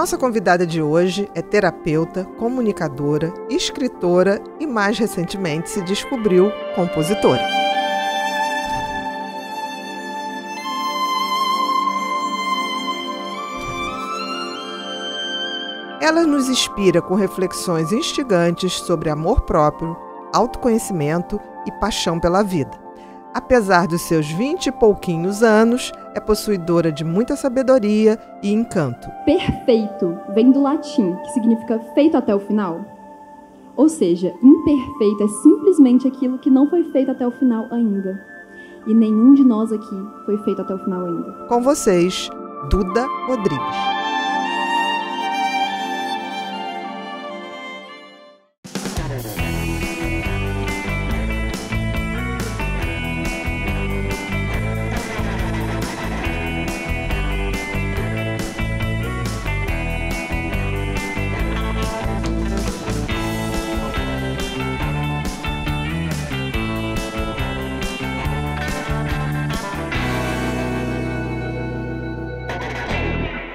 nossa convidada de hoje é terapeuta, comunicadora, escritora e, mais recentemente, se descobriu compositora. Ela nos inspira com reflexões instigantes sobre amor próprio, autoconhecimento e paixão pela vida. Apesar dos seus vinte e pouquinhos anos, é possuidora de muita sabedoria e encanto. Perfeito vem do latim, que significa feito até o final. Ou seja, imperfeito é simplesmente aquilo que não foi feito até o final ainda. E nenhum de nós aqui foi feito até o final ainda. Com vocês, Duda Rodrigues.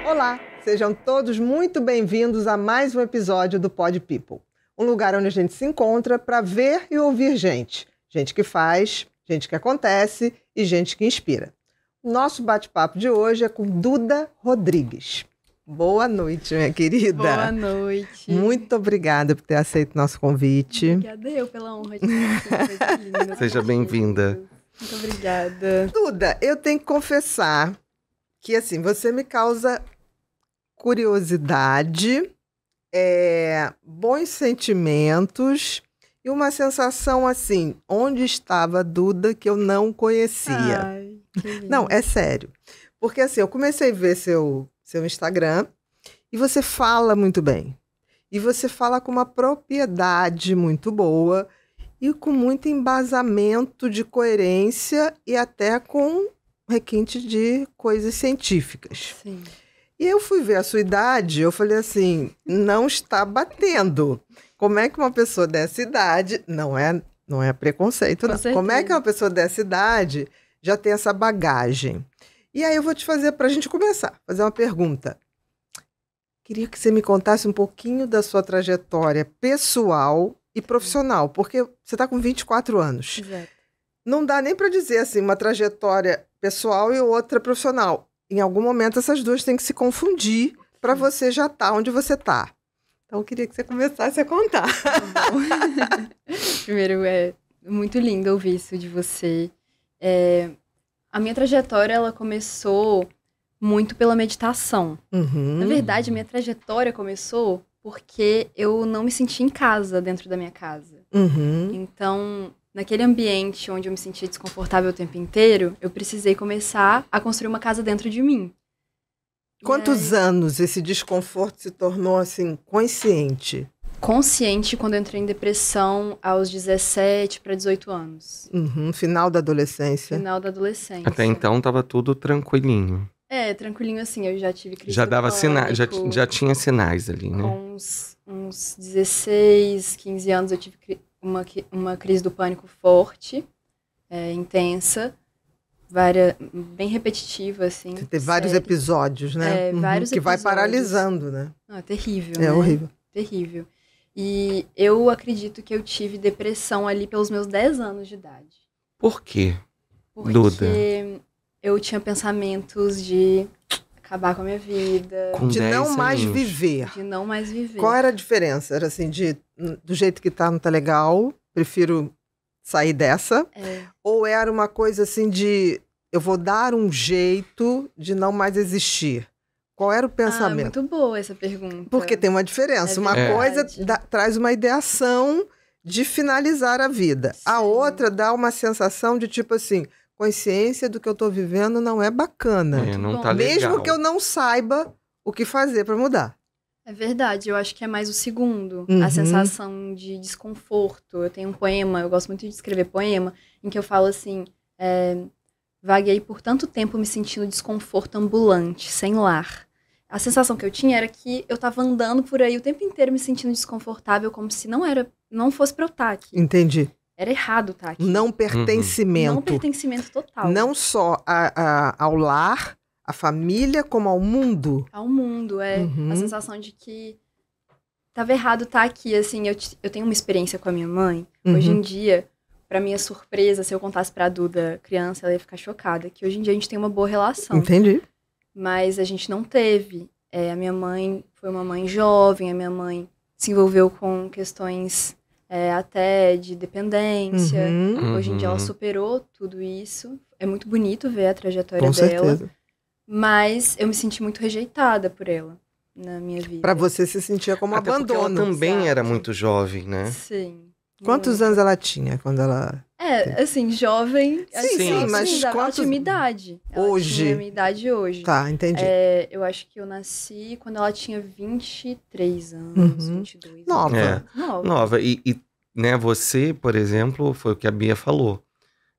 Olá, sejam todos muito bem-vindos a mais um episódio do Pod People, um lugar onde a gente se encontra para ver e ouvir gente, gente que faz, gente que acontece e gente que inspira. Nosso bate-papo de hoje é com Duda Rodrigues. Boa noite, minha querida. Boa noite. Muito obrigada por ter aceito nosso convite. Obrigada eu pela honra de ter Seja bem-vinda. Muito obrigada. Duda, eu tenho que confessar que assim, você me causa curiosidade, é, bons sentimentos e uma sensação assim, onde estava a Duda que eu não conhecia? Ai, não, é sério. Porque assim, eu comecei a ver seu, seu Instagram e você fala muito bem. E você fala com uma propriedade muito boa e com muito embasamento de coerência e até com requinte de coisas científicas. Sim. E eu fui ver a sua idade, eu falei assim, não está batendo. Como é que uma pessoa dessa idade, não é, não é preconceito, não. Com Como é que uma pessoa dessa idade já tem essa bagagem? E aí eu vou te fazer, para a gente começar, fazer uma pergunta. Queria que você me contasse um pouquinho da sua trajetória pessoal e profissional, porque você está com 24 anos. Exato. Não dá nem para dizer assim, uma trajetória pessoal e outra profissional em algum momento essas duas têm que se confundir para você já estar tá onde você está. Então eu queria que você começasse a contar. Tá Primeiro é muito lindo ouvir isso de você. É, a minha trajetória ela começou muito pela meditação. Uhum. Na verdade, minha trajetória começou porque eu não me senti em casa dentro da minha casa. Uhum. Então Naquele ambiente onde eu me sentia desconfortável o tempo inteiro, eu precisei começar a construir uma casa dentro de mim. Quantos aí... anos esse desconforto se tornou assim consciente? Consciente quando eu entrei em depressão aos 17 para 18 anos. Uhum, final da adolescência. Final da adolescência. Até então tava tudo tranquilinho. É, tranquilinho assim, eu já tive crise. Já dava sinais, já, já tinha sinais ali, né? Com uns, uns 16, 15 anos eu tive uma, uma crise do pânico forte, é, intensa, várias, bem repetitiva, assim. Você teve vários série. episódios, né? É, uhum, vários que episódios. vai paralisando, né? Não, ah, é terrível. É né? horrível. Terrível. E eu acredito que eu tive depressão ali pelos meus 10 anos de idade. Por quê? Porque Duda. eu tinha pensamentos de acabar com a minha vida. Com de não anos. mais viver. De não mais viver. Qual era a diferença? Era assim, de do jeito que tá não tá legal, prefiro sair dessa? É. Ou era uma coisa assim de eu vou dar um jeito de não mais existir? Qual era o ah, pensamento? Ah, muito boa essa pergunta. Porque tem uma diferença. É uma coisa dá, traz uma ideação de finalizar a vida. Sim. A outra dá uma sensação de tipo assim, consciência do que eu estou vivendo não é bacana. É, não tá mesmo legal. que eu não saiba o que fazer para mudar. É verdade, eu acho que é mais o segundo, uhum. a sensação de desconforto. Eu tenho um poema, eu gosto muito de escrever poema, em que eu falo assim: é, vaguei por tanto tempo me sentindo desconforto ambulante, sem lar. A sensação que eu tinha era que eu estava andando por aí o tempo inteiro me sentindo desconfortável, como se não era, não fosse pra eu estar tá aqui. Entendi. Era errado, tá, aqui. Não uhum. pertencimento. Não pertencimento total. Não só a, a, ao lar, à família, como ao mundo. Ao mundo, é. Uhum. A sensação de que tava errado estar tá aqui, assim. Eu, eu tenho uma experiência com a minha mãe. Uhum. Hoje em dia, para minha surpresa, se eu contasse pra Duda criança, ela ia ficar chocada. Que hoje em dia a gente tem uma boa relação. Entendi. Mas a gente não teve. É, a minha mãe foi uma mãe jovem, a minha mãe se envolveu com questões é, até de dependência. Uhum. Hoje em dia ela uhum. superou tudo isso. É muito bonito ver a trajetória Com dela. Certeza. Mas eu me senti muito rejeitada por ela na minha vida. Para você se sentia como Até abandono. Ela também era muito jovem, né? Sim. Quantos anos ela tinha quando ela. É, assim, jovem. Sim, assim, sim, mas sim, quantos... Ela tinha minha idade. Ela hoje. Tinha minha idade hoje. Tá, entendi. É, eu acho que eu nasci quando ela tinha 23 anos, uhum. 22 Nova. anos. É. Nova. Nova. E, e, né, você, por exemplo, foi o que a Bia falou.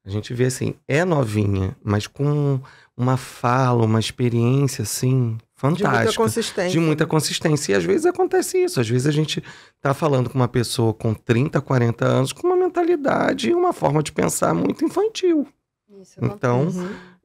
A gente vê assim, é novinha, mas com uma fala, uma experiência assim, de muita consistência. De muita né? consistência. E às vezes acontece isso. Às vezes a gente tá falando com uma pessoa com 30, 40 anos com uma mentalidade e uma forma de pensar muito infantil. Isso, então,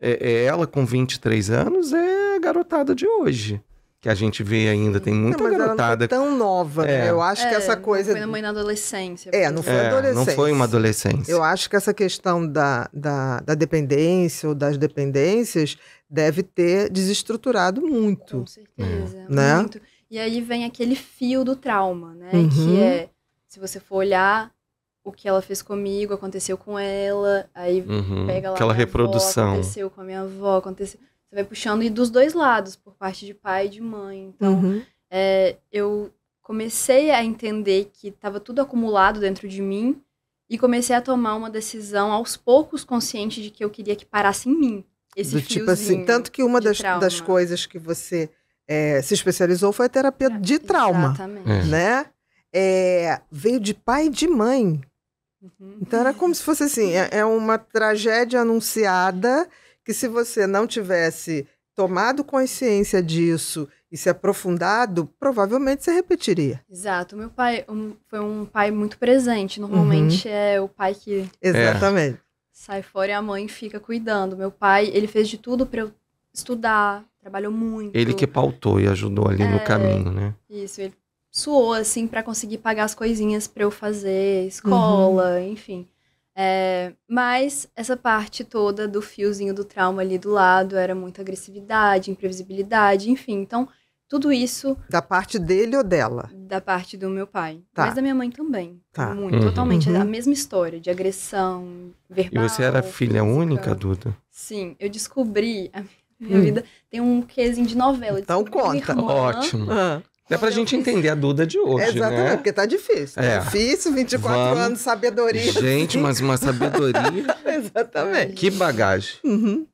é, é, ela com 23 anos é a garotada de hoje que a gente vê ainda, tem muita não, mas garotada. Ela não tão nova, né? é. né? Eu acho é, que essa coisa. Não foi mãe na adolescência. É, não foi é, adolescência. Não foi uma adolescência. Eu acho que essa questão da, da, da dependência ou das dependências deve ter desestruturado muito. Com certeza. É. Né? Muito. E aí vem aquele fio do trauma, né? Uhum. Que é, se você for olhar o que ela fez comigo, aconteceu com ela, aí uhum. pega lá. Aquela reprodução. Avó, aconteceu com a minha avó, aconteceu. Você vai puxando e dos dois lados, por parte de pai e de mãe. Então, uhum. é, eu comecei a entender que estava tudo acumulado dentro de mim e comecei a tomar uma decisão aos poucos consciente de que eu queria que parasse em mim. Esse Do tipo assim, tanto que uma das, das coisas que você é, se especializou foi a terapia é, de trauma, exatamente. É. né? É, veio de pai e de mãe. Uhum. Então era como se fosse assim, é, é uma tragédia anunciada que se você não tivesse tomado consciência disso e se aprofundado, provavelmente você repetiria. Exato. Meu pai um, foi um pai muito presente. Normalmente uhum. é o pai que. Exatamente. Sai fora e a mãe fica cuidando. Meu pai, ele fez de tudo para eu estudar, trabalhou muito. Ele que pautou e ajudou ali é, no caminho, né? Isso, ele suou assim para conseguir pagar as coisinhas para eu fazer, escola, uhum. enfim. É, mas essa parte toda do fiozinho do trauma ali do lado era muita agressividade, imprevisibilidade, enfim. Então, tudo isso. Da parte dele ou dela? Da parte do meu pai. Tá. Mas da minha mãe também. Tá. Muito, uhum. totalmente. É uhum. A mesma história de agressão, verbal. E você era filha física. única, Duda? Sim, eu descobri. A minha hum. vida tem um quezinho de novela. Então conta. Ótimo. Uhum. É pra gente entender a Duda de hoje, né? Exatamente, né? porque tá difícil. Tá é. difícil, 24 Vamos. anos, sabedoria. Gente, assim. mas uma sabedoria. Exatamente. Que bagagem. Uhum.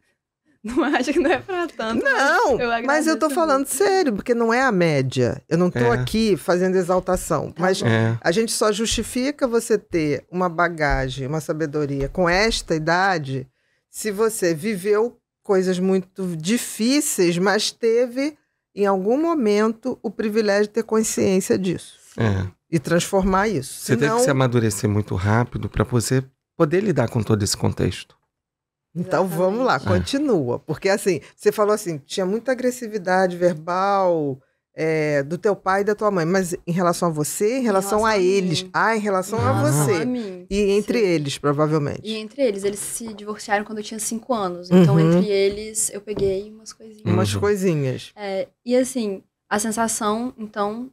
Não acho que não é pra tanto. Não, eu mas eu tô falando muito. sério, porque não é a média. Eu não tô é. aqui fazendo exaltação. Tá mas é. a gente só justifica você ter uma bagagem, uma sabedoria com esta idade, se você viveu coisas muito difíceis, mas teve em algum momento, o privilégio de ter consciência disso. É. E transformar isso. Você Senão... teve que se amadurecer muito rápido para você poder lidar com todo esse contexto. Então Exatamente. vamos lá, continua. É. Porque assim, você falou assim, tinha muita agressividade verbal, é, do teu pai e da tua mãe, mas em relação a você, em relação, em relação a, a eles. Ah, em relação ah. a você. A mim, e entre sim. eles, provavelmente. E entre eles, eles se divorciaram quando eu tinha cinco anos. Então, uhum. entre eles, eu peguei umas coisinhas. Umas uhum. coisinhas. É, e assim, a sensação, então,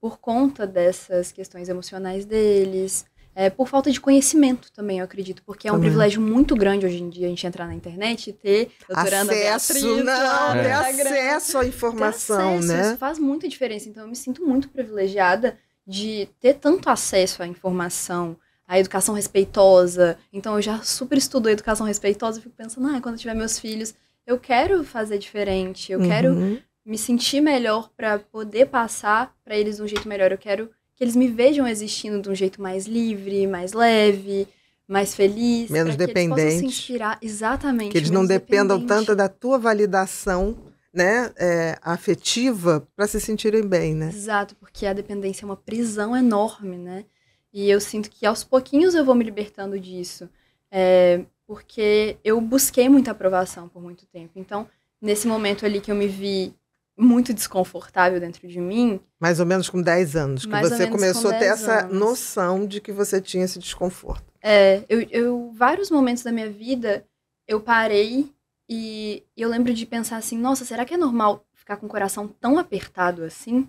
por conta dessas questões emocionais deles, é, por falta de conhecimento também, eu acredito, porque é um privilégio muito grande hoje em dia a gente entrar na internet e ter acesso, Beatriz, não, né? é. ter acesso à informação, acesso, né? Isso faz muita diferença. Então eu me sinto muito privilegiada de ter tanto acesso à informação, à educação respeitosa. Então eu já super estudo a educação respeitosa e fico pensando, ah, quando eu tiver meus filhos, eu quero fazer diferente, eu uhum. quero me sentir melhor para poder passar para eles de um jeito melhor, eu quero que eles me vejam existindo de um jeito mais livre, mais leve, mais feliz, menos dependente. eles possam se inspirar exatamente. Que eles não dependam tanto da tua validação, né, é, afetiva para se sentirem bem, né? Exato, porque a dependência é uma prisão enorme, né? E eu sinto que aos pouquinhos eu vou me libertando disso, é, porque eu busquei muita aprovação por muito tempo. Então, nesse momento ali que eu me vi muito desconfortável dentro de mim. Mais ou menos com 10 anos, que você começou com a ter anos. essa noção de que você tinha esse desconforto. É, eu, eu vários momentos da minha vida eu parei e eu lembro de pensar assim, nossa, será que é normal ficar com o coração tão apertado assim?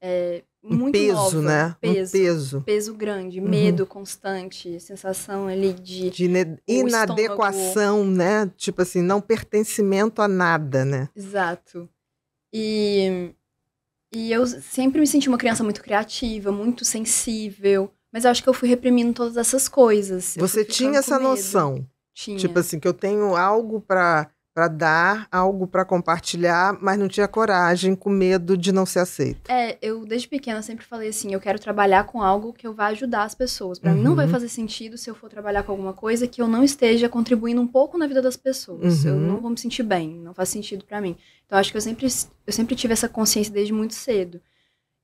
É, muito né? um peso, né? Peso, um peso. Peso grande, uhum. medo constante, sensação ali de. De inadequação, estômago. né? Tipo assim, não pertencimento a nada, né? Exato. E, e eu sempre me senti uma criança muito criativa, muito sensível. Mas eu acho que eu fui reprimindo todas essas coisas. Você tinha essa noção? Tinha. Tipo assim, que eu tenho algo para para dar algo para compartilhar, mas não tinha coragem, com medo de não ser aceita. É, eu desde pequena sempre falei assim, eu quero trabalhar com algo que eu vá ajudar as pessoas. Para uhum. mim não vai uhum. fazer sentido se eu for trabalhar com alguma coisa que eu não esteja contribuindo um pouco na vida das pessoas. Uhum. Eu não vou me sentir bem, não faz sentido para mim. Então acho que eu sempre eu sempre tive essa consciência desde muito cedo.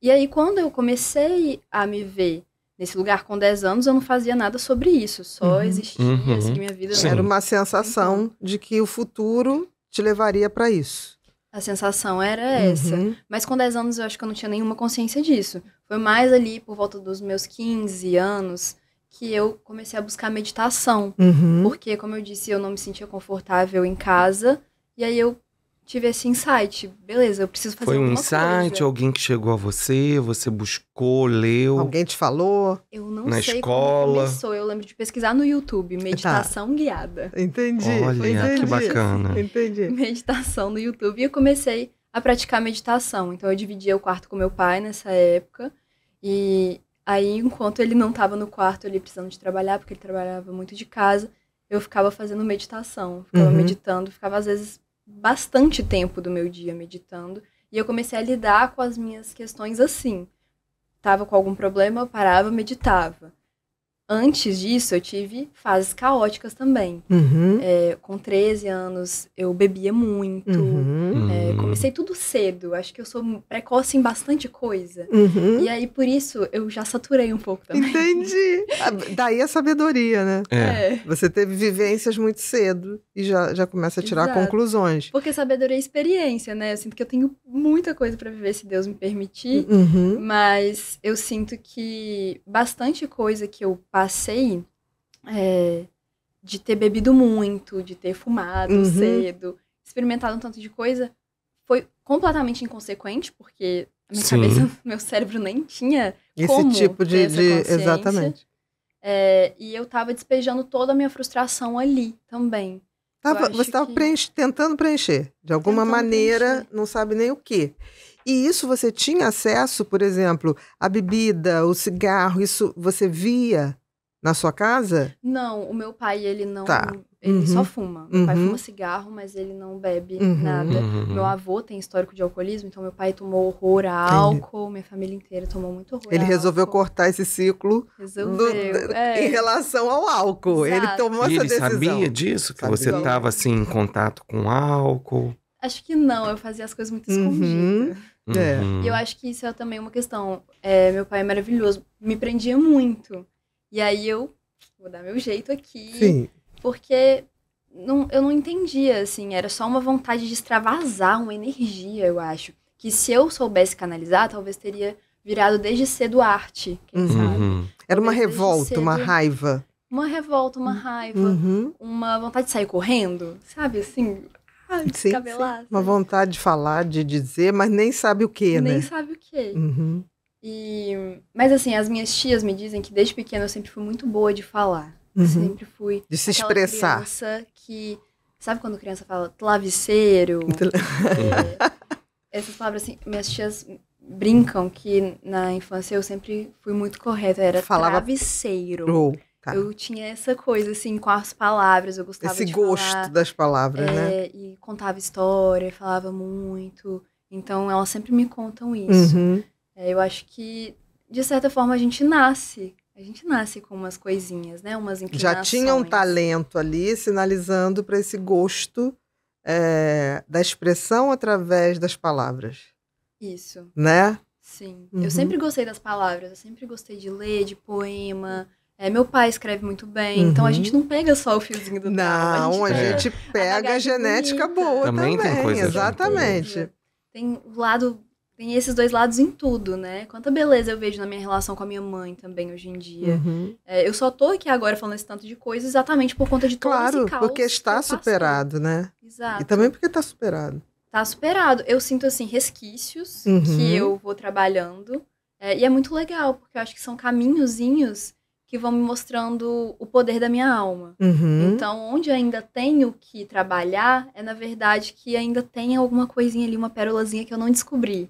E aí quando eu comecei a me ver Nesse lugar com 10 anos eu não fazia nada sobre isso, só uhum. existia, assim, uhum. Assim, minha vida. Era uma sensação então de que o futuro te levaria para isso. A sensação era essa. Uhum. Mas com 10 anos eu acho que eu não tinha nenhuma consciência disso. Foi mais ali por volta dos meus 15 anos que eu comecei a buscar meditação. Uhum. Porque, como eu disse, eu não me sentia confortável em casa. E aí eu tive esse insight. Beleza, eu preciso fazer Foi um insight, coisa. alguém que chegou a você, você buscou, leu. Alguém te falou? Eu não na sei escola. como começou. Eu lembro de pesquisar no YouTube, tá. meditação tá. guiada. Entendi. Olha, entendi. que bacana. Entendi. Meditação no YouTube. E eu comecei a praticar meditação. Então eu dividia o quarto com meu pai nessa época. E aí, enquanto ele não estava no quarto ali precisando de trabalhar, porque ele trabalhava muito de casa, eu ficava fazendo meditação. Ficava uhum. meditando, ficava às vezes bastante tempo do meu dia meditando e eu comecei a lidar com as minhas questões assim. Tava com algum problema, eu parava, meditava. Antes disso, eu tive fases caóticas também. Uhum. É, com 13 anos, eu bebia muito. Uhum. É, comecei tudo cedo. Acho que eu sou precoce em bastante coisa. Uhum. E aí, por isso, eu já saturei um pouco também. Entendi. Ah, daí a sabedoria, né? É. é. Você teve vivências muito cedo e já, já começa a tirar Exato. conclusões. Porque sabedoria é experiência, né? Eu sinto que eu tenho muita coisa para viver, se Deus me permitir. Uhum. Mas eu sinto que bastante coisa que eu passei é, de ter bebido muito, de ter fumado uhum. cedo, experimentado um tanto de coisa, foi completamente inconsequente, porque a minha Sim. cabeça, meu cérebro nem tinha Esse como tipo de, de exatamente. É, e eu tava despejando toda a minha frustração ali também. Tava, você tava que... preenche, tentando preencher, de alguma tentando maneira, preencher. não sabe nem o quê. E isso você tinha acesso, por exemplo, à bebida, o cigarro, isso você via na sua casa? Não, o meu pai, ele não. Tá. Ele uhum. só fuma. Meu uhum. pai fuma cigarro, mas ele não bebe uhum. nada. Uhum. Meu avô tem histórico de alcoolismo, então meu pai tomou horror a álcool, minha família inteira tomou muito horror. Ele resolveu álcool. cortar esse ciclo do, é. em relação ao álcool. Exato. Ele tomou e essa ele decisão. Ele sabia disso? Que sabia. você estava assim em contato com álcool? Acho que não, eu fazia as coisas muito uhum. escondidas. É. Uhum. E eu acho que isso é também uma questão. É, meu pai é maravilhoso, me prendia muito. E aí eu vou dar meu jeito aqui. Sim. Porque não, eu não entendia, assim, era só uma vontade de extravasar uma energia, eu acho. Que se eu soubesse canalizar, talvez teria virado desde cedo arte, quem uhum. sabe. Uhum. Era uma revolta, cedo... uma raiva. Uma revolta, uma raiva, uhum. uma vontade de sair correndo, sabe, assim, ah, sim, sim, Uma vontade de falar, de dizer, mas nem sabe o que, né? Nem sabe o que. Uhum. E, mas assim, as minhas tias me dizem que desde pequena eu sempre fui muito boa de falar. Uhum. Sempre fui de se expressar. criança que sabe quando criança fala claviceiro? Uhum. É, essas palavras assim, minhas tias brincam que na infância eu sempre fui muito correta, era Falava... travesseiro. Oh, tá. Eu tinha essa coisa assim com as palavras, eu gostava Esse de gosto falar, das palavras, né? é, né? E contava história, falava muito. Então, elas sempre me contam isso. Uhum. É, eu acho que, de certa forma, a gente nasce. A gente nasce com umas coisinhas, né? Umas inclinações. Já tinha um talento ali, sinalizando para esse gosto é, da expressão através das palavras. Isso. Né? Sim. Uhum. Eu sempre gostei das palavras, eu sempre gostei de ler, de poema. É, meu pai escreve muito bem, uhum. então a uhum. gente não pega só o fiozinho do Não, a gente pega, a, a genética bonita. boa também. também coisa né? exatamente. Tem o lado tem esses dois lados em tudo, né? Quanta beleza eu vejo na minha relação com a minha mãe também hoje em dia. Uhum. É, eu só tô aqui agora falando esse tanto de coisa exatamente por conta de tudo claro, esse Claro, porque está tá superado, né? Exato. E também porque está superado. Está superado. Eu sinto, assim, resquícios uhum. que eu vou trabalhando. É, e é muito legal, porque eu acho que são caminhozinhos que vão me mostrando o poder da minha alma. Uhum. Então, onde ainda tenho que trabalhar é, na verdade, que ainda tem alguma coisinha ali, uma pérolazinha que eu não descobri.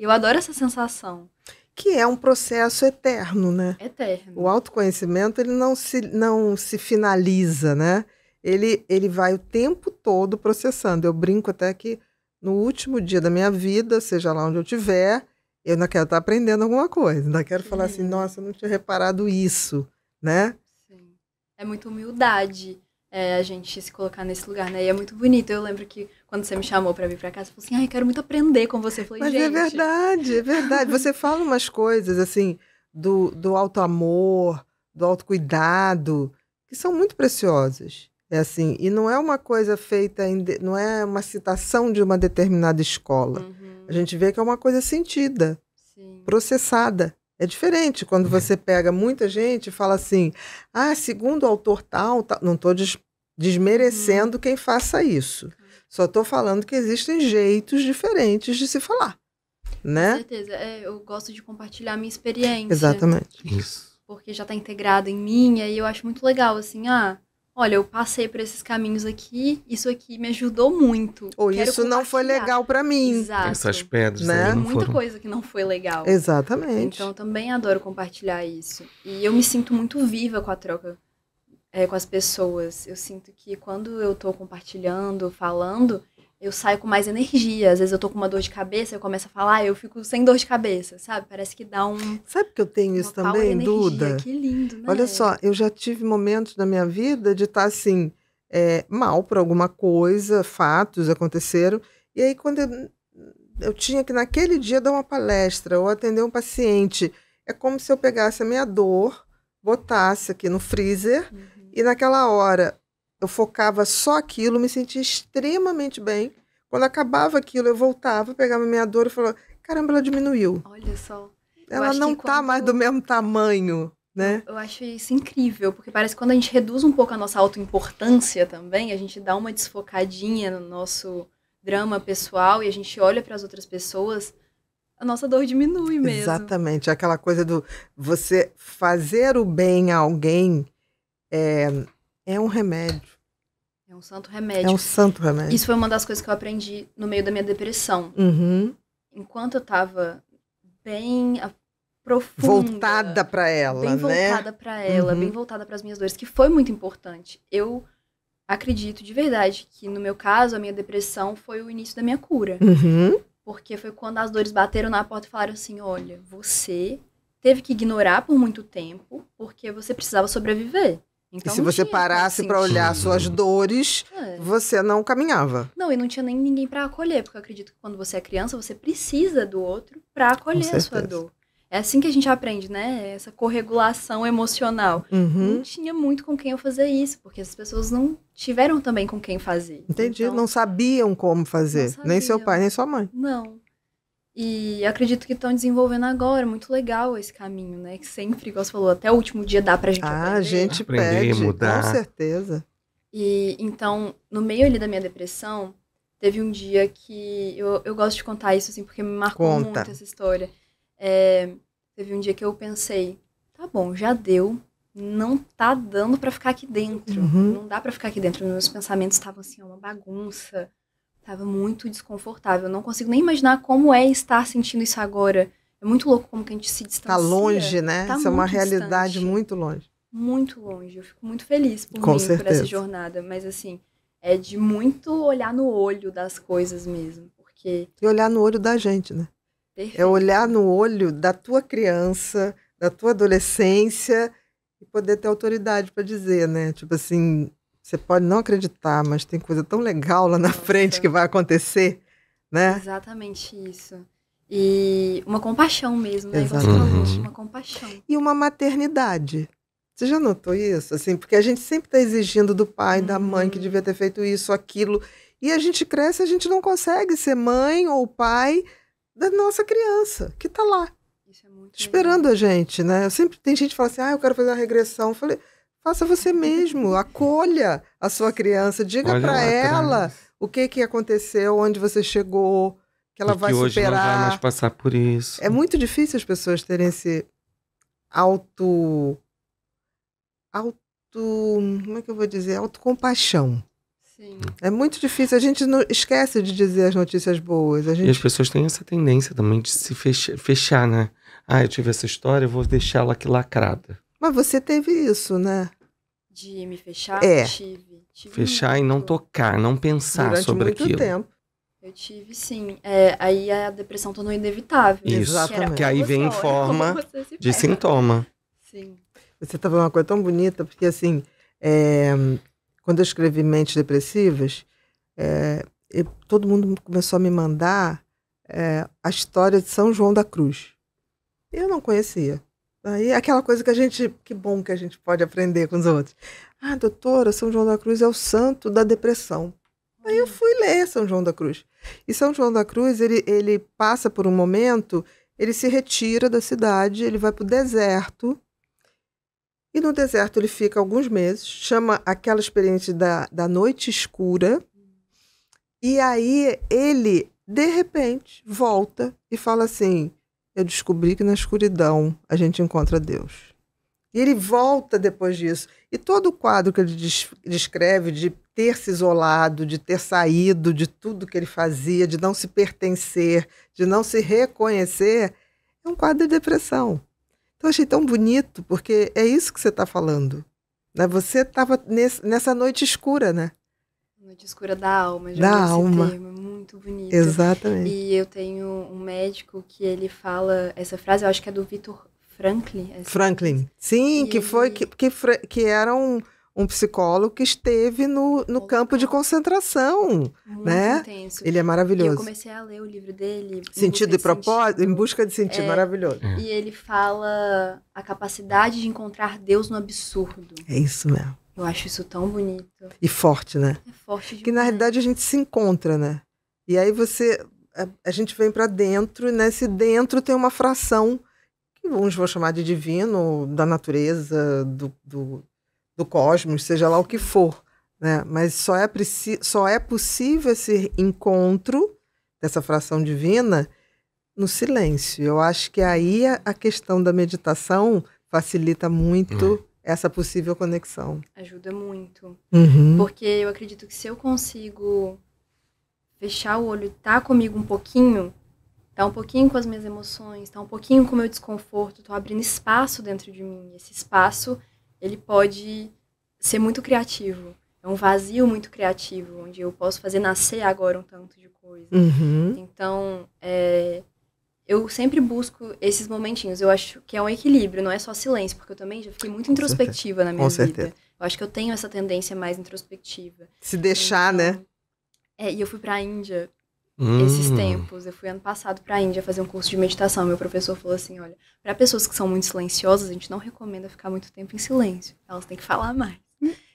Eu adoro essa sensação. Que é um processo eterno, né? Eterno. O autoconhecimento ele não se, não se finaliza, né? Ele, ele vai o tempo todo processando. Eu brinco até que no último dia da minha vida, seja lá onde eu estiver, eu ainda quero estar tá aprendendo alguma coisa. Ainda quero falar é. assim, uhum. nossa, eu não tinha reparado isso, né? Sim. É muita humildade é, a gente se colocar nesse lugar, né? E é muito bonito. Eu lembro que quando você me chamou para vir para casa, você falou assim: ai, quero muito aprender com você. Eu falei, Mas é gente. é verdade, é verdade. Você fala umas coisas, assim, do, do auto-amor, do autocuidado, que são muito preciosas. É assim, e não é uma coisa feita, em de, não é uma citação de uma determinada escola. Uhum. A gente vê que é uma coisa sentida, Sim. processada. É diferente quando uhum. você pega muita gente e fala assim: ah, segundo o autor tal, tal. não estou des desmerecendo uhum. quem faça isso. Uhum. Só estou falando que existem jeitos diferentes de se falar. Né? Com certeza. É, eu gosto de compartilhar minha experiência. Exatamente. Isso. Porque já está integrado em mim, e eu acho muito legal, assim, ah, olha, eu passei por esses caminhos aqui, isso aqui me ajudou muito. Ou Quero isso não foi legal para mim. Exato. Essas pedras, né? muita foram... coisa que não foi legal. Exatamente. Então, eu também adoro compartilhar isso. E eu me sinto muito viva com a troca é, com as pessoas. Eu sinto que quando eu tô compartilhando, falando, eu saio com mais energia. Às vezes eu tô com uma dor de cabeça, eu começo a falar, ah, eu fico sem dor de cabeça, sabe? Parece que dá um. Sabe que eu tenho isso também, Duda? Que lindo, né? Olha só, eu já tive momentos na minha vida de estar tá, assim, é, mal por alguma coisa, fatos aconteceram. E aí, quando eu, eu tinha que, naquele dia, dar uma palestra ou atender um paciente, é como se eu pegasse a minha dor, botasse aqui no freezer. Uhum. E naquela hora, eu focava só aquilo, me sentia extremamente bem. Quando acabava aquilo, eu voltava, pegava minha dor e falava: caramba, ela diminuiu. Olha só. Ela não está mais do mesmo tamanho, né? Eu, eu acho isso incrível, porque parece que quando a gente reduz um pouco a nossa autoimportância também, a gente dá uma desfocadinha no nosso drama pessoal e a gente olha para as outras pessoas, a nossa dor diminui mesmo. Exatamente. Aquela coisa do você fazer o bem a alguém. É, é um remédio. É um santo remédio. É um santo remédio. Isso foi uma das coisas que eu aprendi no meio da minha depressão. Uhum. Enquanto eu tava bem ah, profunda, voltada para ela, bem né? voltada para ela, uhum. bem voltada para as minhas dores, que foi muito importante. Eu acredito de verdade que no meu caso a minha depressão foi o início da minha cura, uhum. porque foi quando as dores bateram na porta e falaram assim, olha, você teve que ignorar por muito tempo porque você precisava sobreviver. Então, e se você né, parasse para assim. olhar suas uhum. dores, é. você não caminhava. Não, e não tinha nem ninguém para acolher, porque eu acredito que quando você é criança, você precisa do outro para acolher a sua dor. É assim que a gente aprende, né? Essa corregulação emocional. Uhum. Não tinha muito com quem eu fazer isso, porque as pessoas não tiveram também com quem fazer. Entendi, então, não sabiam como fazer. Sabiam. Nem seu pai, nem sua mãe. Não. E acredito que estão desenvolvendo agora, muito legal esse caminho, né? Que sempre, igual você falou, até o último dia dá pra gente ah, aprender. a gente aprender, pede, mudar. com certeza. E então, no meio ali da minha depressão, teve um dia que eu, eu gosto de contar isso assim, porque me marcou Conta. muito essa história. É, teve um dia que eu pensei, tá bom, já deu, não tá dando para ficar aqui dentro. Uhum. Não dá para ficar aqui dentro. Meus pensamentos estavam assim, uma bagunça. Tava muito desconfortável. não consigo nem imaginar como é estar sentindo isso agora. É muito louco como que a gente se distancia. Tá longe, né? Tá isso é uma realidade distante. muito longe. Muito longe. Eu fico muito feliz por Com mim, certeza. por essa jornada. Mas assim, é de muito olhar no olho das coisas mesmo. Porque... E olhar no olho da gente, né? É Perfeito. É olhar no olho da tua criança, da tua adolescência e poder ter autoridade para dizer, né? Tipo assim, você pode não acreditar, mas tem coisa tão legal lá na Nossa. frente que vai acontecer, né? Exatamente isso. E uma compaixão mesmo, né? Exatamente. Uma compaixão. E uma maternidade. Você já notou isso? Assim, porque a gente sempre está exigindo do pai, uhum. da mãe, que uhum. devia ter feito isso, aquilo. E a gente cresce, a gente não consegue ser mãe ou pai da nossa criança, que está lá. É esperando legal. a gente, né? Eu sempre tem gente que fala assim, ah, eu quero fazer uma regressão. Eu falei, Faça você mesmo, acolha a sua criança, diga para ela o que que aconteceu, onde você chegou, que ela e vai que hoje superar. Não vai mais passar por isso. É muito difícil as pessoas terem esse auto auto, como é que eu vou dizer, autocompaixão. Sim. É muito difícil. A gente não esquece de dizer as notícias boas. Gente... E as pessoas têm essa tendência também de se fechar, fechar né? Ah, eu tive essa história, eu vou deixar ela aqui lacrada. Mas você teve isso, né? De me fechar? É. Tive. tive fechar muito. e não tocar, não pensar Durante sobre muito tempo. Eu tive, sim. É, aí a depressão tornou inevitável. Isso, exatamente. Que, aí vem em forma de sintoma. Sim. Você estava tá uma coisa tão bonita, porque assim, é, quando eu escrevi Mentes Depressivas, é, todo mundo começou a me mandar é, a história de São João da Cruz. Eu não conhecia. Aí é aquela coisa que a gente, que bom que a gente pode aprender com os outros. Ah, doutora, São João da Cruz é o santo da depressão. Aí eu hum. fui ler São João da Cruz. E São João da Cruz, ele, ele passa por um momento, ele se retira da cidade, ele vai para o deserto. E no deserto ele fica alguns meses, chama aquela experiência da, da noite escura. E aí ele, de repente, volta e fala assim: eu descobri que na escuridão a gente encontra Deus. E ele volta depois disso. E todo o quadro que ele descreve de ter se isolado, de ter saído de tudo que ele fazia, de não se pertencer, de não se reconhecer, é um quadro de depressão. Então eu achei tão bonito, porque é isso que você está falando. Né? Você estava nessa noite escura, né? Noite Escura da Alma. Já da alma. Esse termo, é muito bonito. Exatamente. E eu tenho um médico que ele fala essa frase, eu acho que é do Vitor Franklin. É assim. Franklin. Sim, e que ele... foi que, que, que era um, um psicólogo que esteve no, no campo de concentração, muito né? Intenso. Ele é maravilhoso. E eu comecei a ler o livro dele. Sentido e propósito, sentido. em busca de sentido, é, maravilhoso. É. E ele fala a capacidade de encontrar Deus no absurdo. É isso mesmo. Eu acho isso tão bonito. E forte, né? É forte demais. Que na realidade a gente se encontra, né? E aí você. A, a gente vem para dentro, né? Se dentro tem uma fração que uns vão chamar de divino, da natureza, do, do, do cosmos, seja lá o que for. Né? Mas só é, só é possível esse encontro dessa fração divina no silêncio. Eu acho que aí a, a questão da meditação facilita muito. Uhum essa possível conexão. Ajuda muito. Uhum. Porque eu acredito que se eu consigo fechar o olho, tá comigo um pouquinho, tá um pouquinho com as minhas emoções, tá um pouquinho com o meu desconforto, tô abrindo espaço dentro de mim. Esse espaço, ele pode ser muito criativo. É um vazio muito criativo, onde eu posso fazer nascer agora um tanto de coisa. Uhum. Então, é, eu sempre busco esses momentinhos. Eu acho que é um equilíbrio, não é só silêncio, porque eu também já fiquei muito Com introspectiva certeza. na minha Com vida. Certeza. Eu acho que eu tenho essa tendência mais introspectiva. Se deixar, então, né? É, e eu fui para a Índia hum. esses tempos. Eu fui ano passado para a Índia fazer um curso de meditação. Meu professor falou assim: olha, para pessoas que são muito silenciosas, a gente não recomenda ficar muito tempo em silêncio. Elas têm que falar mais.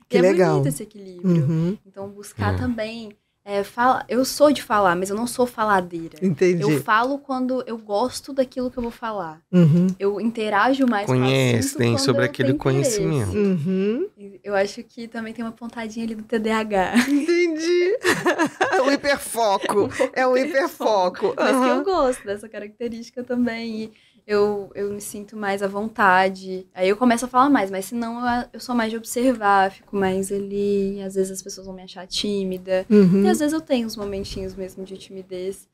Que e é legal. é bonito esse equilíbrio. Uhum. Então, buscar uhum. também é, fala, eu sou de falar, mas eu não sou faladeira. Entendi. Eu falo quando eu gosto daquilo que eu vou falar. Uhum. Eu interajo mais Conhece, com o tem sobre aquele conhecimento. Uhum. Eu acho que também tem uma pontadinha ali do TDAH. Entendi. é o hiperfoco. é um hiperfoco. Mas uhum. que eu gosto dessa característica também. E eu, eu me sinto mais à vontade. Aí eu começo a falar mais, mas senão eu, eu sou mais de observar, fico mais ali. Às vezes as pessoas vão me achar tímida. Uhum. E às vezes eu tenho uns momentinhos mesmo de timidez.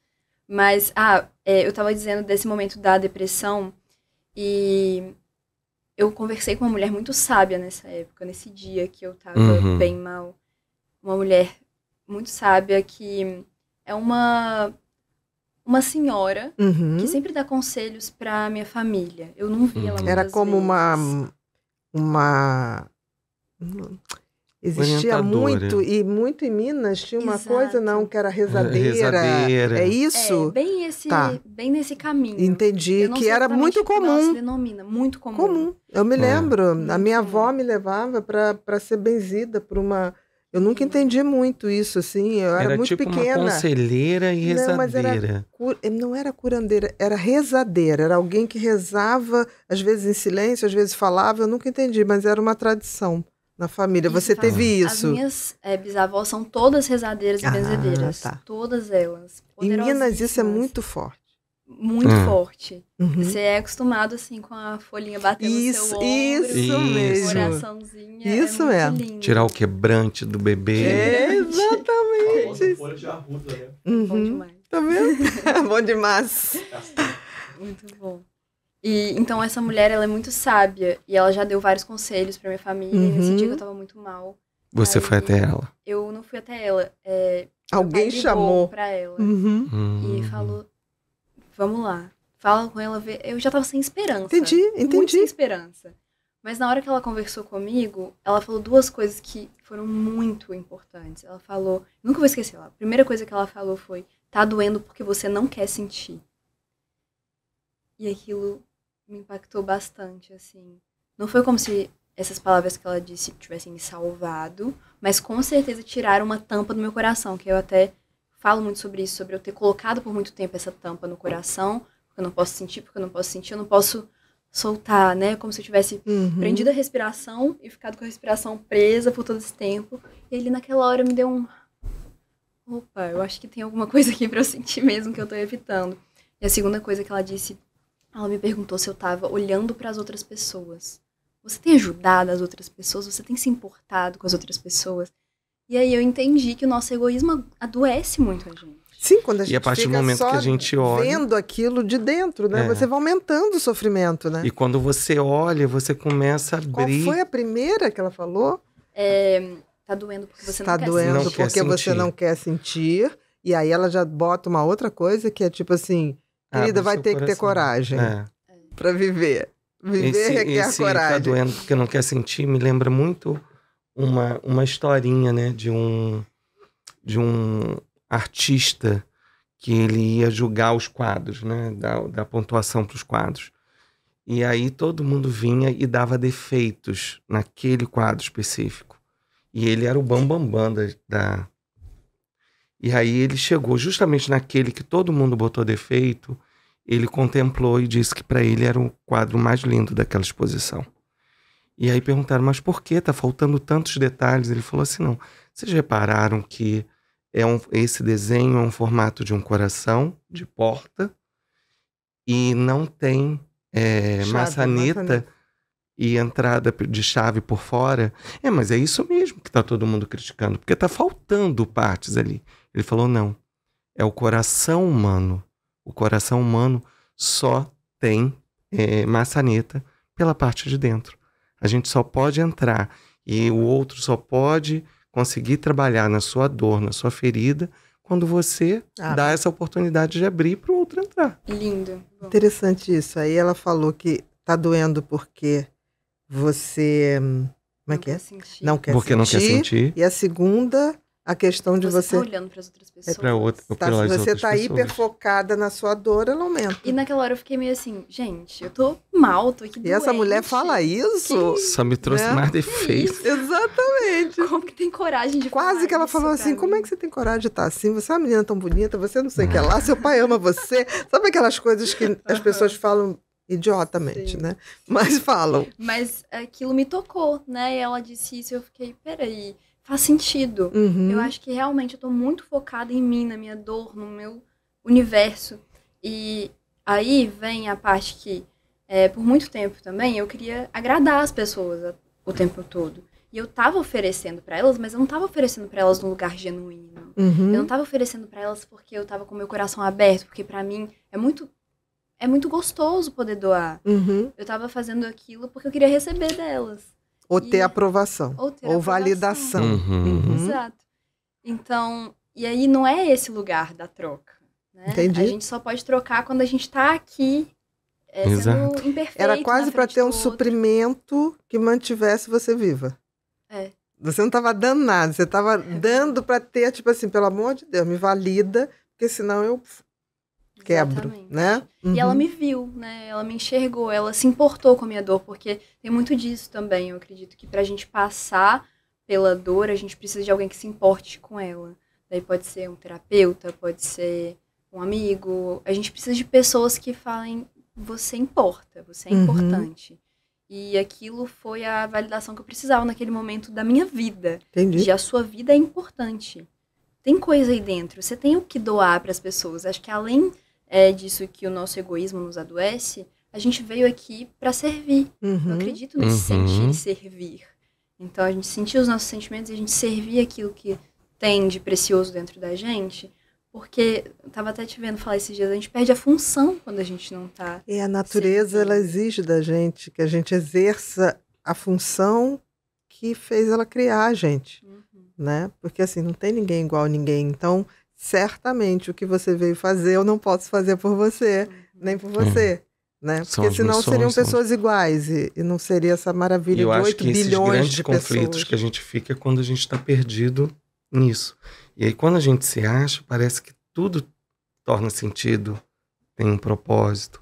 Mas, ah, é, eu tava dizendo desse momento da depressão e eu conversei com uma mulher muito sábia nessa época, nesse dia que eu tava uhum. bem mal. Uma mulher muito sábia que é uma uma senhora uhum. que sempre dá conselhos para minha família. Eu não vi uhum. ela Era como vezes. uma uma existia muito e muito em Minas tinha uma Exato. coisa não que era é, rezadeira. rezadeira. É isso? É, bem esse tá. bem nesse caminho. Entendi que era muito comum. denomina muito comum. Comum. Eu me é. lembro, a minha avó me levava para ser benzida por uma eu nunca entendi muito isso, assim. Eu era, era muito tipo pequena. Uma conselheira e rezadeira. Não, mas era, não era curandeira, era rezadeira. Era alguém que rezava, às vezes em silêncio, às vezes falava. Eu nunca entendi, mas era uma tradição na família. Então, Você teve tá. isso? As minhas é, bisavós são todas rezadeiras e ah, benzedeiras. Tá. Todas elas. Em Minas, isso é muito forte muito hum. forte. Uhum. Você é acostumado assim com a folhinha batendo isso, no seu ombro, isso, mesmo. coraçãozinho. É isso é Lindo. Tirar o quebrante do bebê. exatamente. Folha de arruda, né? Uhum. Bom demais. Tá vendo? bom demais. muito bom. E então essa mulher, ela é muito sábia e ela já deu vários conselhos para minha família. Uhum. Nesse dia que eu tava muito mal. Você aí, foi até ela? Eu não fui até ela. É, Alguém chamou para ela uhum. Hum. e falou vamos lá. Fala com ela, vê. Eu já tava sem esperança. Entendi, entendi. Muito sem esperança. Mas na hora que ela conversou comigo, ela falou duas coisas que foram muito importantes. Ela falou, nunca vou esquecer ela. A primeira coisa que ela falou foi: "Tá doendo porque você não quer sentir". E aquilo me impactou bastante, assim. Não foi como se essas palavras que ela disse tivessem me salvado, mas com certeza tiraram uma tampa do meu coração, que eu até falo muito sobre isso, sobre eu ter colocado por muito tempo essa tampa no coração, porque eu não posso sentir, porque eu não posso sentir, eu não posso soltar, né? Como se eu tivesse uhum. prendido a respiração e ficado com a respiração presa por todo esse tempo. E ele naquela hora me deu um opa, eu acho que tem alguma coisa aqui para eu sentir mesmo que eu tô evitando. E a segunda coisa que ela disse, ela me perguntou se eu tava olhando para as outras pessoas. Você tem ajudado as outras pessoas? Você tem se importado com as outras pessoas? E aí eu entendi que o nosso egoísmo adoece muito a gente. Sim, quando a gente e a partir do momento que a gente olha vendo aquilo de dentro, né? É. Você vai aumentando o sofrimento, né? E quando você olha, você começa a abrir. Qual foi a primeira que ela falou? É, tá doendo porque você tá não quer doendo sentir. porque você não quer sentir. E aí ela já bota uma outra coisa que é tipo assim, querida, Abre vai ter coração. que ter coragem é. para viver. Viver esse, requer esse tá coragem. Tá doendo porque não quer sentir me lembra muito uma, uma historinha, né, de um de um artista que ele ia julgar os quadros, né, da, da pontuação para os quadros. E aí todo mundo vinha e dava defeitos naquele quadro específico. E ele era o bambambam bam, bam da, da... E aí ele chegou justamente naquele que todo mundo botou defeito, ele contemplou e disse que para ele era o quadro mais lindo daquela exposição. E aí perguntaram, mas por que tá faltando tantos detalhes? Ele falou assim: não, vocês repararam que é um, esse desenho é um formato de um coração, de porta, e não tem eh, é, maçaneta, e entrada de chave por fora. É, mas é isso mesmo que está todo mundo criticando, porque está faltando partes ali. Ele falou: não, é o coração humano. O coração humano só tem é, maçaneta pela parte de dentro. A gente só pode entrar e o outro só pode conseguir trabalhar na sua dor, na sua ferida, quando você ah, dá tá. essa oportunidade de abrir para o outro entrar. Lindo. Bom. Interessante isso. Aí ela falou que tá doendo porque você. Hum, como é não que é? Quer não quer porque sentir. Porque não quer sentir. E a segunda a questão de você. Tá você tá olhando para as outras é pessoas. É para outra, tá, se você tá está hiper focada na sua dor, ela aumenta. E naquela hora eu fiquei meio assim, gente, eu tô mal, tô aqui. E doente. essa mulher fala isso? Que... Só me trouxe né? mais defeito. Exatamente. Como que tem coragem de Quase que ela falou assim: mim. como é que você tem coragem de estar tá assim? Você é uma menina tão bonita, você não sei o que é lá, seu pai ama você. Sabe aquelas coisas que as pessoas falam idiotamente, Sim. né? Mas falam. Mas aquilo me tocou, né? E ela disse isso, e eu fiquei, peraí faz sentido. Uhum. Eu acho que realmente eu tô muito focada em mim, na minha dor, no meu universo. E aí vem a parte que, é, por muito tempo também, eu queria agradar as pessoas o tempo todo. E eu tava oferecendo para elas, mas eu não tava oferecendo para elas num lugar genuíno. Uhum. Eu não tava oferecendo para elas porque eu tava com meu coração aberto, porque para mim é muito é muito gostoso poder doar. Uhum. Eu tava fazendo aquilo porque eu queria receber delas. Ou e... ter aprovação. Ou, ter ou aprovação. validação. Uhum. Uhum. Exato. Então, e aí não é esse lugar da troca. Né? Entendi. A gente só pode trocar quando a gente está aqui. É, Exato. Era quase para ter um suprimento que mantivesse você viva. É. Você não estava dando nada, você estava é. dando para ter, tipo assim, pelo amor de Deus, me valida, porque senão eu quebro, Exatamente. né? Uhum. E ela uhum. me viu, né? Ela me enxergou, ela se importou com a minha dor, porque tem muito disso também. Eu acredito que pra gente passar pela dor, a gente precisa de alguém que se importe com ela. Daí pode ser um terapeuta, pode ser um amigo. A gente precisa de pessoas que falem: você importa, você é uhum. importante. E aquilo foi a validação que eu precisava naquele momento da minha vida. Entendi. De a sua vida é importante. Tem coisa aí dentro. Você tem o que doar para as pessoas. Acho que além é disso que o nosso egoísmo nos adoece, a gente veio aqui para servir. Uhum. Eu acredito nesse uhum. sentir servir. Então a gente sentir os nossos sentimentos e a gente servir aquilo que tem de precioso dentro da gente. Porque estava até te vendo falar esses dias, a gente perde a função quando a gente não está. E é, a natureza servindo. ela exige da gente que a gente exerça a função que fez ela criar a gente, uhum. né? Porque assim não tem ninguém igual a ninguém. Então certamente o que você veio fazer eu não posso fazer por você, uhum. nem por você. Uhum. Né? Porque são senão missões, seriam pessoas são... iguais e, e, não seria essa maravilha eu de 8 bilhões de pessoas. Eu acho que esses grandes conflitos pessoas. que a gente fica é quando a gente está perdido nisso. E aí quando a gente se acha, parece que tudo torna sentido, tem um propósito.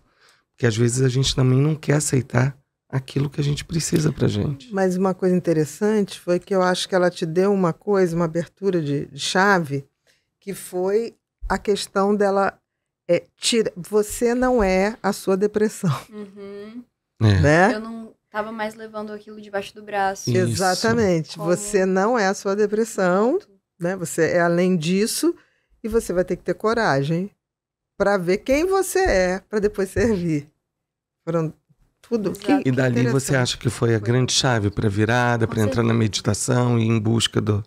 Porque às vezes a gente também não quer aceitar aquilo que a gente precisa para gente. Mas uma coisa interessante foi que eu acho que ela te deu uma coisa, uma abertura de, de chave, que foi a questão dela é, tira, você não é a sua depressão. Uhum. É. Né? Eu não estava mais levando aquilo debaixo do braço. Isso. Exatamente. Como... Você não é a sua depressão, né? Você é além disso e você vai ter que ter coragem para ver quem você é para depois servir. Foram tudo. Que, e dali você acha que foi a grande chave para virada, para entrar na meditação e em busca do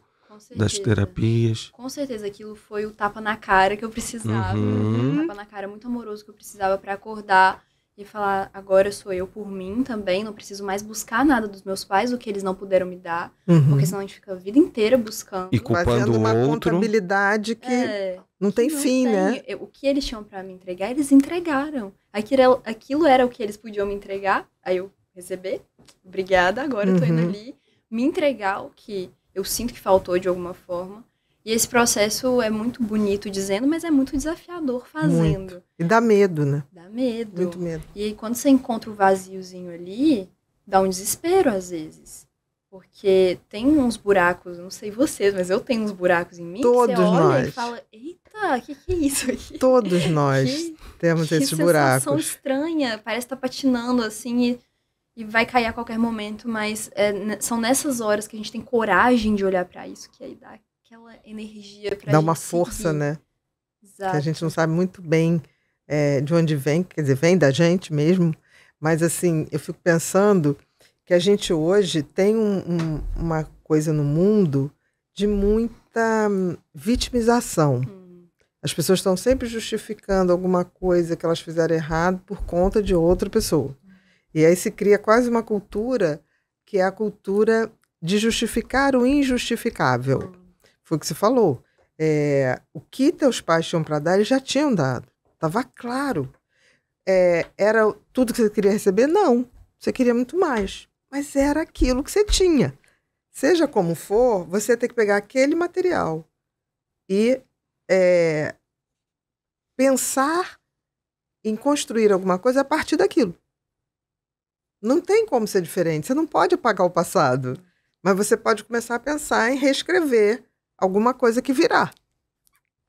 das terapias. Com certeza, aquilo foi o tapa na cara que eu precisava. Uhum. Um tapa na cara muito amoroso que eu precisava para acordar e falar: agora sou eu por mim também, não preciso mais buscar nada dos meus pais, o que eles não puderam me dar, uhum. porque senão a gente fica a vida inteira buscando. E culpando uma outro. contabilidade que é, não tem que fim, tem. né? O que eles tinham para me entregar, eles entregaram. Aquilo era, é, aquilo era o que eles podiam me entregar, aí eu receber, obrigada, agora uhum. eu tô indo uhum. ali, me entregar o que eu sinto que faltou de alguma forma. E esse processo é muito bonito dizendo, mas é muito desafiador fazendo. Muito. E dá medo, né? Dá medo. Muito medo. E aí, quando você encontra o vaziozinho ali, dá um desespero às vezes. Porque tem uns buracos, não sei vocês, mas eu tenho uns buracos em mim. Todos que você olha nós. E fala, eita, o que, que é isso aqui? Todos nós que, temos que esses buracos. Que sensação estranha, parece estar tá patinando assim e e vai cair a qualquer momento, mas é, são nessas horas que a gente tem coragem de olhar para isso, que aí dá aquela energia para Dá uma força, seguir. né? Exato. Que a gente não sabe muito bem é, de onde vem, quer dizer, vem da gente mesmo, mas assim, eu fico pensando que a gente hoje tem um, um, uma coisa no mundo de muita hum, vitimização. Hum. As pessoas estão sempre justificando alguma coisa que elas fizeram errado por conta de outra pessoa. E aí se cria quase uma cultura que é a cultura de justificar o injustificável. Hum. Foi o que você falou. É, o que teus pais tinham para dar, eles já tinham dado. Estava claro. É, era tudo que você queria receber? Não. Você queria muito mais. Mas era aquilo que você tinha. Seja como for, você tem que pegar aquele material e é, pensar em construir alguma coisa a partir daquilo. Não tem como ser diferente. Você não pode apagar o passado, mas você pode começar a pensar em reescrever alguma coisa que virá,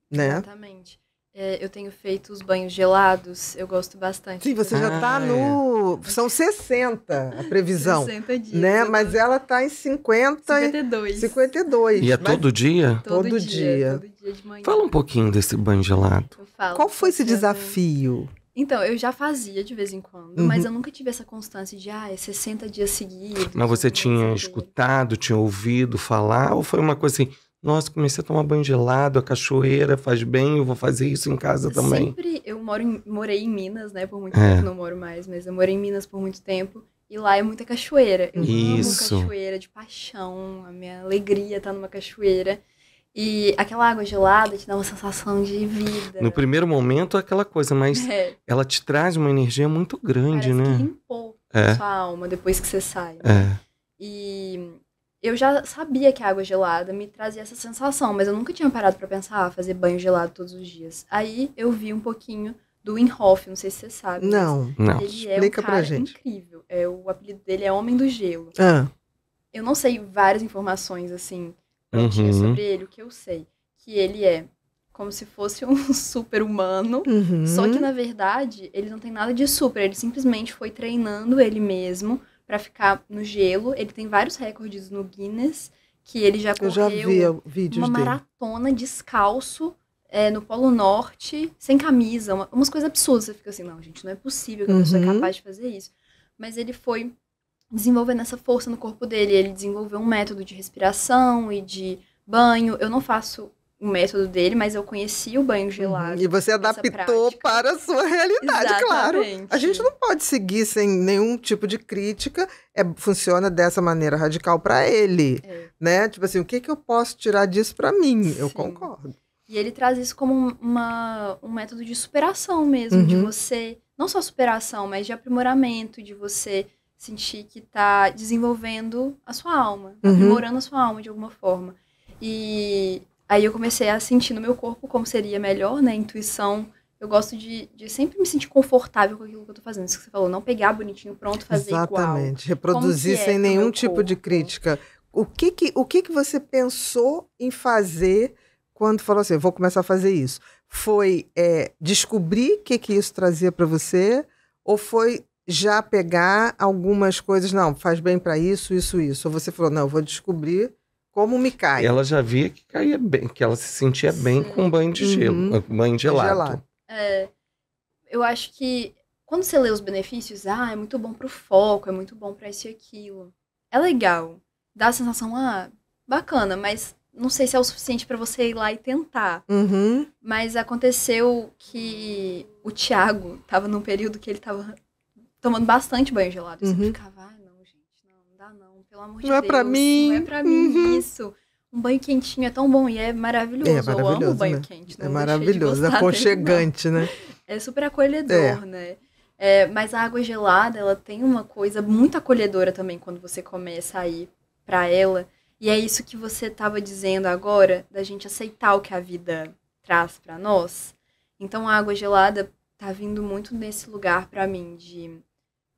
né? Exatamente. É, eu tenho feito os banhos gelados, eu gosto bastante. Sim, você já está ah, é. no. São 60 a previsão. 60 dias. Né? Mas ela está em 50. 52. 52. E é Mas... todo dia? Todo, todo dia, dia. Todo dia de manhã. Fala um pouquinho desse banho gelado. Qual foi esse desafio? Então, eu já fazia de vez em quando, uhum. mas eu nunca tive essa constância de, ah, é 60 dias seguidos. Mas você tinha escutado, tinha ouvido falar, ou foi uma coisa assim, nossa, comecei a tomar banho gelado, a cachoeira faz bem, eu vou fazer isso em casa também? Sempre, eu moro em, morei em Minas, né, por muito é. tempo, não moro mais, mas eu morei em Minas por muito tempo, e lá é muita cachoeira. Eu isso. amo cachoeira de paixão, a minha alegria tá numa cachoeira. E aquela água gelada te dá uma sensação de vida. No primeiro momento, é aquela coisa, mas é. ela te traz uma energia muito grande, Parece né? Que limpou é. sua alma depois que você sai. É. E eu já sabia que a água gelada me trazia essa sensação, mas eu nunca tinha parado para pensar, ah, fazer banho gelado todos os dias. Aí eu vi um pouquinho do Inhoff, não sei se você sabe. Não, não. Ele Explica é um cara gente. incrível. É, o apelido dele é Homem do Gelo. Ah. Eu não sei várias informações, assim, uhum. sobre ele, o que eu sei. Que ele é como se fosse um super humano, uhum. só que na verdade ele não tem nada de super, ele simplesmente foi treinando ele mesmo para ficar no gelo. Ele tem vários recordes no Guinness, que ele já correu já uma maratona dele. descalço é, no Polo Norte, sem camisa, uma, umas coisas absurdas. Você fica assim, não, gente, não é possível que a uhum. pessoa é uhum. capaz de fazer isso. Mas ele foi desenvolvendo essa força no corpo dele. Ele desenvolveu um método de respiração e de banho. Eu não faço o método dele, mas eu conheci o banho uhum. gelado. E você adaptou para a sua realidade, Exatamente. claro. A gente não pode seguir sem nenhum tipo de crítica. É, funciona dessa maneira radical para ele, é. né? Tipo assim, o que, que eu posso tirar disso para mim? Sim. Eu concordo. E ele traz isso como uma, um método de superação mesmo, uhum. de você, não só superação, mas de aprimoramento, de você sentir que está desenvolvendo a sua alma, tá uhum. aprimorando a sua alma de alguma forma. E aí eu comecei a sentir no meu corpo como seria melhor, né? Intuição. Eu gosto de, de sempre me sentir confortável com aquilo que eu tô fazendo. Isso que você falou, não pegar bonitinho, pronto, fazer Exatamente. igual. Exatamente. Reproduzir é sem é nenhum tipo corpo? de crítica. O que que, o que que você pensou em fazer quando falou assim, vou começar a fazer isso? Foi é, descobrir o que que isso trazia para você? Ou foi já pegar algumas coisas, não, faz bem para isso, isso, isso. Ou você falou, não, vou descobrir como me cai. Ela já via que caía bem, que ela se sentia Sim. bem com banho de gelo, uhum. banho gelado. gelado. É, eu acho que quando você lê os benefícios, ah, é muito bom pro foco, é muito bom para isso e aquilo. É legal. Dá a sensação, ah, bacana, mas não sei se é o suficiente para você ir lá e tentar. Uhum. Mas aconteceu que o Thiago tava num período que ele tava tomando bastante banho gelado. Uhum. E ficava, ah, não, gente, não, não dá não, pelo amor de não é Deus. Não é pra mim. Não é pra mim uhum. isso. Um banho quentinho é tão bom e é maravilhoso. É, maravilhoso, eu amo né? banho quente. é maravilhoso, é aconchegante, né? É super acolhedor, é. né? É, mas a água gelada, ela tem uma coisa muito acolhedora também quando você começa a ir para ela. E é isso que você estava dizendo agora, da gente aceitar o que a vida traz para nós. Então a água gelada tá vindo muito nesse lugar para mim de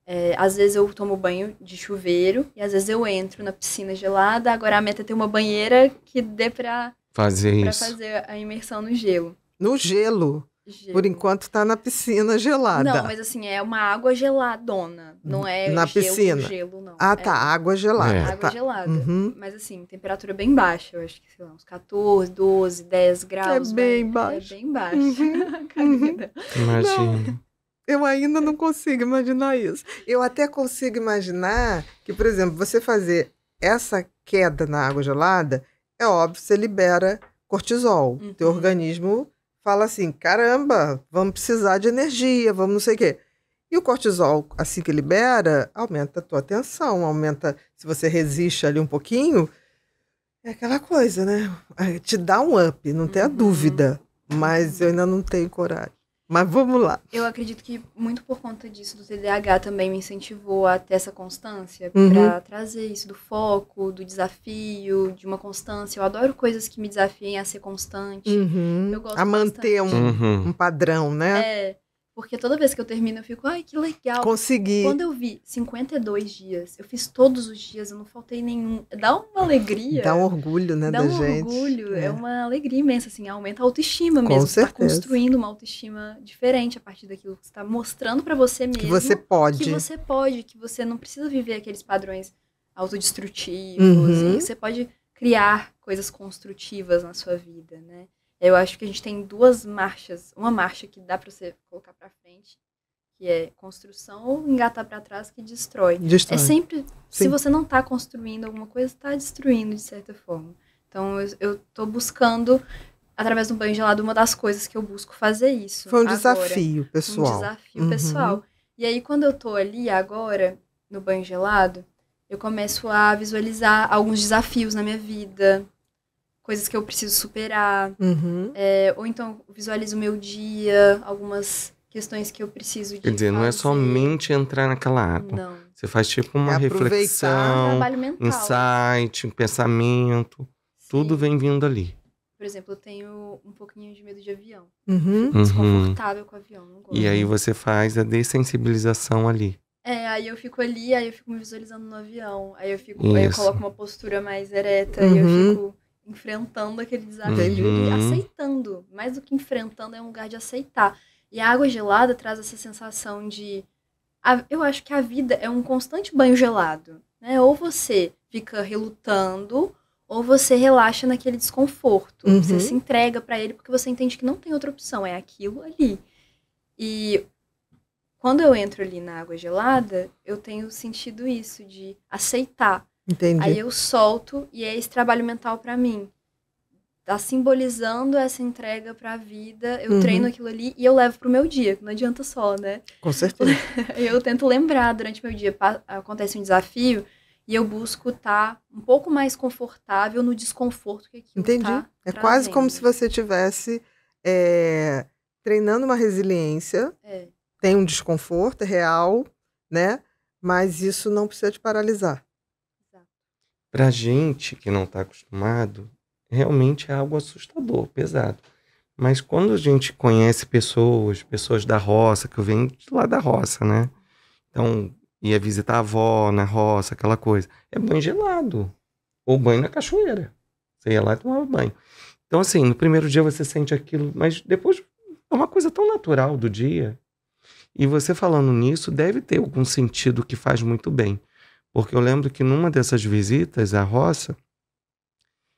é, às vezes eu tomo banho de chuveiro e às vezes eu entro na piscina gelada. Agora a meta é ter uma banheira que dê pra fazer, fazer a imersão no gelo. No gelo? Gelo. Por enquanto tá na piscina gelada. Não, mas assim, é uma água geladona. Não é na gelo, piscina. gelo, não. Ah, é tá. água gelada. É. Tá. Água tá. gelada. Uhum. Mas assim, temperatura bem baixa. Eu acho que, sei lá, uns 14, 12, 10 graus. É bem é baixo. É bem baixo. Uhum. uhum. Imagina. Eu ainda não consigo imaginar isso. Eu até consigo imaginar que, por exemplo, você fazer essa queda na água gelada, é óbvio, você libera cortisol. Uhum. Teu organismo fala assim: caramba, vamos precisar de energia, vamos não sei o quê. E o cortisol, assim que libera, aumenta a tua tensão, aumenta. Se você resiste ali um pouquinho, é aquela coisa, né? Te dá um up, não uhum. tem a dúvida. Mas eu ainda não tenho coragem. Mas vamos lá. Eu acredito que muito por conta disso do TDAH também me incentivou a ter essa constância uhum. para trazer isso do foco, do desafio, de uma constância. Eu adoro coisas que me desafiem a ser constante. Uhum. Eu gosto a manter um, uhum. um, padrão, né? É. Porque toda vez que eu termino, eu fico, ai, que legal. Consegui. Quando eu vi 52 dias, eu fiz todos os dias, eu não faltei nenhum. Dá uma alegria. Dá um orgulho, né, dá da um gente. Dá um orgulho, é. é. uma alegria imensa, assim, aumenta a autoestima Com mesmo. Tá certeza. Tá construindo uma autoestima diferente a partir daquilo que você tá mostrando para você mesmo. Que você pode. Que você pode, que você não precisa viver aqueles padrões autodestrutivos. Uhum. você pode criar coisas construtivas na sua vida, né? Eu acho que a gente tem duas marchas. Uma marcha que dá para você colocar para frente, que é construção, ou engatar para trás, que destrói. destrói. É sempre, Sim. se você não está construindo alguma coisa, está destruindo de certa forma. Então, eu estou buscando, através do banho gelado, uma das coisas que eu busco fazer isso. Foi um agora. desafio pessoal. Um desafio uhum. pessoal. E aí, quando eu estou ali agora, no banho gelado, eu começo a visualizar alguns desafios na minha vida, coisas que eu preciso superar. Uhum. É, ou então visualizo o meu dia, algumas questões que eu preciso de Quer dizer, fazer. não é somente entrar naquela água. Não. Você faz tipo é uma é reflexão, um né? insight, um pensamento. Sim. Tudo vem vindo ali. Por exemplo, eu tenho um pouquinho de medo de avião. Uhum. Desconfortável uhum. com o avião. Não gosto. E aí você faz a dessensibilização ali. É, aí eu fico ali, aí eu fico me visualizando no avião. Aí eu fico, aí eu coloco uma postura mais ereta, uhum. aí eu uhum. fico enfrentando aquele desafio uhum. e aceitando. Mais do que enfrentando, é um lugar de aceitar. E a água gelada traz essa sensação de. Eu acho que a vida é um constante banho gelado. Né? Ou você fica relutando, ou você relaxa naquele desconforto. Uhum. Você se entrega para ele porque você entende que não tem outra opção, é aquilo ali. E quando eu entro ali na água gelada, eu tenho sentido isso de aceitar Entendi. Aí eu solto e é esse trabalho mental para mim. Tá simbolizando essa entrega para a vida. Eu uhum. treino aquilo ali e eu levo pro meu dia. Não adianta só, né? Com certeza. eu tento lembrar durante meu dia. Acontece um desafio e eu busco estar tá um pouco mais confortável no desconforto que aquilo Entendi. Tá é trazendo. quase como se você tivesse é, treinando uma resiliência. É. Tem um desconforto é real, né? Mas isso não precisa te paralisar. Para gente que não está acostumado, realmente é algo assustador, pesado. Mas quando a gente conhece pessoas, pessoas da roça, que eu venho de lá da roça, né? Então, ia visitar a avó na roça, aquela coisa. É banho gelado. Ou banho na cachoeira. Você ia lá e tomava banho. Então, assim, no primeiro dia você sente aquilo, mas depois é uma coisa tão natural do dia. E você falando nisso, deve ter algum sentido que faz muito bem. Porque eu lembro que numa dessas visitas à roça,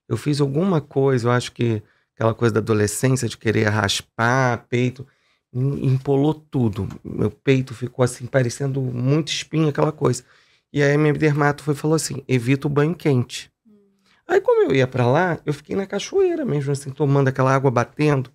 eu fiz alguma coisa, eu acho que aquela coisa da adolescência de querer raspar peito, empolou tudo. Meu peito ficou assim, parecendo muito espinho, aquela coisa. E aí minha dermato foi falou assim: evita o banho quente. Hum. Aí, como eu ia para lá, eu fiquei na cachoeira mesmo, assim, tomando aquela água batendo.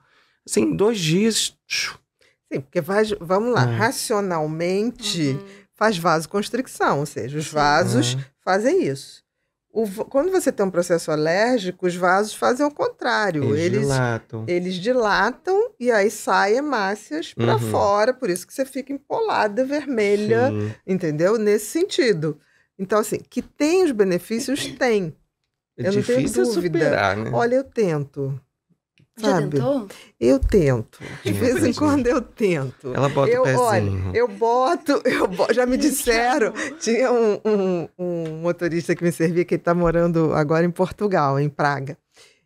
Assim, dois dias. Sim, porque vai, vamos lá, é. racionalmente. Uhum faz vasoconstricção, ou seja, os vasos uhum. fazem isso. O, quando você tem um processo alérgico, os vasos fazem o contrário. Eles, eles dilatam. Eles dilatam e aí sai hemácias para uhum. fora, por isso que você fica empolada, vermelha, Sim. entendeu? Nesse sentido. Então, assim, que tem os benefícios, é tem. É eu difícil não tenho dúvida. Superar, né? Olha, eu tento. Já sabe? tentou? Eu tento. De vez em quando eu tento. Ela bota eu, o pezinho. Olha, eu boto, eu boto, já me disseram. Tinha um, um, um motorista que me servia que ele está morando agora em Portugal, em Praga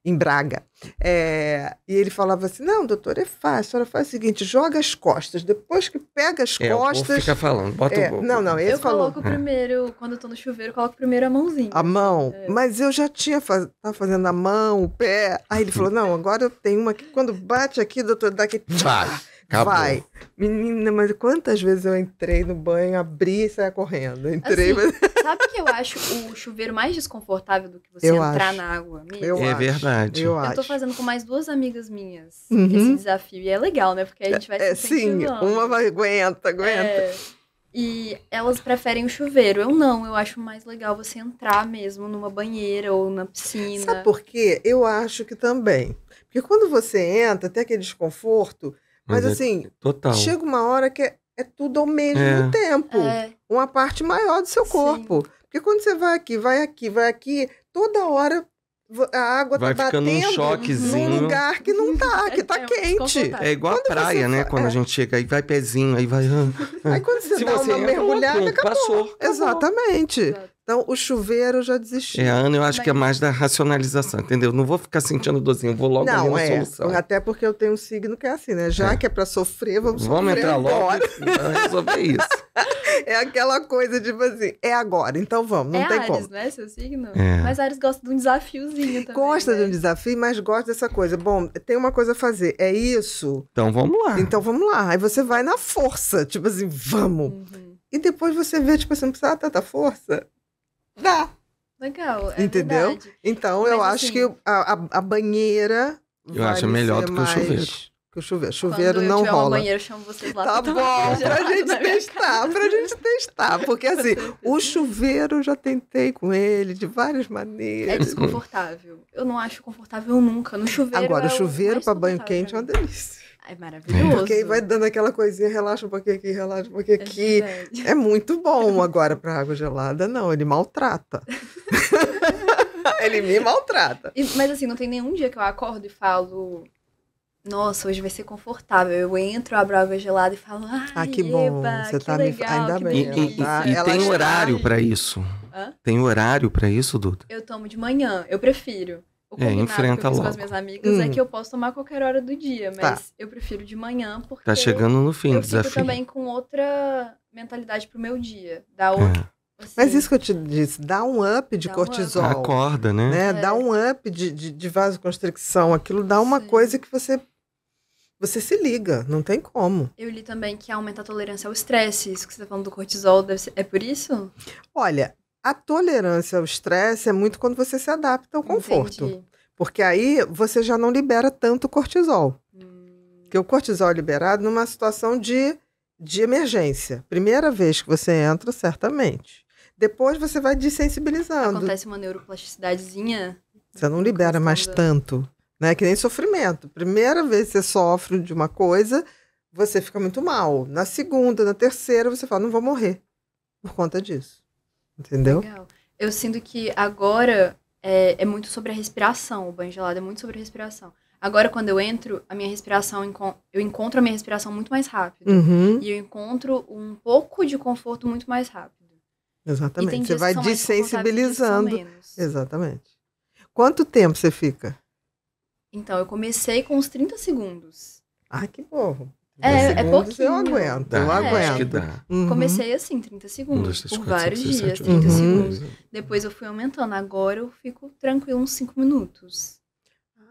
em Braga. É, e ele falava assim: não, doutor, é fácil. A senhora faz o seguinte: joga as costas. Depois que pega as é, costas. O fica falando, bota é, o Não, não, ele eu falou. Eu coloco é. primeiro, quando eu tô no chuveiro, eu coloco primeiro a mãozinha. A mão. É. Mas eu já tinha faz... tava fazendo a mão, o pé. Aí ele falou: não, agora eu tenho uma que quando bate aqui, doutor, dá que. Vai. Acabou. Vai. Menina, mas quantas vezes eu entrei no banho, abri e saia correndo. Entrei, assim, mas... Sabe que eu acho o chuveiro mais desconfortável do que você eu entrar acho. na água mesmo? Eu é acho. verdade. Eu, eu tô fazendo com mais duas amigas minhas uhum. esse desafio. E é legal, né? Porque a gente vai é, se é, Sim, uma vai, aguenta, aguenta. É, e elas preferem o chuveiro. Eu não, eu acho mais legal você entrar mesmo numa banheira ou na piscina. Sabe por quê? Eu acho que também. Porque quando você entra, tem aquele desconforto, mas, mas é assim, total. chega uma hora que é é tudo ao mesmo é. tempo. É. Uma parte maior do seu corpo. Sim. Porque quando você vai aqui, vai aqui, vai aqui, toda hora a água vai tá ficando batendo um choquezinho. num lugar que não tá, que tá é, quente. É igual né? quando a praia, né? Quando é. a gente chega, aí vai pezinho, aí vai... aí quando você Se dá você uma mergulhada, acabou. Passou, acabou. Exatamente. Exato. Então, o chuveiro eu já desisti. É, Ana, eu acho Mas... que é mais da racionalização, entendeu? Não vou ficar sentindo dozinho, vou logo Não, uma é. solução. Até porque eu tenho um signo que é assim, né? Já é. que é pra sofrer, vamos, vamos sofrer entrar agora. logo pra resolver isso. é aquela coisa, tipo assim, é agora, então vamos, não é tem Ares, como. né? Seu signo? É. Mas Ares gosta de um desafiozinho também. Gosta né? de um desafio, mas gosta dessa coisa. Bom, tem uma coisa a fazer, é isso. Então vamos lá. Então vamos lá. Aí você vai na força, tipo assim, vamos. Uhum. E depois você vê, tipo assim, não precisa tanta força. Dá. Legal. É Entendeu? Verdade. Então, Mas eu assim, acho que a, a banheira. Eu vale acho melhor do que o chuveiro. Que o chuveiro. Chuveiro não rola. banheiro, eu chamo vocês lá. Tá bom, pra gente testar, pra gente testar. Porque assim, o chuveiro eu já tentei com ele de várias maneiras. É desconfortável. Eu não acho confortável nunca. No chuveiro. Agora, é o chuveiro para banho quente é uma delícia. É maravilhoso. É. Porque aí vai dando aquela coisinha, relaxa um pouquinho aqui, relaxa um pouquinho é aqui. É, é muito bom agora para água gelada, não. Ele maltrata. ele me maltrata. E, mas assim, não tem nenhum dia que eu acordo e falo, nossa, hoje vai ser confortável. Eu entro, abro a água gelada e falo, ah, que bom. você que tá legal, me ainda bem. E, e, tá... e tem horário para isso? Hã? Tem horário para isso, Duda? Eu tomo de manhã, eu prefiro combinado é, enfrenta logo eu com as minhas amigas é hum. é que eu posso tomar qualquer hora do dia, tá. mas tá. eu prefiro de manhã porque tá chegando no fim eu do desafio. também com outra mentalidade pro meu dia, dá outra, é. Assim, Mas isso que eu te disse, dá um up de cortisol. Um up. Acorda, né? né? É. Dá um up de, de, de, vasoconstricção. Aquilo dá uma Sim. coisa que você você se liga, não tem como. Eu li também que aumenta a tolerância ao estresse, isso que você tá falando do cortisol, ser, é por isso? Olha, a tolerância ao estresse é muito quando você se adapta ao conforto. Entendi. Porque aí você já não libera tanto cortisol. Hum. Porque o cortisol é liberado numa situação de, de emergência. Primeira vez que você entra, certamente. Depois você vai desensibilizando. Acontece uma neuroplasticidadezinha. Você não libera mais tanto. Né? Que nem sofrimento. Primeira vez que você sofre de uma coisa, você fica muito mal. Na segunda, na terceira, você fala, não vou morrer por conta disso. Entendeu? Legal. Eu sinto que agora é, é muito sobre a respiração, o banho gelado é muito sobre a respiração. Agora, quando eu entro, a minha respiração, eu encontro a minha respiração muito mais rápido. Uhum. E eu encontro um pouco de conforto muito mais rápido. Exatamente. Você vai desensibilizando. Exatamente. Quanto tempo você fica? Então, eu comecei com uns 30 segundos. Ah, que bom. É, é pouquinho. Eu é, aguento, dá, eu aguento. Uhum. Comecei assim, 30 segundos, um, dois, por vários dias, 30 uhum. segundos. Depois eu fui aumentando. Agora eu fico tranquilo uns 5 minutos.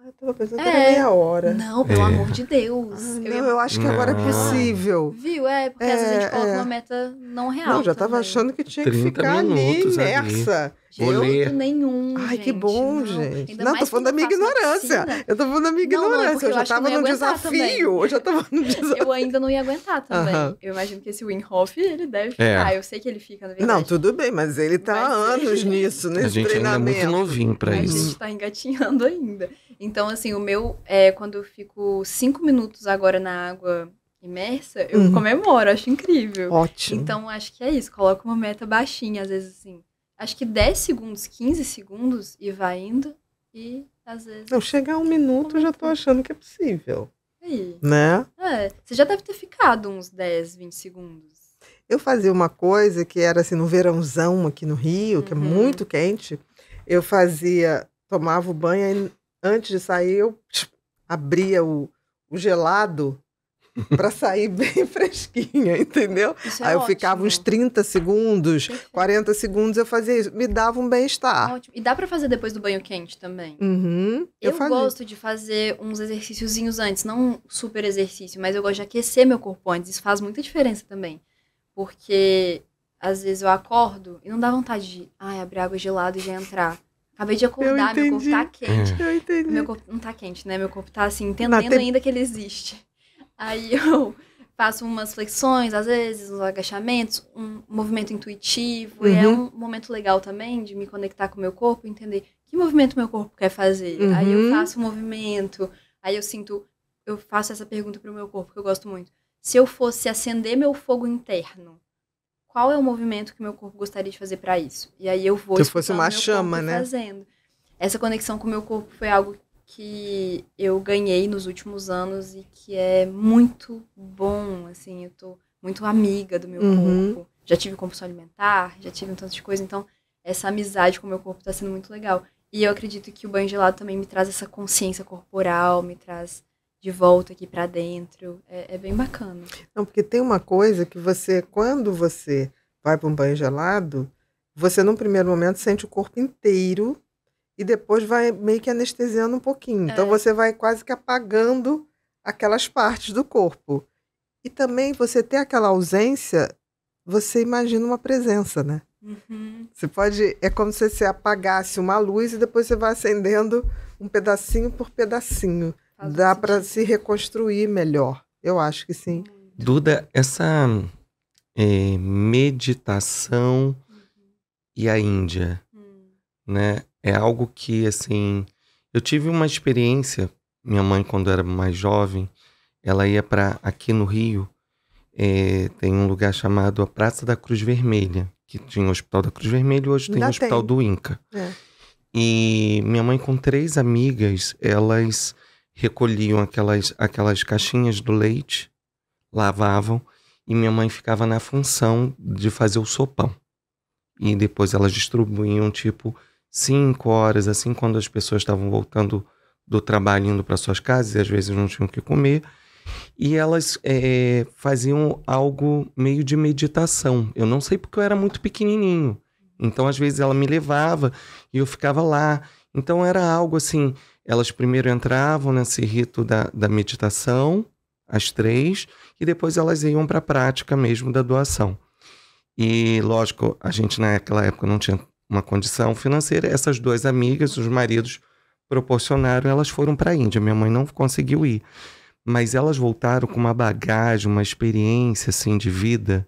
Eu tava pensando que era é. meia hora. Não, pelo é. amor de Deus. Ah, eu, não, eu acho que não. agora é possível. Viu? É, porque é, às vezes a gente é, coloca é. uma meta não real. Não, já também. tava achando que tinha que ficar ali imersa. Jeito nenhum. Ai, gente. que bom, não. gente. Ainda não, tô falando da minha ignorância. Eu tô falando da minha ignorância. eu já eu tava no desafio. Eu já tava no desafio. Eu ainda não ia aguentar também. Uh -huh. Eu imagino que esse Winhoff, ele deve ficar. Eu sei que ele fica, na verdade. Não, tudo bem, mas ele tá há anos nisso, nesse treinamento. A gente ainda é muito novinho pra isso. A gente tá engatinhando ainda. Então, assim, o meu, é, quando eu fico cinco minutos agora na água imersa, eu uhum. comemoro, acho incrível. Ótimo. Então, acho que é isso, coloca uma meta baixinha, às vezes, assim, acho que 10 segundos, 15 segundos e vai indo, e às vezes... Não, chegar a um minuto eu já tô achando que é possível. Aí. Né? É, você já deve ter ficado uns 10, 20 segundos. Eu fazia uma coisa que era assim, no verãozão aqui no Rio, que é uhum. é muito quente, eu fazia, tomava o banho, e antes de sair, eu tipo, abria o, o gelado para sair bem fresquinha, entendeu? É Aí eu ótimo. ficava uns 30 segundos, 40 segundos eu fazia isso, me dava um bem-estar. E dá para fazer depois do banho quente também. Uhum, eu, eu gosto de fazer uns exercíciozinhos antes, não super exercício, mas eu gosto de aquecer meu corpo antes, isso faz muita diferença também. Porque às vezes eu acordo e não dá vontade de, ai, abrir água gelada e já entrar. Acabei de acordar, meu corpo tá quente. Eu entendi. Meu corpo não tá quente, né? Meu corpo tá assim, entendendo ainda que ele existe. Aí eu faço umas flexões, às vezes, uns agachamentos, um movimento intuitivo. Uhum. E é uhum. um momento legal também de me conectar com o meu corpo, entender que movimento meu corpo quer fazer. Uhum. Aí eu uhum. faço um movimento, aí eu sinto, eu faço essa pergunta pro meu corpo, que eu gosto muito. Se eu fosse acender meu fogo interno, qual é o movimento que meu corpo gostaria de fazer para isso. E aí eu vou. Se fosse uma chama, né? Fazendo. Essa conexão com o meu corpo foi algo que eu ganhei nos últimos anos e que é muito bom, assim, eu tô muito amiga do meu uhum. corpo. Já tive compulsão alimentar, já tive um tanto de coisa, então essa amizade com o meu corpo tá sendo muito legal. E eu acredito que o banho gelado também me traz essa consciência corporal, me traz de volta aqui para dentro. É, é, bem bacana. Não, porque tem uma coisa que você, quando você vai para um banho gelado, você num primeiro momento sente o corpo inteiro e depois vai meio que anestesiando um pouquinho. Então, é. Então você vai quase que apagando aquelas partes do corpo. E também você ter aquela ausência, você imagina uma presença, né? Uhum. Você pode. É como se você apagasse uma luz e depois você vai acendendo um pedacinho por pedacinho dá para se reconstruir melhor. Eu acho que sim. Duda, essa é, meditação uhum. e a Índia, uhum. né? É algo que, assim, eu tive uma experiência. Minha mãe, quando era mais jovem, ela ia para aqui no Rio. É, tem um lugar chamado a Praça da Cruz Vermelha, que tinha o Hospital da Cruz Vermelha, hoje Ainda tem o Hospital tem. do Inca. É. E minha mãe, com três amigas, elas recolhiam aquelas, aquelas caixinhas do leite, lavavam e minha mãe ficava na função de fazer o sopão. E depois elas distribuíam tipo cinco horas, assim, quando as pessoas estavam voltando do trabalho, indo para suas casas e às vezes não tinham o que comer. E elas é, faziam algo meio de meditação. Eu não sei porque eu era muito pequenininho. Então, às vezes, ela me levava e eu ficava lá. Então, era algo assim elas primeiro entravam nesse rito da, da meditação, às três, e depois elas iam para a prática mesmo da doação. E, lógico, a gente naquela época não tinha uma condição financeira. Essas duas amigas, os maridos proporcionaram, elas foram para a Índia. Minha mãe não conseguiu ir. Mas elas voltaram com uma bagagem, uma experiência assim de vida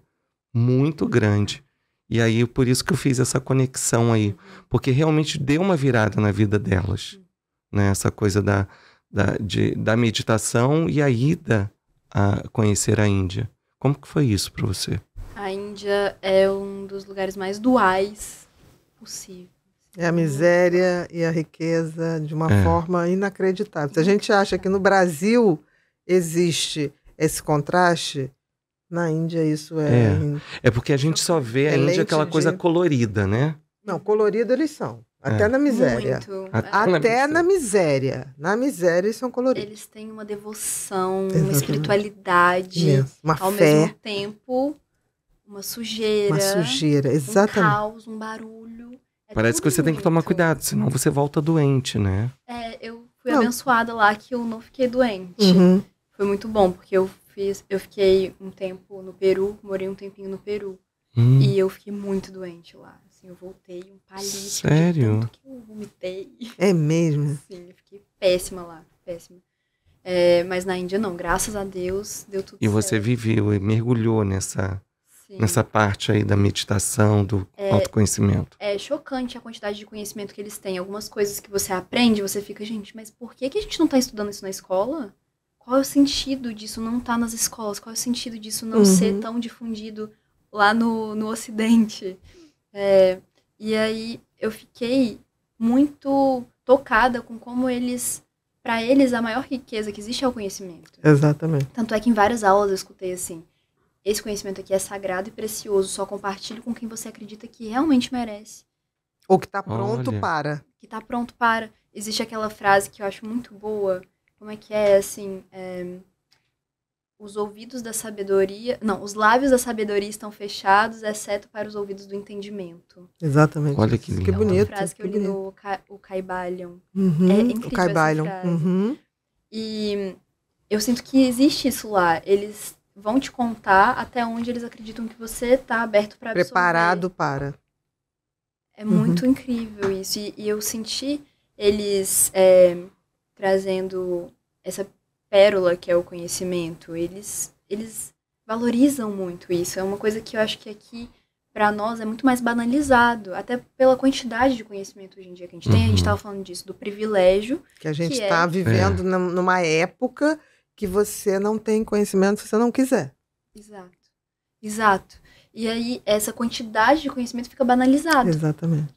muito grande. E aí, por isso que eu fiz essa conexão aí. Porque realmente deu uma virada na vida delas né? Essa coisa da, da, de, da meditação e a ida a conhecer a Índia. Como que foi isso para você? A Índia é um dos lugares mais duais possível. É a miséria e a riqueza de uma é. forma inacreditável. Se a gente acha que no Brasil existe esse contraste, na Índia isso é. É, é porque a gente só vê a é Índia aquela coisa de... colorida, né? Não, colorida eles são. É. Até é. na miséria. Muito. Até, Até na, na miséria. Na miséria eles são coloridos. Eles têm uma devoção, Exatamente. uma espiritualidade. Isso. Uma ao fé. Ao mesmo tempo, uma sujeira. Uma sujeira, exatamente. Um caos, um barulho. É Parece que você bonito. tem que tomar cuidado, senão você volta doente, né? É, eu fui não. abençoada lá que eu não fiquei doente. Uhum. Foi muito bom, porque eu fiz, eu fiquei um tempo no Peru, morei um tempinho no Peru. Hum. E eu fiquei muito doente lá assim, eu voltei um palito. Sério? que eu vomitei. É mesmo? Sim, eu fiquei péssima lá, péssima. É, mas na Índia não, graças a Deus deu tudo E você viveu e mergulhou nessa, nessa parte aí da meditação, do é, autoconhecimento. É chocante a quantidade de conhecimento que eles têm. Algumas coisas que você aprende, você fica, gente, mas por que, que a gente não está estudando isso na escola? Qual é o sentido disso não estar tá nas escolas? Qual é o sentido disso não uhum. ser tão difundido lá no, no Ocidente? É, e aí eu fiquei muito tocada com como eles, para eles, a maior riqueza que existe é o conhecimento. Exatamente. Tanto é que em várias aulas eu escutei assim: esse conhecimento aqui é sagrado e precioso, só compartilhe com quem você acredita que realmente merece. Ou que está pronto Olha. para. Que está pronto para. Existe aquela frase que eu acho muito boa. Como é que é, assim? É os ouvidos da sabedoria, não, os lábios da sabedoria estão fechados, exceto para os ouvidos do entendimento. Exatamente. Olha que, lindo. que bonito. É uma frase que, que eu li no Ca, o Caibalion. Uhum, é incrível o Caibalion. Uhum. E eu sinto que existe isso lá. Eles vão te contar até onde eles acreditam que você está aberto para absorver. Preparado para. É muito uhum. incrível isso. E, e, eu senti eles é, trazendo essa pérola que é o conhecimento. Eles, eles valorizam muito isso. É uma coisa que eu acho que aqui, para nós, é muito mais banalizado. Até pela quantidade de conhecimento hoje em dia que a gente uhum. tem. A gente estava uhum. falando disso, do privilégio. Que a gente está é... Tá vivendo é. numa época que você não tem conhecimento se você não quiser. Exato. Exato. E aí, essa quantidade de conhecimento fica banalizada. Exatamente.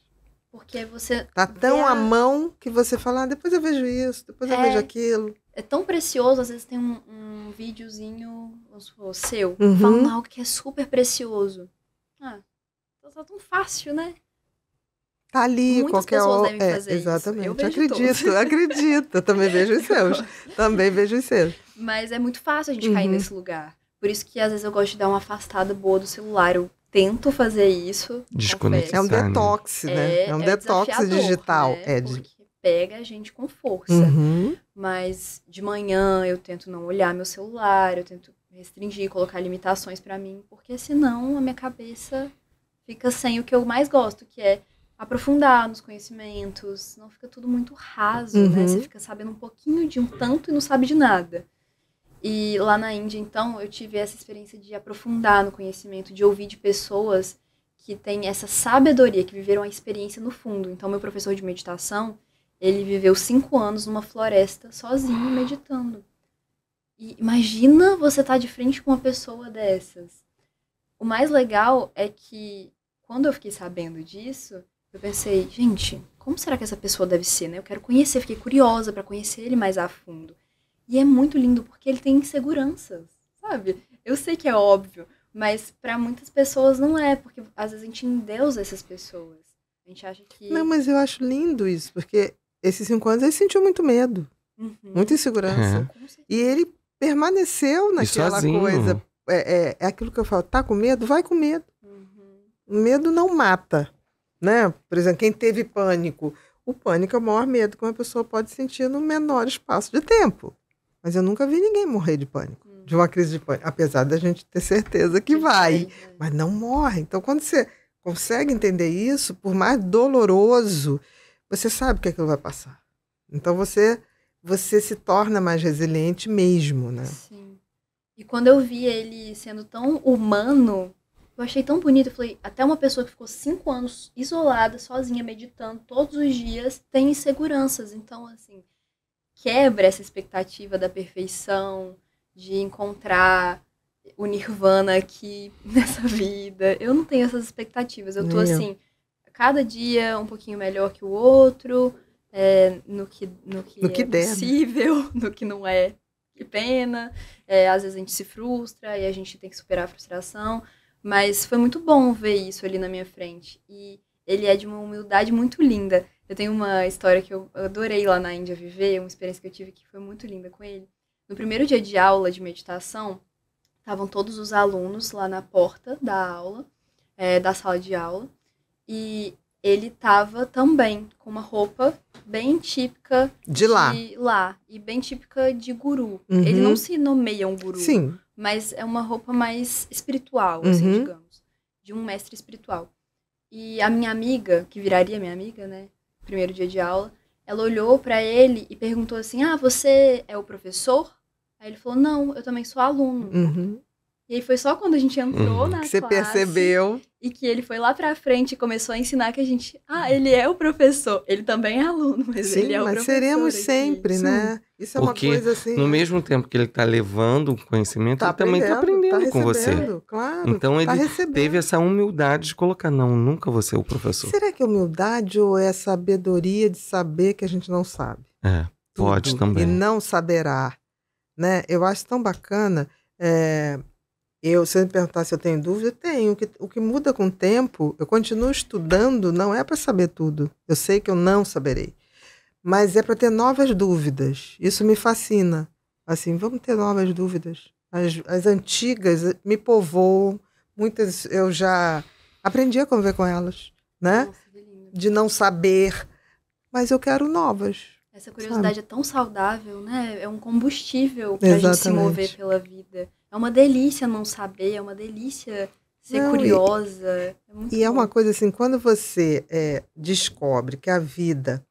Porque você. Tá tão a... à mão que você fala, ah, depois eu vejo isso, depois é... eu vejo é. aquilo é tão precioso, às vezes tem um, um videozinho o seu, uhum. falando algo que é super precioso. Ah, então tá tão fácil, né? Tá ali, Muitas qualquer hora. É, exatamente. Isso. Eu acredito, todos. acredito. Eu também vejo os seus. também vejo os seus. Mas é muito fácil a gente uhum. cair nesse lugar. Por isso que às vezes eu gosto de dar uma afastada boa do celular. Eu tento fazer isso. Desconectar. É um né? detox, né? É, é um é detox digital. Né? É de... Porque pega a gente com força. Uhum. Mas de manhã eu tento não olhar meu celular, eu tento restringir, colocar limitações para mim, porque senão a minha cabeça fica sem o que eu mais gosto, que é aprofundar nos conhecimentos, senão fica tudo muito raso, né? uhum. né? Você fica sabendo um pouquinho de um tanto e não sabe de nada. E lá na Índia, então, eu tive essa experiência de aprofundar no conhecimento, de ouvir de pessoas que têm essa sabedoria, que viveram a experiência no fundo. Então, meu professor de meditação, ele viveu cinco anos numa floresta sozinho, meditando. E imagina você estar tá de frente com uma pessoa dessas. O mais legal é que, quando eu fiquei sabendo disso, eu pensei, gente, como será que essa pessoa deve ser, né? Eu quero conhecer, fiquei curiosa para conhecer ele mais a fundo. E é muito lindo porque ele tem inseguranças, sabe? Eu sei que é óbvio, mas para muitas pessoas não é, porque às vezes a gente endeusa essas pessoas. A gente acha que. Não, mas eu acho lindo isso, porque esses cinco anos, ele sentiu muito medo, uhum. muita insegurança. É. E ele permaneceu naquela coisa. É, é, é, aquilo que eu falo, tá com medo? Vai com medo. Uhum. Medo não mata, né? Por exemplo, quem teve pânico, o pânico é o maior medo que uma pessoa pode sentir no menor espaço de tempo. Mas eu nunca vi ninguém morrer de pânico, uhum. de uma crise de pânico, apesar da gente ter certeza que vai, né? mas não morre. Então, quando você consegue entender isso, por mais doloroso, você sabe que é aquilo vai passar. Então você você se torna mais resiliente mesmo, né? Sim. E quando eu vi ele sendo tão humano, eu achei tão bonito. Eu falei, até uma pessoa que ficou cinco anos isolada, sozinha, meditando todos os dias, tem inseguranças. Então, assim, quebra essa expectativa da perfeição, de encontrar o nirvana aqui nessa vida. Eu não tenho essas expectativas. Eu tô assim. Eu cada dia um pouquinho melhor que o outro, é, no que, no que, no é né? possível, no que não é, que pena. É, às vezes a gente se frustra e a gente tem que superar a frustração. Mas foi muito bom ver isso ali na minha frente. E ele é de uma humildade muito linda. Eu tenho uma história que eu adorei lá na Índia viver, uma experiência que eu tive que foi muito linda com ele. No primeiro dia de aula de meditação, estavam todos os alunos lá na porta da aula, é, da sala de aula. E ele tava também com uma roupa bem típica de lá, de lá e bem típica de guru. Uhum. Ele não se nomeia um guru, Sim. mas é uma roupa mais espiritual, uhum. assim, uhum. digamos, de um mestre espiritual. E a minha amiga, que viraria minha amiga, né, primeiro dia de aula, ela olhou para ele e perguntou assim: "Ah, você é o professor?" Aí ele falou: "Não, eu também sou aluno". Uhum. E aí foi só quando a gente entrou uhum, na que você percebeu. E que ele foi lá pra frente e começou a ensinar que a gente. Ah, ele é o professor. Ele também é aluno, mas Sim, ele é o mas professor. Seremos aqui. sempre, né? Sim. né? Isso é Porque uma coisa assim. No mesmo tempo que ele tá levando o conhecimento, tá ele também tá aprendendo tá com você. Claro, então tá ele tá teve essa humildade de colocar, não, nunca você o professor. Será que é humildade ou é sabedoria de saber que a gente não sabe? É, pode também. E não saberá. Né? Eu acho tão bacana. É, eu, se eu me perguntar se eu tenho dúvida, tenho. O que, o que muda com o tempo, eu continuo estudando, não é para saber tudo. Eu sei que eu não saberei. Mas é para ter novas dúvidas. Isso me fascina. Assim, vamos ter novas dúvidas. As, as antigas me povoam. Muitas eu já aprendi a conviver com elas, né? De não saber. Mas eu quero novas. Essa curiosidade sabe? é tão saudável, né? É um combustível para a gente se mover pela vida. É uma delícia não saber, é uma delícia ser não, curiosa. E, é, e é uma coisa assim, quando você é, descobre que a vida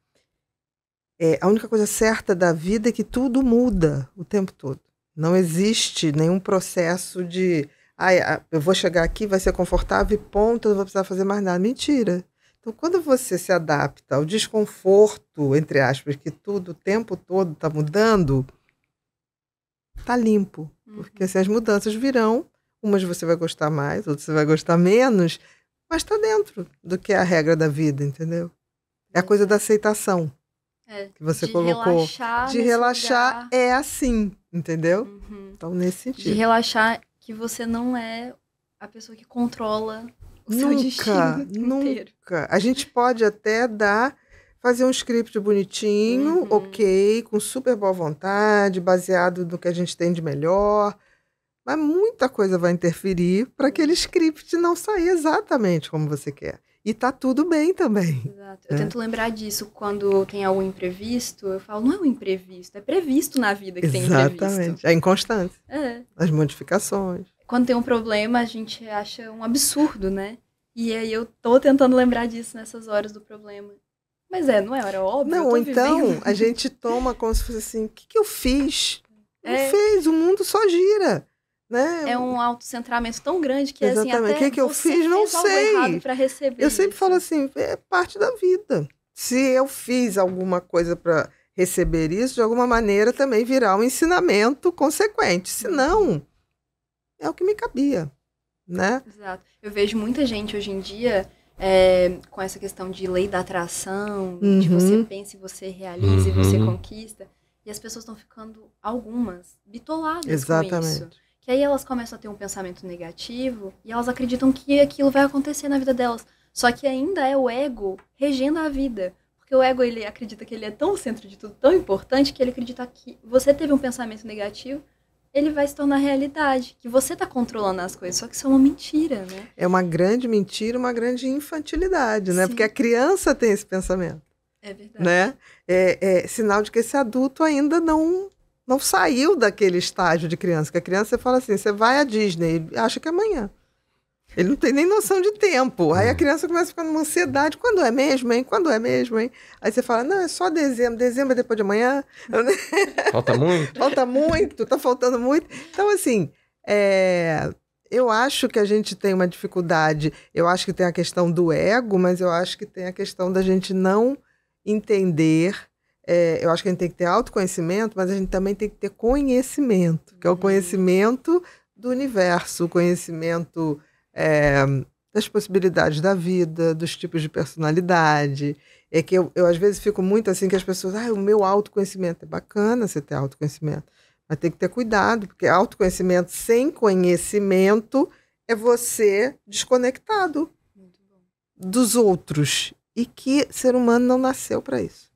é a única coisa certa da vida é que tudo muda o tempo todo. Não existe nenhum processo de ah, eu vou chegar aqui, vai ser confortável e ponto, eu não vou precisar fazer mais nada. Mentira. Então, quando você se adapta ao desconforto, entre aspas, que tudo o tempo todo está mudando, tá limpo. Porque assim, as mudanças virão, umas você vai gostar mais, outras você vai gostar menos, mas está dentro do que é a regra da vida, entendeu? É a coisa da aceitação é, que você de colocou. Relaxar de relaxar lugar. é assim, entendeu? Uhum. Então, nesse sentido. De relaxar que você não é a pessoa que controla o nunca, seu destino inteiro. Nunca. A gente pode até dar fazer um script bonitinho, uhum. ok, com super boa vontade, baseado no que a gente tem de melhor. Mas muita coisa vai interferir para aquele script não sair exatamente como você quer. E tá tudo bem também. Exato. Eu tento é. lembrar disso quando tem algum imprevisto. Eu falo, não é um imprevisto, é previsto na vida que Exatamente. tem imprevisto. É inconstante. É. As modificações. Quando tem um problema, a gente acha um absurdo, né? E aí eu tô tentando lembrar disso nessas horas do problema. Mas é, não é, era é óbvio. Não, então vivendo. a gente toma como se fosse assim: o que, que eu fiz? Não é. fez, o mundo só gira. Né? É um autocentramento tão grande que assim, Exatamente. assim, até o que, que eu fiz, não sei. eu sempre falo assim, é parte da vida. Se eu fiz alguma coisa para receber isso, de alguma maneira também virá um ensinamento consequente. Se não, é o que me cabia, né? Exato. Eu vejo muita gente hoje em dia é, com essa questão de lei da atração, uhum. de você pensa e você realiza uhum. e você conquista. E as pessoas estão ficando, algumas, bitoladas Exatamente. com isso. Que aí elas começam a ter um pensamento negativo e elas acreditam que aquilo vai acontecer na vida delas. Só que ainda é o ego regendo a vida. Porque o ego, ele acredita que ele é tão centro de tudo, tão importante, que ele acredita que você teve um pensamento negativo, ele vai se tornar realidade. Que você está controlando as coisas, só que isso é uma mentira, né? É uma grande mentira, uma grande infantilidade, né? Sim. Porque a criança tem esse pensamento. É verdade. Né? É, é sinal de que esse adulto ainda não não saiu daquele estágio de criança. Que a criança você fala assim, você vai à Disney, acha que é amanhã. Ele não tem nem noção de tempo. Aí a criança começa a ficar numa ansiedade. Quando é mesmo, hein? Quando é mesmo, hein? Aí você fala, não, é só dezembro. Dezembro é depois de amanhã. Falta muito. Falta muito, tá faltando muito. Então, assim, é... eu acho que a gente tem uma dificuldade. Eu acho que tem a questão do ego, mas eu acho que tem a questão da gente não entender... É... eu acho que a gente tem que ter autoconhecimento, mas a gente também tem que ter conhecimento, que é o uhum. conhecimento do universo, o conhecimento é, das possibilidades da vida, dos tipos de personalidade. É que eu, eu, às vezes fico muito assim que as pessoas, ah, o meu autoconhecimento é bacana você ter autoconhecimento, mas tem que ter cuidado, porque autoconhecimento sem conhecimento é você desconectado dos outros e que ser humano não nasceu para isso.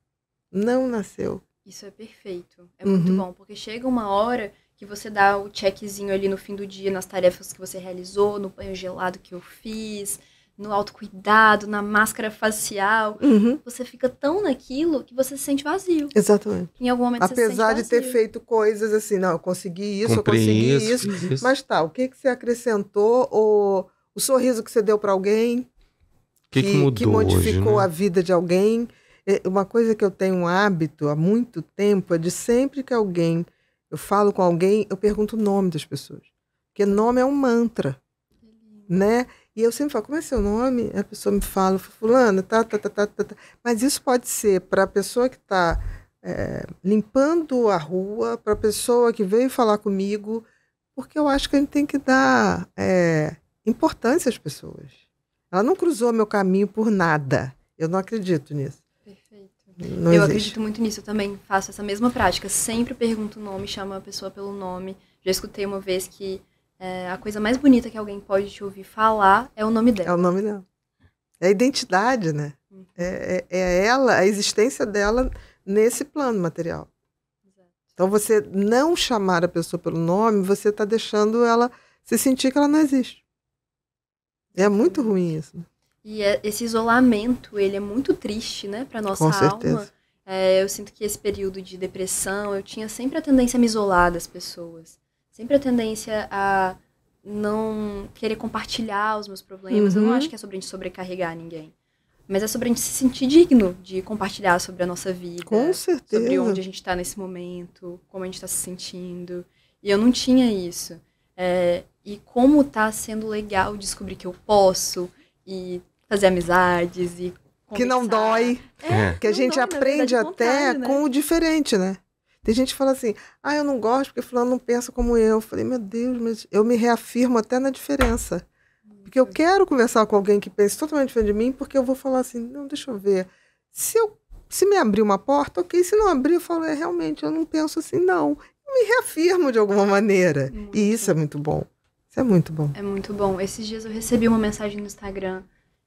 Não nasceu. Isso é perfeito. É uhum. muito bom, porque chega uma hora que você dá o checkzinho ali no fim do dia nas tarefas que você realizou, no banho gelado que eu fiz, no autocuidado, na máscara facial. Uhum. Você fica tão naquilo que você se sente vazio. Exatamente. Em algum momento Apesar você se sente vazio. de ter feito coisas assim, não, eu consegui isso, eu consegui isso, isso, isso, Mas tá, o que, que você acrescentou? o o sorriso que você deu para alguém? Que, que, que, mudou que modificou hoje, né? a vida de alguém? É, uma coisa que eu tenho um hábito há muito tempo é de sempre que alguém eu falo com alguém, eu pergunto o nome das pessoas. Porque nome é um mantra, né? E eu sempre falo, como é seu nome? A pessoa me fala, fulano, tá, tá, tá, tá, tá. tá. Mas isso pode ser para a pessoa que está é, limpando a rua, para a pessoa que veio falar comigo, porque eu acho que a gente tem que dar é, importância às pessoas. Ela não cruzou meu caminho por nada. Eu não acredito nisso. Não eu existe. acredito muito nisso, eu também faço essa mesma prática. Sempre pergunto o nome, chamo a pessoa pelo nome. Já escutei uma vez que é, a coisa mais bonita que alguém pode te ouvir falar é o nome dela. É o nome dela. É a identidade, né? Uhum. É, é, é, ela, a existência dela nesse plano material. Exato. Então, você não chamar a pessoa pelo nome, você está deixando ela se sentir que ela não existe. É muito ruim isso. Né? E é, esse isolamento, ele é muito triste, né, para nossa Com certeza. alma. É, eu sinto que esse período de depressão, eu tinha sempre a tendência a me isolar das pessoas. Sempre a tendência a não querer compartilhar os meus problemas. Uhum. Eu não uhum. acho que é sobre a gente sobrecarregar ninguém. Mas é sobre a gente se sentir digno de compartilhar sobre a nossa vida. Com certeza. Sobre onde a gente está nesse momento, como a gente está se sentindo. E eu não tinha isso. É, e como tá sendo legal descobrir que eu posso e fazer amizades e. Conversar. Que não dói. É, é, que a gente dói, aprende verdade, até né? com o diferente, né? Tem gente que fala assim, ah, eu não gosto porque fulano não pensa como eu. Eu falei, meu Deus, mas eu me reafirmo até na diferença. Porque eu uhum. quero conversar com alguém que pense totalmente diferente de mim, porque eu vou falar assim, não, deixa eu ver. Se eu se me abrir uma porta, ok. Se não abrir, eu falo, é, realmente, eu não penso assim, não. Eu me reafirmo de alguma maneira. Muito e isso é muito bom. Isso é muito bom. É muito bom. Esses dias eu recebi uma mensagem no Instagram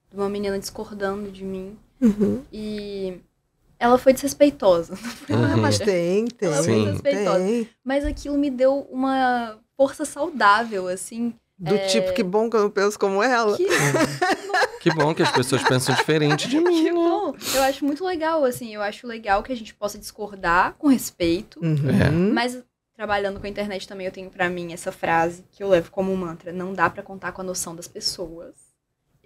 de uma menina discordando de mim. Uhum. E ela foi desrespeitosa. Não uhum. foi Mas tem, tem. Ela foi desrespeitosa. Tem. Mas aquilo me deu uma força saudável, assim. Do é... tipo, que bom que eu não penso como ela. Que... que bom que as pessoas pensam diferente de mim. Que né? bom. Eu acho muito legal, assim. Eu acho legal que a gente possa discordar com respeito. Uhum. É. Mas trabalhando com a internet também, eu tenho para mim essa frase que eu levo como mantra: não dá para contar com a noção das pessoas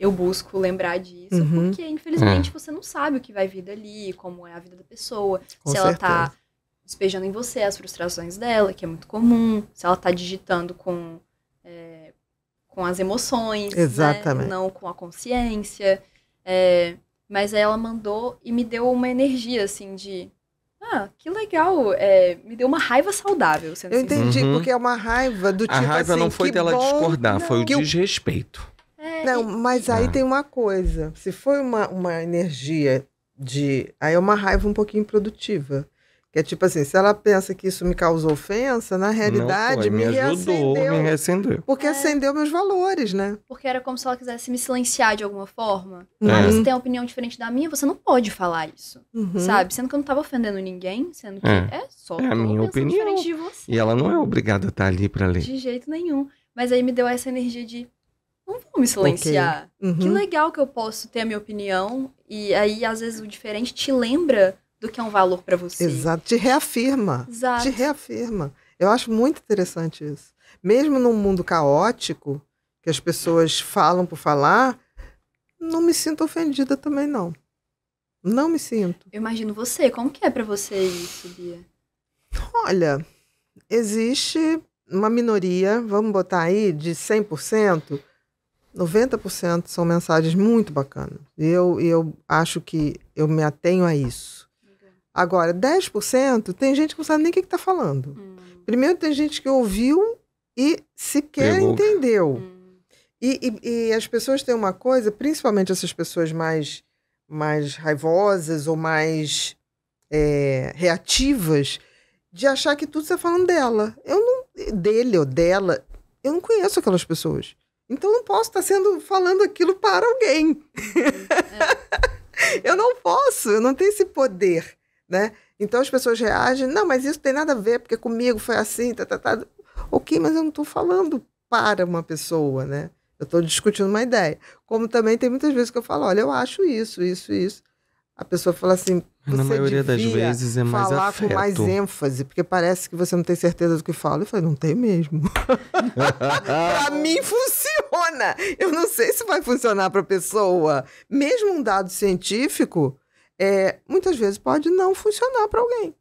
eu busco lembrar disso, uhum. porque infelizmente é. você não sabe o que vai vir dali, como é a vida da pessoa, Com se certeza. ela tá despejando em você as frustrações dela, que é muito comum, se ela tá digitando com, é, com as emoções, né, Exatamente. Né? não com a consciência. É, mas aí ela mandou e me deu uma energia, assim, de ah, que legal. É, me deu uma raiva saudável. eu entendi, uhum. porque é uma raiva do tipo. A raiva assim, não foi dela bom, discordar, não. foi o desrespeito. Não, mas aí ah. tem uma coisa. Se foi uma, uma energia de. Aí é uma raiva um pouquinho produtiva. Que é tipo assim, se ela pensa que isso me causou ofensa, na realidade foi, me, me ajudou, reacendeu, me reacendeu. Porque é. acendeu meus valores, né? Porque era como se ela quisesse me silenciar de alguma forma. É. Mas Ah, você tem uma opinião diferente da minha, você não pode falar isso. Uhum. Sabe? Sendo que eu não tava ofendendo ninguém, sendo que é, é só é a minha opinião. E ela não é obrigada a estar tá ali para ler. De jeito nenhum. Mas aí me deu essa energia de não vou me silenciar. Okay. Uhum. Que legal que eu posso ter a minha opinião. E aí, às vezes, o diferente te lembra do que é um valor para você. Exato, te reafirma. Exato. Te reafirma. Eu acho muito interessante isso. Mesmo num mundo caótico, que as pessoas falam por falar, não me sinto ofendida também, não. Não me sinto. Eu imagino você. Como que é para você isso, Bia? Olha, existe uma minoria, vamos botar aí, de 100%, 90% são mensagens muito bacanas. eu, eu acho que eu me atenho a isso. Agora, 10% tem gente que não sabe nem o que está falando. Hum. Primeiro, tem gente que ouviu e sequer Pegou. entendeu. Hum. E, e, e, as pessoas têm uma coisa, principalmente essas pessoas mais, mais raivosas ou mais é, reativas, de achar que tudo está falando dela. Eu não, dele ou dela. Eu não conheço aquelas pessoas. Então não posso estar sendo falando aquilo para alguém. É. eu não posso, eu não tenho esse poder, né? Então as pessoas reagem, não, mas isso tem nada a ver, porque comigo foi assim, tá, tá, tá. Ok, mas eu não estou falando para uma pessoa, né? Eu estou discutindo uma ideia. Como também tem muitas vezes que eu falo, olha, eu acho isso, isso, isso a pessoa fala assim. Na maioria das vezes é mais falar afeto. com mais ênfase, porque parece que você não tem certeza do que fala. Eu falei, não tem mesmo. pra mim funciona. Eu não sei se vai funcionar para pessoa. Mesmo um dado científico, é, muitas vezes pode não funcionar para alguém.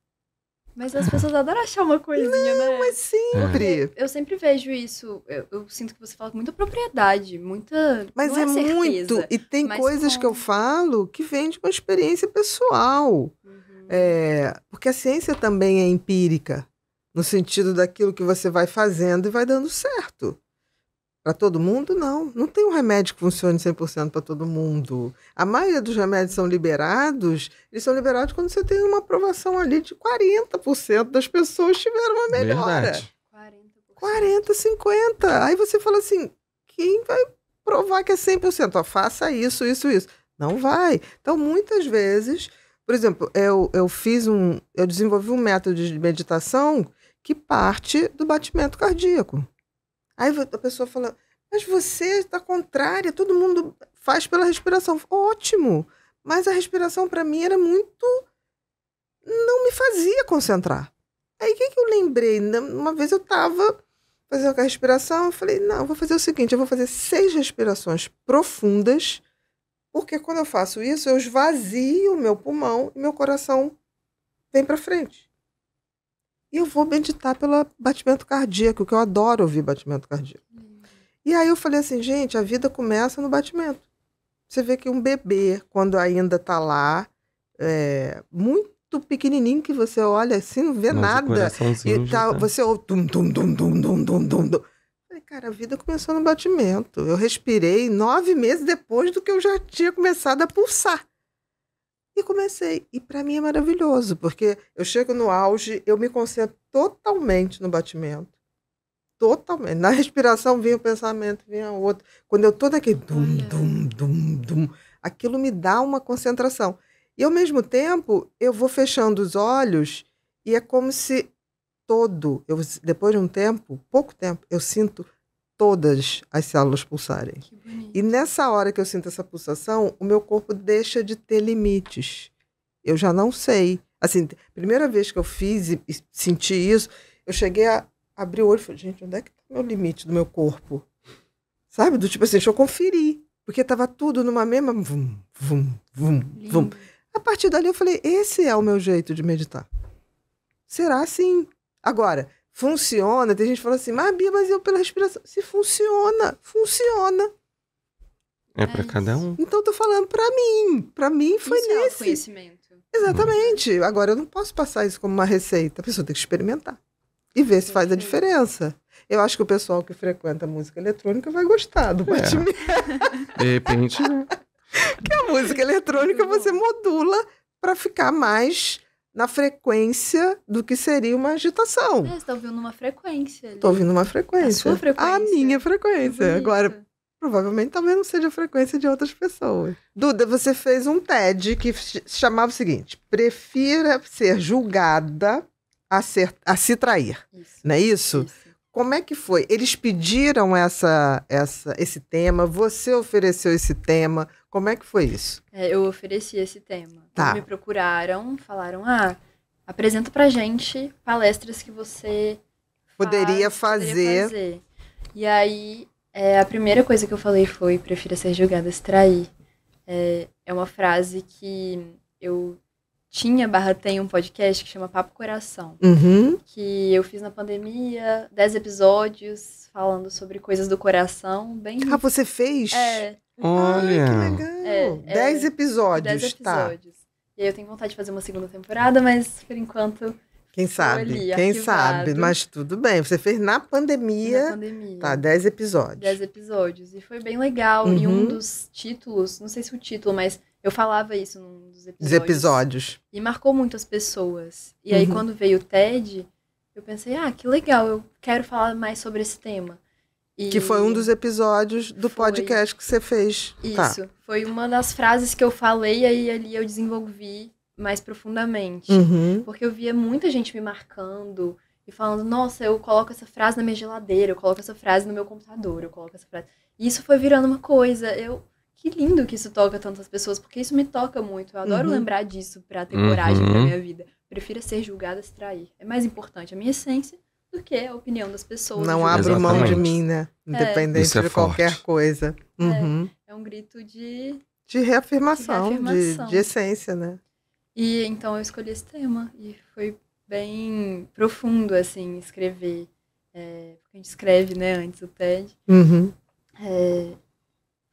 Mas as pessoas adoram achar uma coisinha, não, né? Mas sempre. Porque é. eu sempre vejo isso. Eu, eu, sinto que você fala com muita propriedade, muita. Mas é, é certeza, muito. E tem coisas com... que eu falo que vem de uma experiência pessoal. Uhum. É, porque a ciência também é empírica, no sentido daquilo que você vai fazendo e vai dando certo. Para todo mundo, não. Não tem um remédio que funcione 100% para todo mundo. A maioria dos remédios são liberados, eles são liberados quando você tem uma aprovação ali de 40% das pessoas tiveram uma melhora. Verdade. 40%. 50%. Aí você fala assim, quem vai provar que é 100%? Ó, faça isso, isso, isso. Não vai. Então, muitas vezes, por exemplo, eu, eu fiz um, eu desenvolvi um método de meditação que parte do batimento cardíaco. Aí a pessoa fala, mas você está contrária, todo mundo faz pela respiração. Ótimo! Mas a respiração para mim era muito. não me fazia concentrar. Aí o que, que eu lembrei? Uma vez eu estava fazendo a respiração, eu falei, não, eu vou fazer o seguinte, eu vou fazer seis respirações profundas, porque quando eu faço isso, eu esvazio meu pulmão e meu coração vem para frente. E eu vou meditar pelo batimento cardíaco, que eu adoro ouvir batimento cardíaco. E aí eu falei assim, gente, a vida começa no batimento. Você vê que um bebê, quando ainda está lá, é, muito pequenininho que você olha assim, não vê Nossa, nada. E tá, você ouve tum, tum, tum, tum, tum, tum, tum, tum. Falei, cara, a vida começou no batimento. Eu respirei nove meses depois do que eu já tinha começado a pulsar. E comecei. E para mim é maravilhoso, porque eu chego no auge, eu me concentro totalmente no batimento. Totalmente. Na respiração vinha o pensamento pensamento, vinha outro. Quando eu estou naquele dum, dum, dum, dum, aquilo me dá uma concentração. E ao mesmo tempo, eu vou fechando os olhos e é como se todo, eu, depois de um tempo, pouco tempo, eu sinto todas as células pulsarem. E nessa hora que eu sinto essa pulsação, o meu corpo deixa de ter limites. Eu já não sei. Assim, primeira vez que eu fiz e, e senti isso, eu cheguei a abrir o olho e falei, gente, onde é que está o meu limite do meu corpo? Sabe? Do tipo assim, deixa eu conferir. Porque estava tudo numa mesma. Vum, vum, vum, vum. A partir dali eu falei, esse é o meu jeito de meditar. Será assim? Agora, funciona. Tem gente que fala assim, mas Bia, mas eu pela respiração. Se funciona, funciona. É, é para cada um. Então tô falando para mim. Para mim foi isso é nesse. É conhecimento. Exatamente. Hum. Agora eu não posso passar isso como uma receita. A pessoa tem que experimentar e ver se faz a uhum. diferença. Eu acho que o pessoal que frequenta música eletrônica vai gostar do batimento. É. De repente, né? que a música eletrônica você modula para ficar mais na frequência do que seria uma agitação. É, você está ouvindo uma frequência. Ali. Tô ouvindo uma frequência. A sua frequência. A minha frequência. É Agora, provavelmente talvez não seja a frequência de outras pessoas. Duda, você fez um TED que chamava o seguinte: prefira ser julgada a, ser, a se trair. Isso. Não é isso? isso? Como é que foi? Eles pediram essa, essa, esse tema, você ofereceu esse tema. Como é que foi isso? É, eu ofereci esse tema. Tá. Me procuraram, falaram: ah, apresenta pra gente palestras que você poderia, faz, fazer. poderia fazer. E aí, é, a primeira coisa que eu falei foi: prefira ser julgada se trair. É, é uma frase que eu tinha barra tem um podcast que chama Papo Coração. Uhum. Que eu fiz na pandemia, dez episódios falando sobre coisas do coração, bem. Ah, você fez? É. Olha, que legal. É, é dez episódios, dez episódios. Tá. E aí eu tenho vontade de fazer uma segunda temporada, mas por enquanto... Quem sabe, ali, quem sabe, mas tudo bem. Você fez na pandemia. Na pandemia. Tá, dez episódios. Dez episódios. E foi bem legal. Uhum. E um uhum. dos títulos, não sei se o título, mas eu falava isso num dos episódios. episódios. E marcou muito as pessoas. E aí, uhum. quando veio o TED, eu pensei, ah, que legal, eu quero falar mais sobre esse tema. E... Que foi um dos episódios do foi. podcast que você fez. Tá. Isso. Tá. Foi uma das frases que eu falei aí ali eu desenvolvi mais profundamente. Uhum. Porque eu via muita gente me marcando e falando: nossa, eu coloco essa frase na minha geladeira, eu coloco essa frase no meu computador, eu coloco essa frase. E isso foi virando uma coisa. Eu. Que lindo que isso toca tantas pessoas, porque isso me toca muito. Eu adoro uhum. lembrar disso para ter coragem na pra uhum. minha vida. Prefiro ser julgada se trair. É mais importante a minha essência porque é a opinião das pessoas. Não abro mão de mim, né? É. Independente é. de qualquer forte. coisa. É, uhum. É, é, um grito de... De reafirmação, de, reafirmação. De, de, essência, né? E então eu escolhi esse tema e foi bem profundo, assim, escrever. É, a gente escreve, né, antes do TED. Uhum. É,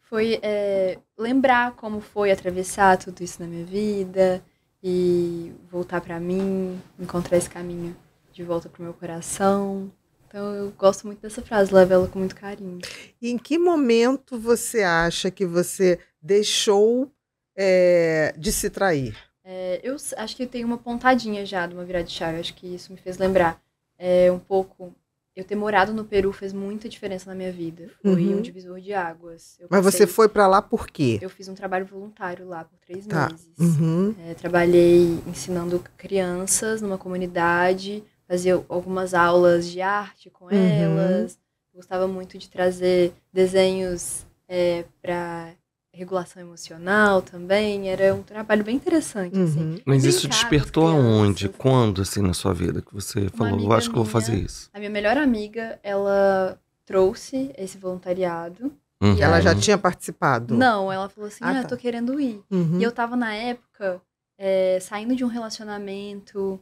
foi é, lembrar como foi atravessar tudo isso na minha vida e voltar para mim, encontrar esse caminho de volta pro meu coração. Então eu gosto muito dessa frase, levo ela com muito carinho. E em que momento você acha que você deixou é, de se trair? É, eu acho que tem uma pontadinha já de uma virada de chave, acho que isso me fez lembrar é, um pouco. Eu ter morado no Peru fez muita diferença na minha vida. Foi uhum. um divisor de águas. Eu Mas passei, você foi para lá por quê? Eu fiz um trabalho voluntário lá por três tá. meses. Uhum. É, trabalhei ensinando crianças numa comunidade fazia algumas aulas de arte com uhum. elas. Gostava muito de trazer desenhos é, para regulação emocional também. Era um trabalho bem interessante, assim. uhum. assim. Mas isso despertou aonde? Quando, assim, na sua vida? Que você Uma falou, acho que vou fazer isso. A minha melhor amiga, ela trouxe esse voluntariado. Uhum. E ela já tinha participado? Não, ela falou assim, ah, ah eu tá. tô querendo ir. Uhum. E eu tava, na época, é, saindo de um relacionamento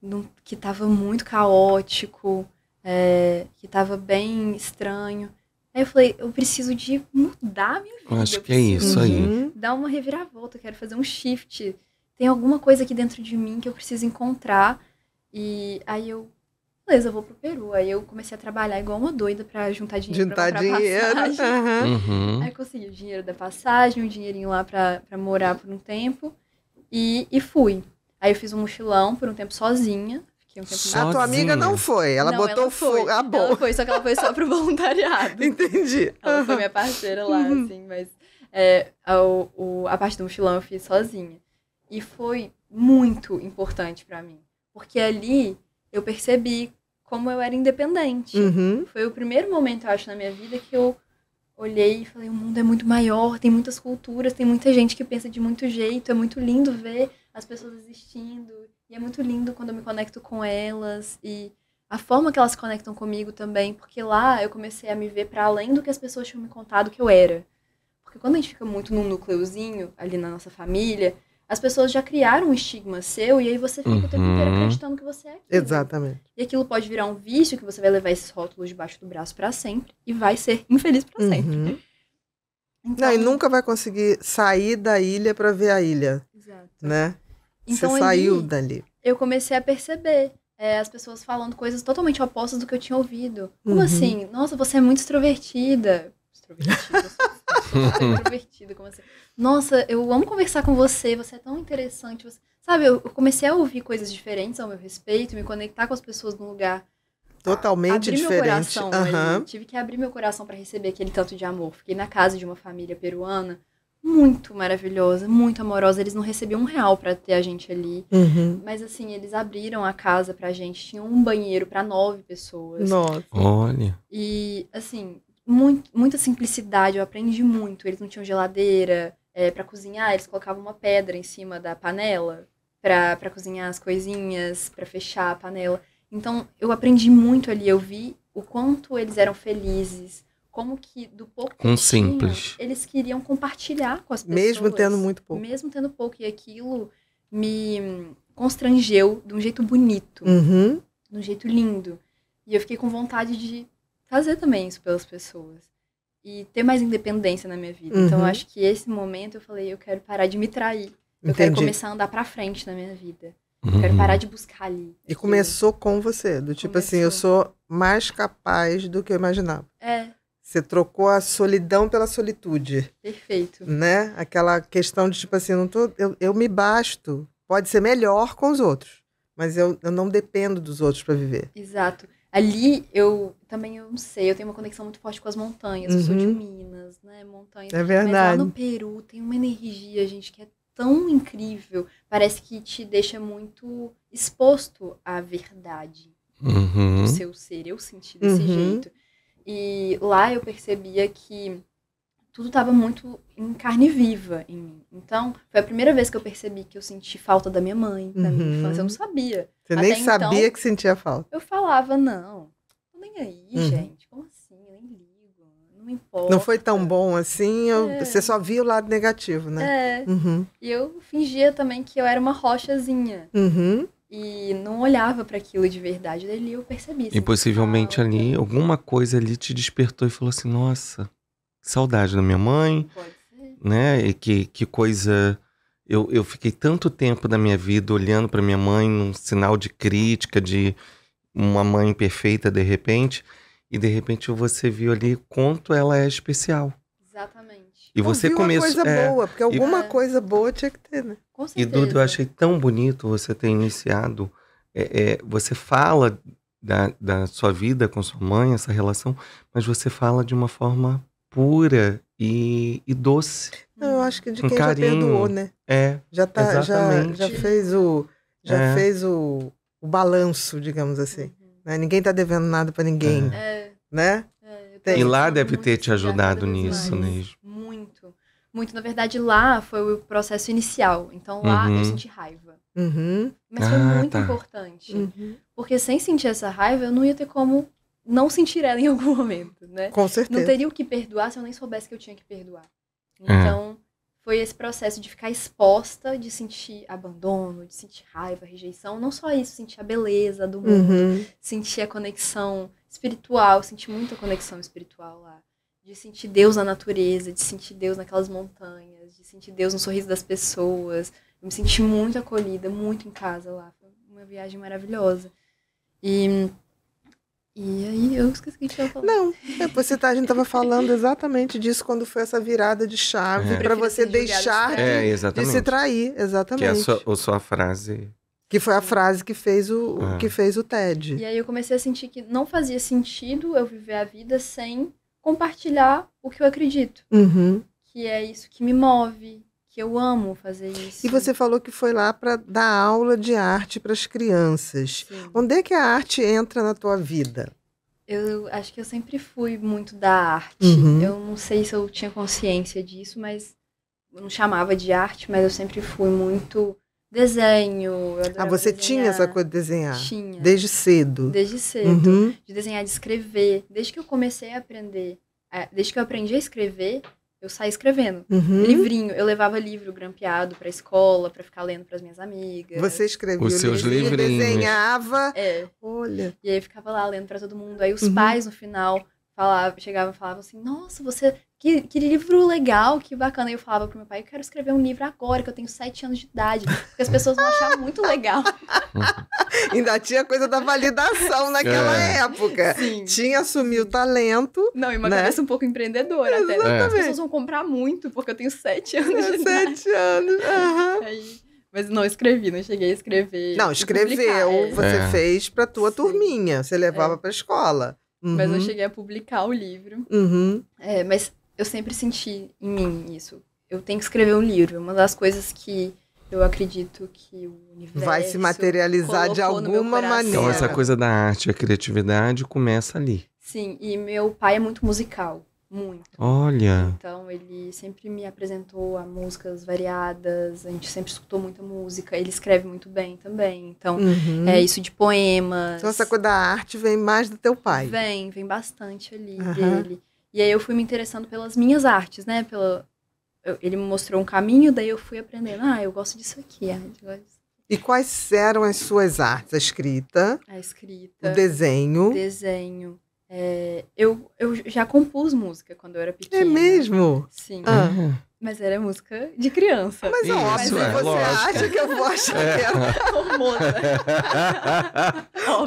no, que estava muito caótico, é, que estava bem estranho. Aí eu falei, eu preciso de mudar a minha vida. Acho que é isso aí. Dar uma reviravolta, eu quero fazer um shift. Tem alguma coisa aqui dentro de mim que eu preciso encontrar. E aí eu, beleza, eu vou pro Peru. Aí eu comecei a trabalhar igual uma doida para juntar dinheiro juntar pra dinheiro. Passagem. Uhum. Aí consegui o dinheiro da passagem, um dinheirinho lá para morar por um tempo. E, e fui. Aí eu fiz um mochilão por um tempo sozinha. Fiquei um tempo sozinha. A tua amiga não foi, ela não, botou fogo. Ah, bom. Ela foi, só que ela foi só pro voluntariado. Entendi. Ela foi minha parceira lá, uhum. assim, mas é, a, o, a parte do mochilão eu fiz sozinha. E foi muito importante para mim. Porque ali eu percebi como eu era independente. Uhum. Foi o primeiro momento, eu acho, na minha vida que eu olhei e falei: o mundo é muito maior, tem muitas culturas, tem muita gente que pensa de muito jeito, é muito lindo ver as pessoas existindo. E é muito lindo quando eu me conecto com elas e a forma que elas se conectam comigo também, porque lá eu comecei a me ver para além do que as pessoas tinham me contado que eu era. Porque quando a gente fica muito num núcleozinho, ali na nossa família, as pessoas já criaram um estigma seu e aí você fica uhum. o tempo inteiro uhum. acreditando que você é aquilo. Exatamente. E aquilo pode virar um vício que você vai levar esses rótulos debaixo do braço para sempre e vai ser infeliz para uhum. sempre. Então... Não, e então nunca vai conseguir sair da ilha para ver a ilha. Exato. Né? Então, Você saiu dali. Eu comecei a perceber é, as pessoas falando coisas totalmente opostas do que eu tinha ouvido. Como uhum. assim? Nossa, você é muito extrovertida. Extrovertida, extrovertida, como assim? Nossa, eu amo conversar com você, você é tão interessante. Você... Sabe, eu, comecei a ouvir coisas diferentes ao meu respeito, me conectar com as pessoas num lugar totalmente abri diferente. Meu coração, uhum. Tive que abrir meu coração para receber aquele tanto de amor. Fiquei na casa de uma família peruana muito maravilhosa, muito amorosa. Eles não recebiam um real para ter a gente ali. Uhum. Mas assim, eles abriram a casa pra gente. Tinha um banheiro para nove pessoas. Nove. Olha. E assim, muito, muita simplicidade. Eu aprendi muito. Eles não tinham geladeira. É, para cozinhar, eles colocavam uma pedra em cima da panela para cozinhar as coisinhas, para fechar a panela. Então, eu aprendi muito ali. Eu vi o quanto eles eram felizes como que do pouco que simples tinha, eles queriam compartilhar com as pessoas mesmo tendo muito pouco mesmo tendo pouco e aquilo me constrangeu de um jeito bonito uhum. de um jeito lindo e eu fiquei com vontade de fazer também isso pelas pessoas e ter mais independência na minha vida uhum. então eu uhum. acho que esse momento eu falei eu quero parar de me trair eu Entendi. quero começar a andar para frente na minha vida uhum. quero parar de buscar ali e começou com você do tipo começou. assim eu sou mais capaz do que eu imaginava é você trocou a solidão pela solitude. Perfeito. Né? Aquela questão de tipo assim, não tô, eu, eu me basto. Pode ser melhor com os outros, mas eu, eu não dependo dos outros para viver. Exato. Ali eu também eu não sei, eu tenho uma conexão muito forte com as montanhas. Uhum. Eu sou de uhum. Minas, né? Montanhas. É verdade. Mas lá no Peru tem uma energia, gente, que é tão incrível. Parece que te deixa muito exposto à verdade uhum. do seu ser. Eu senti desse uhum. jeito. E lá eu percebia que tudo estava muito em carne viva em mim. Então, foi a primeira vez que eu percebi que eu senti falta da minha mãe, da minha uhum. infância. Eu não sabia. Você Até nem então, sabia que sentia falta. Eu falava, não, tô nem aí, uhum. gente. Como assim? Eu nem ligo, não importa. Não foi tão bom assim, eu, é. você só via o lado negativo, né? É. Uhum. E eu fingia também que eu era uma rochazinha. Uhum e não olhava para aquilo de verdade. ali eu percebi. Assim, e possivelmente ah, ali, alguma coisa ali te despertou e falou assim: nossa, saudade da minha mãe. Pode ser. Né? E que, que coisa. Eu, eu fiquei tanto tempo da minha vida olhando para minha mãe num sinal de crítica, de uma mãe perfeita de repente, e de repente você viu ali quanto ela é especial. Exatamente. E você começou. coisa é, boa, porque alguma e, coisa boa tinha que ter, né? Com certeza. E Duda, eu achei tão bonito você ter iniciado. É, é, você fala da, da sua vida com sua mãe, essa relação, mas você fala de uma forma pura e, e doce. Não, eu acho que de um quem carinho. já perdoou, né? É. Já, tá, exatamente. já, já fez o. Já é. fez o, o balanço, digamos assim. Uhum. Né? Ninguém tá devendo nada para ninguém. É. É. Né? e lá deve ter te ajudado nisso mesmo muito. Na verdade, lá foi o processo inicial. Então lá uhum. eu senti raiva. Uhum. Mas ah, foi muito tá. importante. Uhum. Porque sem sentir essa raiva, eu não ia ter como não sentir ela em algum momento, né? Com certeza. Não teria o que perdoar se eu nem soubesse que eu tinha que perdoar. É. Então, foi esse processo de ficar exposta, de sentir abandono, de sentir raiva, rejeição. Não só isso, sentir a beleza do mundo, uhum. sentir a conexão espiritual, sentir muita conexão espiritual lá de sentir Deus na natureza, de sentir Deus naquelas montanhas, de sentir Deus no sorriso das pessoas. Eu me senti muito acolhida, muito em casa lá. Foi uma viagem maravilhosa. E e aí eu esqueci que tinha Não, é, você tá, a gente tava falando exatamente disso quando foi essa virada de chave é. para você deixar de, é, de, se trair, exatamente. Que é a sua, a sua frase. Que foi a frase que fez o, é. que fez o TED. E aí eu comecei a sentir que não fazia sentido eu viver a vida sem compartilhar o que eu acredito. Uhum. Que é isso que me move, que eu amo fazer isso. E você falou que foi lá para dar aula de arte para as crianças. Sim. Onde é que a arte entra na tua vida? Eu acho que eu sempre fui muito da arte. Uhum. Eu não sei se eu tinha consciência disso, mas eu não chamava de arte, mas eu sempre fui muito desenho. ah, você desenhar. tinha essa coisa de desenhar? Tinha. Desde cedo? Desde cedo. Uhum. De desenhar, de escrever. Desde que eu comecei a aprender, é, desde que eu aprendi a escrever, eu saí escrevendo. Uhum. Livrinho. Eu levava livro grampeado pra escola, para ficar lendo pras minhas amigas. Você escrevia os seus livrinhos. desenhava. É. Olha. E aí ficava lá lendo para todo mundo. Aí os uhum. pais, no final, falavam chegavam e falavam assim: Nossa, você que, que, livro legal, que bacana. Eu falava pro meu pai, eu quero escrever um livro agora, que eu tenho sete anos de idade, porque as pessoas vão achar muito legal. Ainda tinha coisa da validação naquela é. época. Sim. Tinha assumir o talento. Não, e uma né? cabeça um pouco empreendedora né? Exatamente. até. As pessoas vão comprar muito, porque eu tenho sete anos de é, idade. Sete anos, uhum. Aí... Mas não escrevi, não cheguei a escrever. Não, escreveu, é. você é. fez pra tua Sim. turminha, você levava é. pra escola. Uhum. Mas não cheguei a publicar o livro. Uhum. É, mas eu sempre senti em mim isso. Eu tenho que escrever um livro. É uma das coisas que eu acredito que o universo vai se materializar de alguma maneira. Então essa coisa da arte, a criatividade começa ali. Sim, e meu pai é muito musical, muito. Olha. Então ele sempre me apresentou a músicas variadas, a gente sempre escutou muita música, ele escreve muito bem também. Então uhum. é isso de poemas. Então essa coisa da arte vem mais do teu pai. Vem, vem bastante ali uhum. dele. E aí eu fui me interessando pelas minhas artes, né? Pelo Eu, ele me mostrou um caminho, daí eu fui aprendendo. Ah, eu gosto disso aqui. Ah, gosto disso. E quais eram as suas artes? A escrita? A escrita. O desenho? desenho. É, eu, eu já compus música quando eu era é pequena. É mesmo? Sim. Ah. Mas era música de criança. Mas é óbvio, mas é, você acha que eu vou achar é. que era é hormona?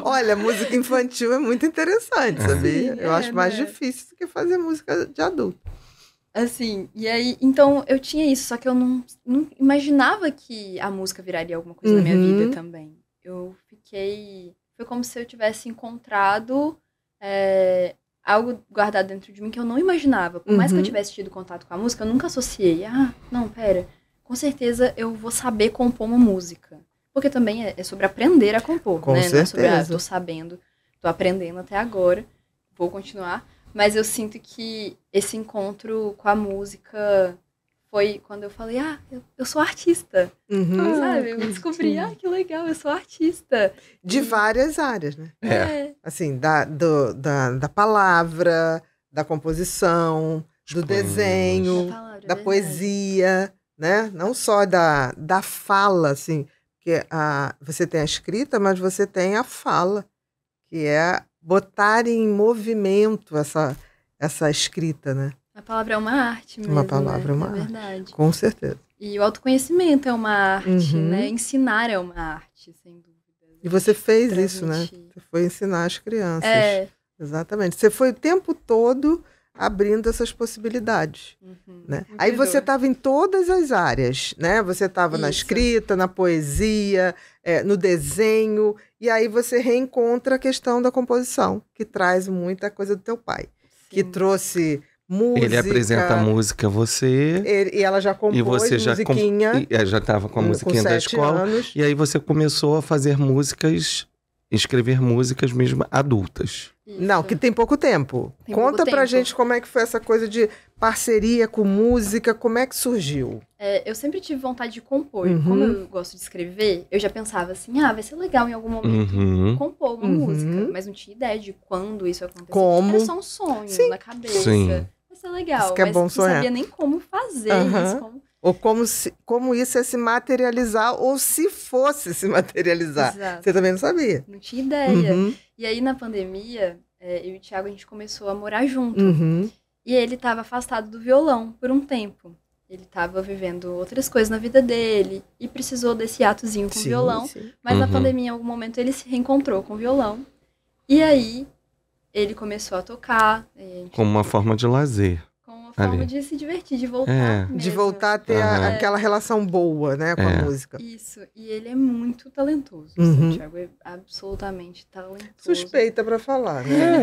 Olha, música infantil é muito interessante, é. sabia? Sim, eu é, acho mais né? difícil do que fazer música de adulto. Assim, e aí, então eu tinha isso, só que eu não, não imaginava que a música viraria alguma coisa uhum. na minha uhum. vida também. Eu fiquei. Foi como se eu tivesse encontrado é, algo guardado dentro de mim que eu não imaginava. Por mais uhum. que eu uhum. tivesse tido contato com a música, eu nunca associei. Ah, não, pera. Com certeza eu vou saber compor uma música. Porque também é, é sobre aprender a compor, com né? Certeza. Não é sobre, ah, tô sabendo, tô aprendendo até agora, vou continuar. Mas eu sinto que esse encontro com a música foi quando eu falei, ah, eu, eu sou artista. Uhum. Ah, Sabe? Eu descobri, ah, que legal, eu sou artista. De e... várias áreas, né? É. é. Assim, da, do, da, da palavra, da composição, do desenho, da, palavra, da é poesia, né? Não só da, da fala, assim, que a, ah, você tem a escrita, mas você tem a fala, que é botar em movimento essa, essa escrita, né? A palavra é uma arte mesmo. Uma né? palavra é uma é arte. Verdade. Com certeza. E o autoconhecimento é uma arte, uhum. né? Ensinar é uma arte, sem dúvida. E você fez isso, né? Você foi ensinar as crianças. É. Exatamente. Você foi o tempo todo abrindo essas possibilidades, uhum. né? Aí você estava em todas as áreas, né? Você estava na escrita, na poesia, é, no desenho, e aí você reencontra a questão da composição, que traz muita coisa do teu pai, Sim. que trouxe música. Ele apresenta a música, você. Ele, e ela já compôs e você já musiquinha. Com, é, já estava com a musiquinha com da escola. Anos. E aí você começou a fazer músicas, escrever músicas mesmo adultas. Isso. Não, que tem pouco tempo. Tem Conta pouco pra tempo. gente como é que foi essa coisa de parceria com música, como é que surgiu? É, eu sempre tive vontade de compor. Uhum. Como eu gosto de escrever, eu já pensava assim, ah, vai ser legal em algum momento uhum. compor uma uhum. música. Mas não tinha ideia de quando isso aconteceu. Como? Era só um sonho Sim. na cabeça. Sim isso é legal. Isso que é mas bom sonhar. não sabia nem como fazer isso. Como... Ou como, se, como isso é se materializar, ou se fosse se materializar. Exato. Você também não sabia. Não tinha ideia. Uhum. E aí, na pandemia, é, eu e o Thiago, a gente começou a morar junto. Uhum. E ele estava afastado do violão por um tempo. Ele estava vivendo outras coisas na vida dele e precisou desse atozinho com sim, o violão. Sim. Mas na uhum. pandemia, em algum momento, ele se reencontrou com o violão. E aí, ele começou a tocar. Como uma forma de lazer uma forma Ali. de se divertir, de voltar. É. De voltar a ter uhum. a, aquela relação boa, né, com é. a música. Isso. E ele é muito talentoso. Assim, uhum. O Thiago é absolutamente talentoso. Suspeita para falar, né?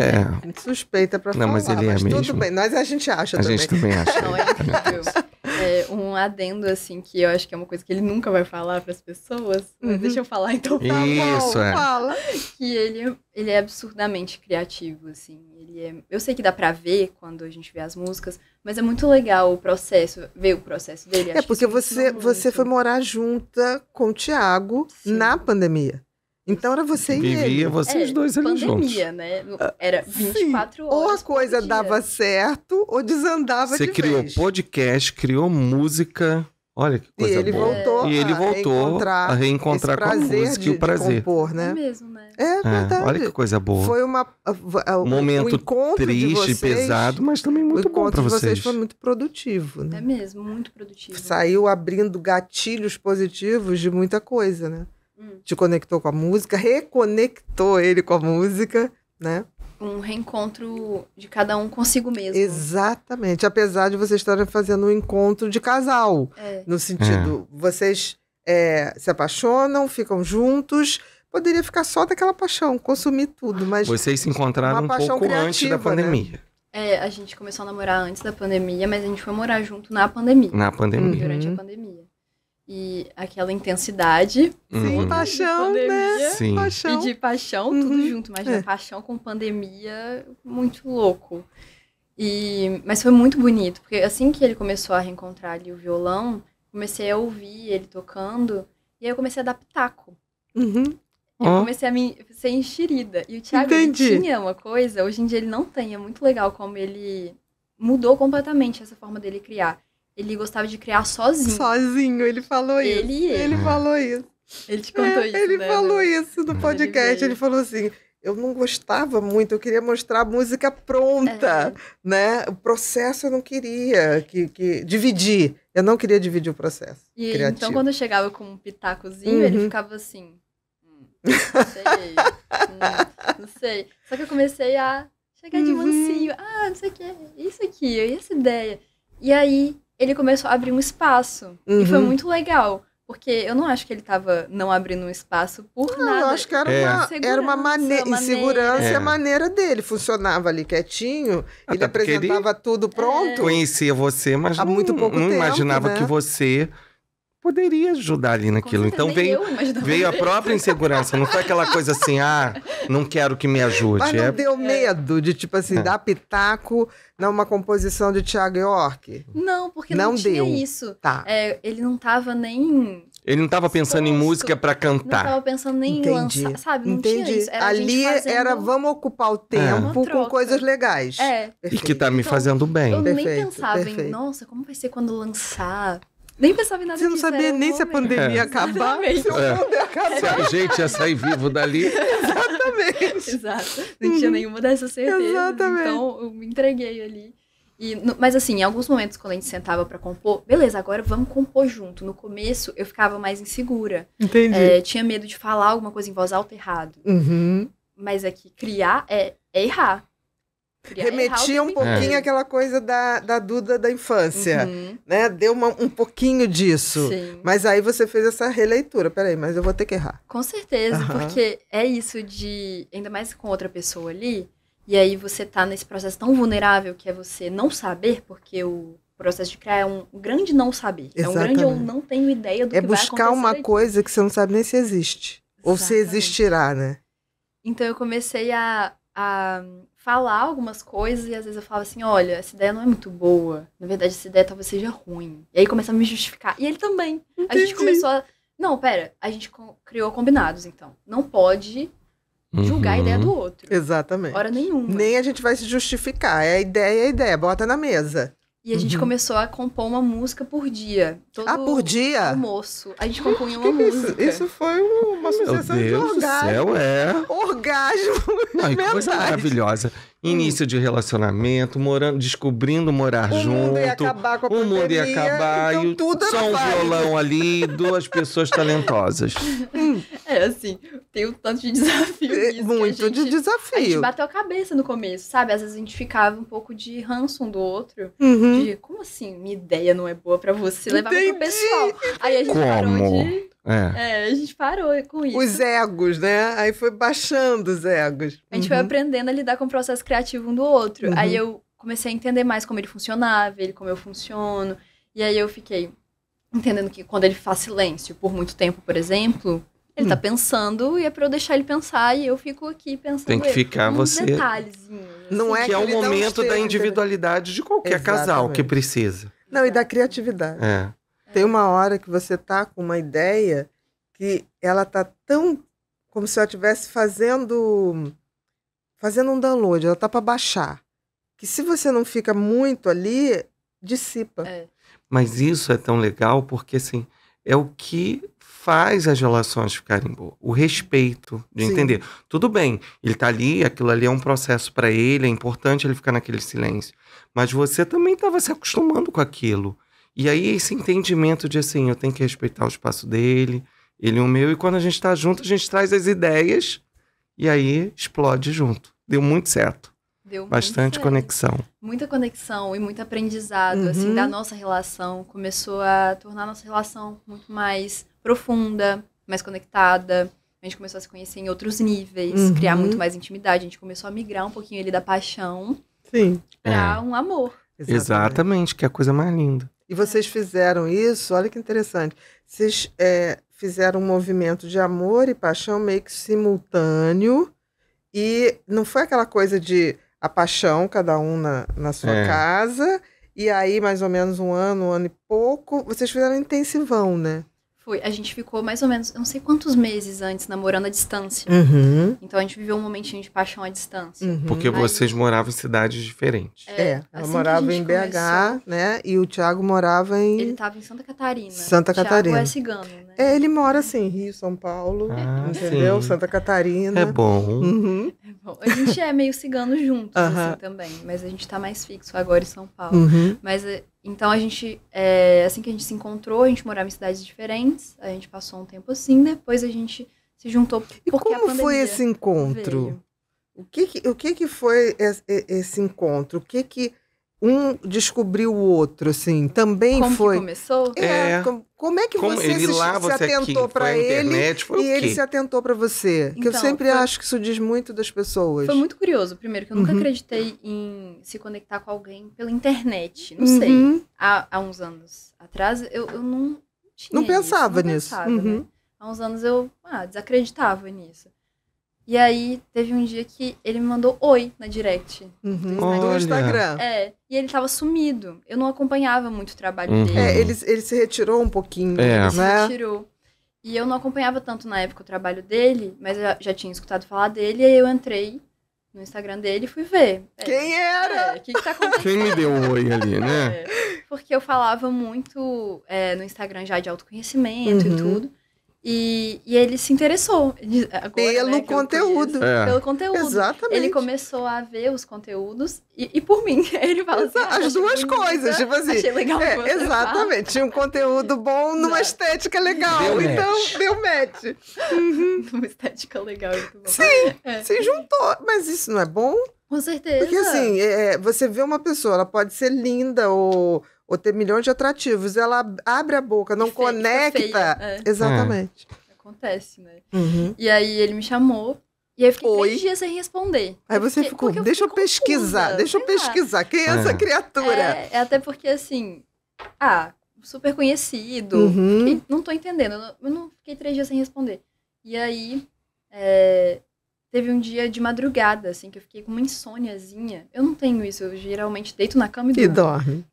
É. Suspeita para falar. Não, mas ele é mas mesmo tudo Bem. Nós a gente acha a também. A gente também acha. Não, é É, um adendo, assim, que eu acho que é uma coisa que ele nunca vai falar para as pessoas. Uhum. deixa eu falar, então fala. Tá Isso, é. Fala. Que ele, é, ele é absurdamente criativo, assim. Ele é... Eu sei que dá para ver quando a gente vê as músicas, mas é muito legal o processo, ver o processo dele. É porque é você, você foi morar junta com o Tiago na pandemia. Então era você Vivia é, e ele. Vivia vocês é, dois ali pandemia, juntos. Pandemia, né? Era 24 ah, Sim. horas. Ou a coisa dava certo, ou desandava Você de criou vez. podcast, criou música. Olha que coisa e ele boa. Voltou e ele voltou a reencontrar, a com a música de, e o prazer. De compor, né? É mesmo, né? É, é verdade. olha que coisa boa. Foi uma, um ah, ah, momento um triste, vocês, pesado, mas também muito bom para vocês. vocês foi muito produtivo, né? É mesmo, muito produtivo. Saiu abrindo gatilhos positivos de muita coisa, né? Hum. Te conectou com a música, reconectou ele com a música, né? um reencontro de cada um consigo mesmo. Exatamente. Apesar de vocês estarem fazendo um encontro de casal. É. No sentido, é. vocês é, se apaixonam, ficam juntos. Poderia ficar só daquela paixão, consumir tudo, mas. Vocês se encontraram um pouco criativa, antes da né? pandemia. Né? É, a gente começou a namorar antes da pandemia, mas a gente foi morar junto na pandemia. Na pandemia. Durante uhum. a pandemia e aquela intensidade. Sim, paixão, né? Sim. Paixão. E de paixão, tudo uhum. junto. Imagina, é. paixão com pandemia, muito louco. E, mas foi muito bonito, porque assim que ele começou a reencontrar ali o violão, comecei a ouvir ele tocando, e aí eu comecei a dar pitaco. Uhum. Eu comecei a me, ser enxerida. E o Thiago tinha uma coisa, hoje em dia ele não tem, é muito legal como ele mudou completamente essa forma dele criar ele gostava de criar sozinho. Sozinho, ele falou ele isso. E ele. ele falou isso. Ele te contou é, isso. Ele né, falou né? isso no podcast. Ele, ele, falou assim: eu não gostava muito, eu queria mostrar a música pronta, é. né? O processo eu não queria que, que dividir. Eu não queria dividir o processo. E então, criativo. então, quando eu chegava com um pitacozinho, uhum. ele ficava assim. Hum, não sei. hum, não sei. Só que eu comecei a chegar de uhum. mansinho. Ah, não sei o que. Isso aqui, essa ideia. E aí, ele começou a abrir um espaço. Uhum. E foi uhum. muito legal. Porque eu não acho que ele tava não abrindo um espaço por não, nada. Eu acho que era é. uma, era uma maneira. Insegurança é. a maneira dele. Funcionava ali quietinho, Até ah, tá, ele apresentava ele tudo pronto. É. Conhecia você, mas não, muito pouco não tempo, imaginava né? que você poderia ajudar ali naquilo. Então veio, veio a própria insegurança. Não foi aquela coisa assim, ah, não quero que me ajude. Mas não é... deu é. medo de, tipo assim, é. dar pitaco numa composição de Tiago York? Não, porque não, não deu. isso. Tá. É, ele não tava nem... Ele não estava pensando em música para cantar. Não estava pensando nem Entendi. em lançar, sabe? Não Entendi. Era Ali fazendo... era vamos ocupar o é. tempo é. com coisas legais. É. Perfeito. E que tá me então, fazendo bem. Eu perfeito, nem pensava perfeito. em, nossa, como vai ser quando lançar? Nem pensava em nada Você não sabia nem se a pandemia é. acabar, se o mundo ia é. acabar. a gente ia sair vivo dali. Exatamente. Exato. Não tinha uhum. nenhuma dessas certezas. Exatamente. Então, eu me entreguei ali. E, mas assim, em alguns momentos, quando a gente sentava para compor, beleza, agora vamos compor junto. No começo, eu ficava mais insegura. Entendi. É, tinha medo de falar alguma coisa em voz alta errado. Uhum. Mas aqui, é que criar é, é errar. Remetia um pouquinho é. àquela coisa da, da Duda da infância, uhum. né? Deu uma, um pouquinho disso. Sim. Mas aí você fez essa releitura. Peraí, mas eu vou ter que errar. Com certeza, uhum. porque é isso de... Ainda mais com outra pessoa ali. E aí você tá nesse processo tão vulnerável que é você não saber, porque o processo de criar é um grande não saber. Exatamente. É um grande eu não tenho ideia do é que vai acontecer. É buscar uma coisa que você não sabe nem se existe. Exatamente. Ou se existirá, né? Então eu comecei a a falar algumas coisas e às vezes eu falava assim: olha, essa ideia não é muito boa. Na verdade, essa ideia talvez seja ruim. E aí começava a me justificar. E ele também. Entendi. A gente começou a. Não, pera, a gente criou combinados, então. Não pode julgar uhum. a ideia uhum. do outro. Exatamente. Hora nenhuma. Nem a gente vai se justificar. É a ideia, é a ideia. Bota na mesa. E a gente uhum. começou a compor uma música por dia. Todo ah, por dia? Almoço. A gente compunha uma é música. Isso, isso foi uma sucessão Meu Deus de orgasmo. Do céu, é. Orgasmo. Não, coisa maravilhosa. Hum. Início de relacionamento, morando, descobrindo morar o junto. Mundo ia acabar com a o mundo ia acabar. Então tudo só um violão ali, duas pessoas talentosas. É assim, tem um tanto de desafio. É, nisso, Muito gente, de desafio. A gente bateu a cabeça no começo, sabe? Às vezes a gente ficava um pouco de ranço um do outro. Uhum. De como assim, minha ideia não é boa para você? levar pro pessoal. Aí a gente como? parou de. É. é. a gente parou com isso. Os egos, né? Aí foi baixando os egos. A gente uhum. foi aprendendo a lidar com o processo criativo um do outro. Uhum. Aí eu comecei a entender mais como ele funcionava, ele como eu funciono. E aí eu fiquei entendendo que quando ele faz silêncio por muito tempo, por exemplo, ele tá hum. tá pensando e é pra eu deixar ele pensar e eu fico aqui pensando. Tem que ficar você. Detalhezinhos. Assim, Não é que, é que é o momento da individualidade de qualquer Exatamente. casal que precisa. Não, e da criatividade. É. Tem uma hora que você tá com uma ideia que ela tá tão como se ela estivesse fazendo fazendo um download, ela tá para baixar. Que se você não fica muito ali, dissipa. É. Mas isso é tão legal porque assim, é o que faz as relações ficarem boas. O respeito, de Sim. entender. Tudo bem, ele tá ali, aquilo ali é um processo para ele, é importante ele ficar naquele silêncio. Mas você também estava se acostumando com aquilo. E aí esse entendimento de assim, eu tenho que respeitar o espaço dele, ele é o meu, e quando a gente está junto, a gente traz as ideias e aí explode junto. Deu muito certo. Deu Bastante certo. conexão. Muita conexão e muito aprendizado, assim, uhum. assim, da nossa relação. Começou a tornar a nossa relação muito mais profunda, mais conectada. A gente começou a se conhecer em outros níveis, uhum. criar muito mais intimidade. A gente começou a migrar um pouquinho ali da paixão Sim. pra é. um amor. Exatamente. Exatamente, que é a coisa mais linda. E vocês fizeram isso, olha que interessante. Vocês é, fizeram um movimento de amor e paixão meio que simultâneo. E não foi aquela coisa de a paixão, cada um na, na sua é. casa. E aí, mais ou menos um ano, um ano e pouco, vocês fizeram um intensivão, né? Foi. A gente ficou mais ou menos, eu não sei quantos meses antes, namorando à distância. Uhum. Então a gente viveu um momentinho de paixão à distância. Uhum. Porque vocês moravam em cidades diferentes. É, é ela assim morava em BH, começou, né? E o Thiago morava em. Ele estava em Santa Catarina. Santa Catarina. Thiago é cigano, né? É, ele mora assim, em Rio, São Paulo, ah, entendeu? Sim. Santa Catarina. É bom. Uhum. é bom. A gente é meio cigano juntos, assim, também. Mas a gente está mais fixo agora em São Paulo. Uhum. Mas é, então a gente, é, assim que a gente se encontrou, a gente morava em cidades diferentes, a gente passou um tempo assim, depois a gente se juntou. E como foi esse encontro? Veio. O que, que o que, que foi esse, esse encontro? O que que um descobriu o outro, assim, também como foi. Que começou? É, é. Como, como, é que como você, ele se, lá, você se atentou para ele e ele se atentou para você? Então, que eu então, sempre foi... acho que isso diz muito das pessoas. Foi muito curioso, primeiro, que eu nunca uhum. acreditei em se conectar com alguém pela internet, não uhum. sei, há, há, uns anos atrás, eu, eu não tinha Não isso, pensava não nisso. Pensava, né? uhum. né? Há uns anos eu ah, desacreditava nisso. E aí, teve um dia que ele me mandou oi na direct. Uhum. No Instagram. É. E ele tava sumido. Eu não acompanhava muito o trabalho uhum. dele. É, ele, ele se retirou um pouquinho, é. Né? Ele se retirou. E eu não acompanhava tanto na época o trabalho dele, mas eu já tinha escutado falar dele, e aí eu entrei no Instagram dele e fui ver. É, Quem era? É, que que tá Quem me deu um oi ali, é, né? É, porque eu falava muito é, no Instagram já de autoconhecimento uhum. e tudo. E, e ele se interessou agora, pelo né, conteúdo. É. Pelo conteúdo. Exatamente. Ele começou a ver os conteúdos e, e por mim. Ele fala assim, ah, As duas coisas, bonita, tipo assim. Achei legal é, exatamente. Tinha um conteúdo bom numa é. estética legal. Deu então, match. deu match. Uhum. uhum. Numa estética legal. Sim, é. se juntou. Mas isso não é bom? Com certeza. Porque assim, é, é você vê uma pessoa, ela pode ser linda ou ou ter milhões de atrativos, ela abre a boca, não conecta. É. Exatamente. É. Acontece, né? Uhum. E aí ele me chamou. E aí eu fiquei três dias sem responder. Aí você porque, ficou, porque eu deixa eu pesquisar, deixa eu pesquisar. Quem é, é. essa criatura? É, até porque, assim, ah, super conhecido. Uhum. Fiquei, não tô entendendo. Eu não, eu não, fiquei três dias sem responder. E aí, eh, teve um dia de madrugada, assim, que eu fiquei com uma insôniazinha. Eu não tenho isso, eu geralmente deito na cama e, e dorme.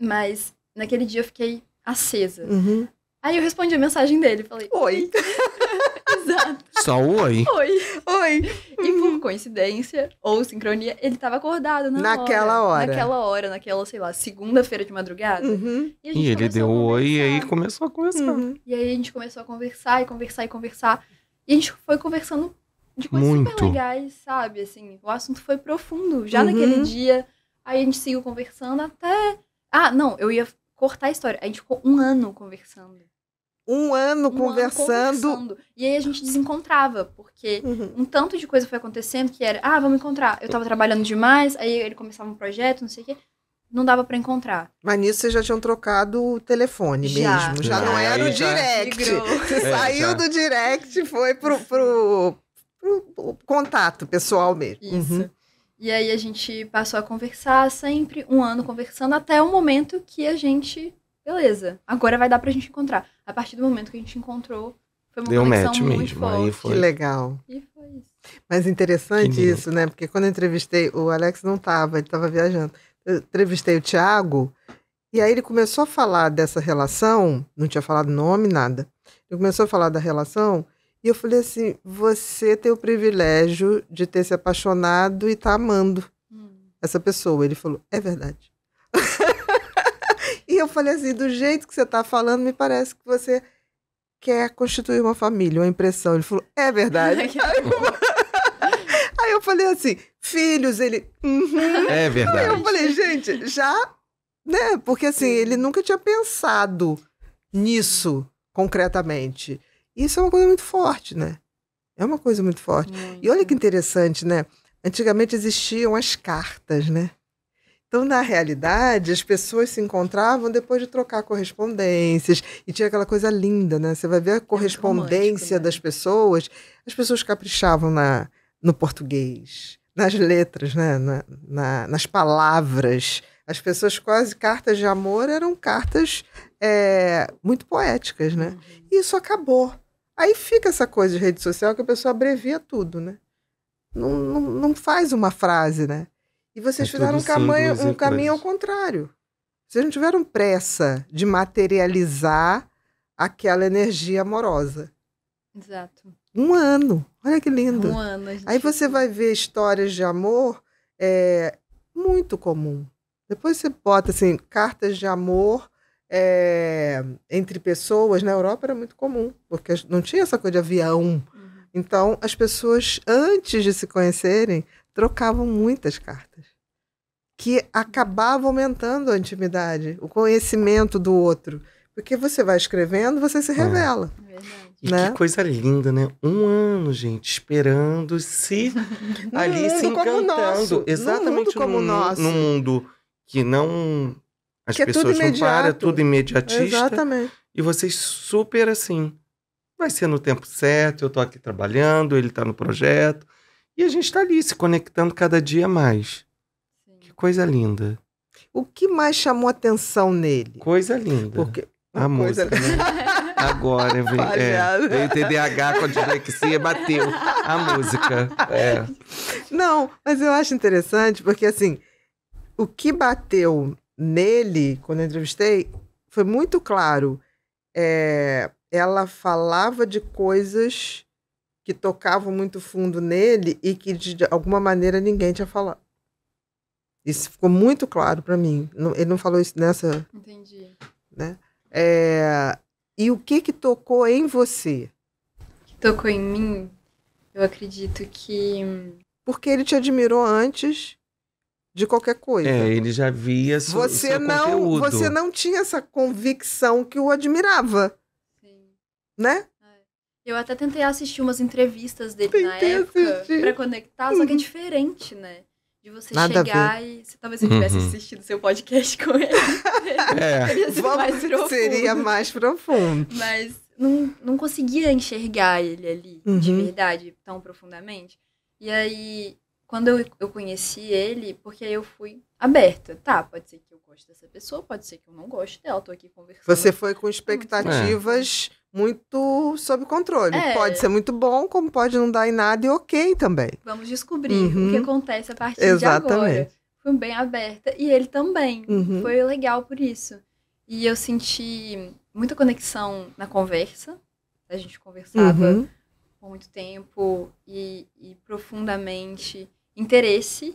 Mas naquele dia eu fiquei acesa. Uhum. Aí eu respondi a mensagem dele, falei: Oi. Exato. Só oi? Oi. Oi. E por uhum. coincidência ou sincronia, ele tava acordado na naquela hora, hora. Naquela hora, naquela, sei lá, segunda-feira de madrugada. Uhum. E, e ele deu oi e aí começou a conversar. Uhum. E aí a gente começou a conversar e conversar e conversar. E a gente foi conversando de coisas Muito. super legais, sabe? Assim, o assunto foi profundo já uhum. naquele dia. Aí a gente seguiu conversando até ah, não, eu ia cortar a história. A gente ficou um ano conversando. Um ano, um conversando. ano conversando. E aí a gente desencontrava, porque uhum. um tanto de coisa foi acontecendo que era, ah, vamos encontrar. Eu tava trabalhando demais, aí ele começava um projeto, não sei o quê. Não dava para encontrar. Mas nisso vocês já tinham trocado o telefone já, mesmo. Já, já não era o direct. É, saiu do direct foi pro, pro, pro, pro, contato pessoal mesmo. Isso. Uhum. E aí a gente passou a conversar sempre, um ano conversando, até o momento que a gente. Beleza, agora vai dar pra gente encontrar. A partir do momento que a gente encontrou, foi uma Deu conexão match muito mesmo, foi... Que legal. E foi isso. Mas interessante isso, né? Porque quando eu entrevistei, o Alex não tava, ele tava viajando. Eu entrevistei o Thiago, e aí ele começou a falar dessa relação, não tinha falado nome, nada. Ele começou a falar da relação e eu falei assim: você tem o privilégio de ter se apaixonado e tá amando hum. essa pessoa. Ele falou: é verdade. e eu falei assim: do jeito que você tá falando, me parece que você quer constituir uma família, uma impressão. Ele falou: é verdade. Aí eu falei assim, filhos, ele. Uhum. É verdade. Aí eu falei, gente, já. Né? Porque assim, ele nunca tinha pensado nisso concretamente. Isso é uma coisa muito forte, né? É uma coisa muito forte. Muito. E olha que interessante, né? Antigamente existiam as cartas, né? Então, na realidade, as pessoas se encontravam depois de trocar correspondências. E tinha aquela coisa linda, né? Você vai ver a é correspondência é né? das pessoas. As pessoas caprichavam na, no português, nas letras, né? Na, na, nas palavras. As pessoas quase cartas de amor eram cartas é, muito poéticas, né? Uhum. E isso acabou. Aí fica essa coisa de rede social que a pessoa abrevia tudo, né? Não, não, não faz uma frase, né? E vocês é fizeram um, caminho, um caminho ao contrário. Vocês não tiveram pressa de materializar aquela energia amorosa. Exato. Um ano. Olha que lindo. Um ano. Gente... Aí você vai ver histórias de amor é, muito comum. Depois você bota assim, cartas de amor é, entre pessoas na Europa era muito comum, porque não tinha essa coisa de avião. Uhum. Então, as pessoas, antes de se conhecerem, trocavam muitas cartas, que acabava aumentando a intimidade, o conhecimento do outro. Porque você vai escrevendo, você se é. revela. É. Verdade. Né? E né? que coisa linda, né? Um ano, gente, esperando se ali se encantando. Exatamente no mundo como no, o nosso. No mundo que não as que é pessoas é não param, é tudo imediatista. Exatamente. E vocês super assim. Vai ser no tempo certo, eu estou aqui trabalhando, ele está no projeto. E a gente está ali se conectando cada dia mais. Sim. Que coisa linda. O que mais chamou atenção nele? Coisa linda. Porque... A música, né? linda. Agora, vem, é, veio TDAH com a dislexia, bateu a música. É. Não, mas eu acho interessante, porque assim, o que bateu nele, quando eu entrevistei, foi muito claro. É, ela falava de coisas que tocavam muito fundo nele e que de alguma maneira ninguém tinha falado. Isso ficou muito claro para mim. Não, ele não falou isso nessa. Entendi. Né? É, e o que que tocou em você? Que tocou em mim? Eu acredito que. Porque ele te admirou antes de qualquer coisa. É, ele já via seu, você seu não, conteúdo. Você não tinha essa convicção que o admirava. Sim. Né? É. Eu até tentei assistir umas entrevistas dele tentei na época assistir. pra conectar, só que é uhum. diferente, né? De você Nada chegar e. você talvez eu tivesse uhum. assistido seu podcast com ele. é. seria, Vamos, mais profundo. Seria mais profundo. Mas não, não conseguia enxergar ele ali, uhum. de verdade, tão profundamente. E aí quando eu, eu conheci ele, porque eu fui aberta. Tá, pode ser que eu goste dessa pessoa, pode ser que eu não goste dela, tô aqui conversando. Você foi com expectativas é. muito sob controle. É. Pode ser muito bom, como pode não dar em nada, e ok também. Vamos descobrir uhum. o que uhum. acontece a partir Exatamente. de agora. Fui bem aberta, e ele também. Uhum. Foi legal por isso. E eu senti muita conexão na conversa. A gente conversava uhum. por muito tempo e, e profundamente interesse.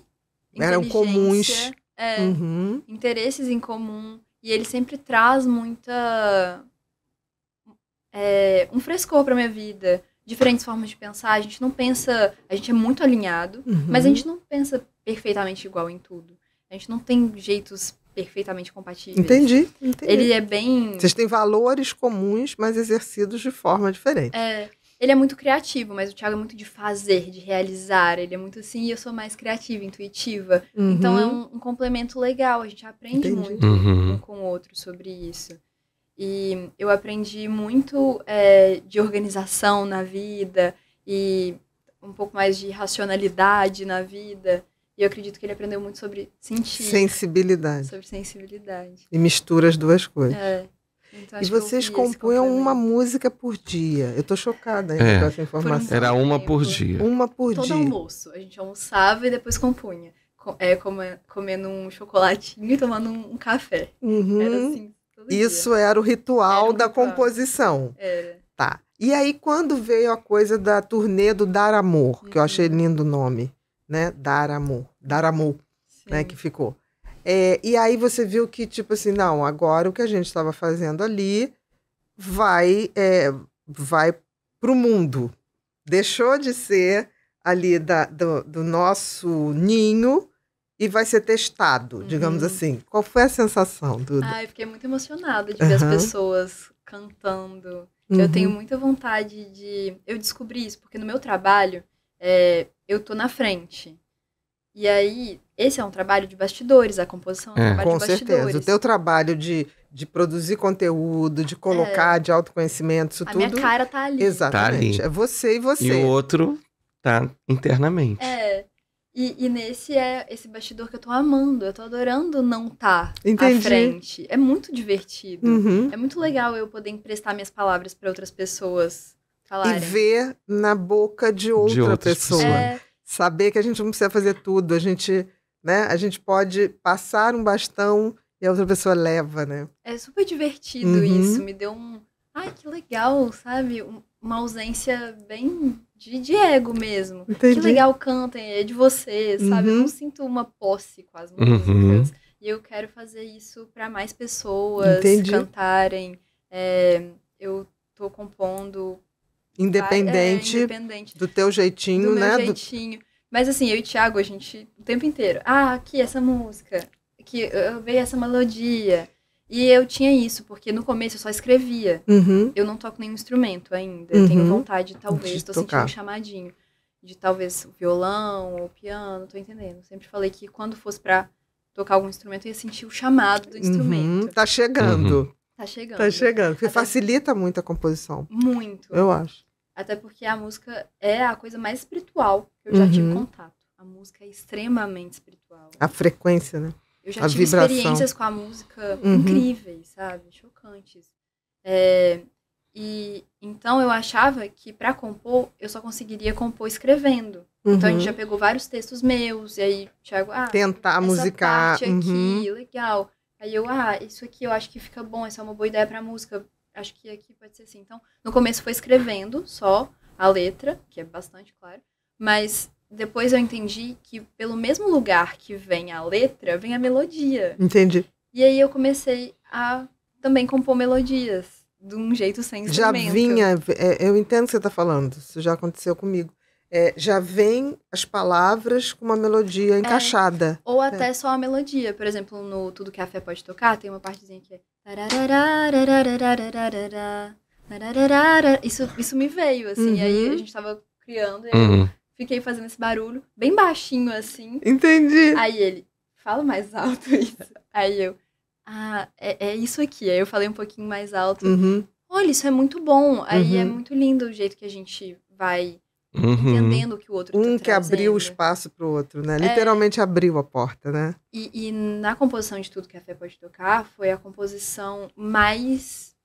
Eram comuns. É, uhum. Interesses em comum. E ele sempre traz muita. É, um frescor para minha vida. Diferentes formas de pensar. A gente não pensa. A gente é muito alinhado, uhum. mas a gente não pensa perfeitamente igual em tudo. A gente não tem jeitos perfeitamente compatíveis. Entendi, entendi. Ele é bem. Vocês têm valores comuns, mas exercidos de forma diferente. É ele é muito criativo, mas o Thiago é muito de fazer, de realizar. Ele é muito assim, e eu sou mais criativa, intuitiva. Uhum. Então é uhum. um, um, complemento legal, a gente aprende Entendi. muito uhum. um com o outro sobre isso. E eu aprendi muito é, de organização na vida e um pouco mais de racionalidade na vida. E eu acredito que ele aprendeu muito sobre sentir. Sensibilidade. Sobre sensibilidade. E mistura as duas coisas. É. Então, e vocês compunham uma música por dia. Eu estou chocada ainda é, com essa informação. Um Era uma por dia. Uma por Todo dia. Todo almoço. A gente almoçava e depois compunha. É, é, comendo um chocolatinho e tomando um café. Uhum. Era assim, Isso era o ritual era da ritual. composição. Era. Tá. E aí, quando veio a coisa da turnê do Dar Amor, uhum. que eu achei uhum. lindo o nome, né? Dar Amor. Dar Amor, né, Sim. né? Que ficou. É, e aí você viu que, tipo assim, não, agora o que a gente estava fazendo ali vai, é, vai para o mundo. Deixou de ser ali da, do, do nosso ninho e vai ser testado, uhum. digamos assim. Qual foi a sensação, Duda? Ai, fiquei muito emocionada de uhum. ver as pessoas cantando. Uhum. Eu tenho muita vontade de... Eu descobri isso porque no meu trabalho é, eu tô na frente. E aí esse é um trabalho de bastidores, a composição é um é. trabalho Com de certeza. bastidores. Com certeza. O teu trabalho de, de produzir conteúdo, de colocar, é. de autoconhecimento, isso a tudo. A minha cara tá ali. Tá Exatamente. Tá ali. É você e você. E o outro tá internamente. É. E, e, nesse é esse bastidor que eu tô amando, eu tô adorando não tá Entendi. à frente. É muito divertido. Uhum. É muito legal eu poder emprestar minhas palavras para outras pessoas falarem. E ver na boca de outra de pessoa. pessoa. É... Saber que a gente não precisa fazer tudo, a gente né? A gente pode passar um bastão e a outra pessoa leva, né? É super divertido uhum. isso. Me deu um. Ai, que legal, sabe? Uma ausência bem de, de ego mesmo. Entendi. Que legal cantem, é de você, sabe? Uhum. Eu não uhum. sinto uma posse com as uhum. músicas. Uhum. E eu quero fazer isso para mais pessoas Entendi. cantarem. É, eu tô compondo. Independente, é, independente, do teu jeitinho, do né? jeitinho. Do mas assim, eu e o Thiago, a gente o tempo inteiro. Ah, aqui essa música. Aqui eu veio essa melodia. E eu tinha isso, porque no começo eu só escrevia. Uhum. Eu não toco nenhum instrumento ainda. Uhum. Tenho vontade, talvez, estou sentindo um chamadinho. De talvez violão ou piano, tô entendendo. Sempre falei que quando fosse para tocar algum instrumento, eu ia sentir o chamado do uhum. instrumento. Tá uhum. Tá chegando. Tá chegando. Tá chegando, porque Até... facilita muito a composição. Muito. Eu acho. Até porque a música é a coisa mais espiritual que eu já uhum. tive contato. A música é extremamente espiritual. A frequência, né? Eu já a tive vibração. experiências com a música uhum. incríveis, sabe? Chocantes. É, e então eu achava que para compor eu só conseguiria compor escrevendo. Uhum. Então a gente uhum. já pegou vários textos meus e aí Thiago, ah, tentar musicar parte uhum. aqui, legal. Aí eu, ah, isso aqui eu acho que fica bom, essa é uma boa ideia para música acho que aqui pode ser assim. Então, no começo foi escrevendo só a letra, que é bastante claro, mas depois eu entendi que pelo mesmo lugar que vem a letra, vem a melodia. Entendi. E aí eu comecei a também compor melodias de um jeito sem instrumento. Já vinha, é, eu entendo o que você está falando, isso já aconteceu comigo é, já vem as palavras com uma melodia é, encaixada. É, ou até é. só a melodia. Por exemplo, no Tudo que a Fé Pode Tocar, tem uma partezinha que é. Isso, isso me veio, assim. Uhum. Aí a gente tava criando, e uhum. eu fiquei fazendo esse barulho, bem baixinho, assim. Entendi. Aí ele, fala mais alto isso. Aí eu, ah, é, é isso aqui. Aí eu falei um pouquinho mais alto. Uhum. Olha, isso é muito bom. Aí é muito lindo o jeito que a gente vai Uhum. Entendendo o que o outro tá Um tá que abriu o espaço para o outro, né? É... Literalmente abriu a porta, né? E, e na composição de tudo que a Fé pode tocar, foi a composição mais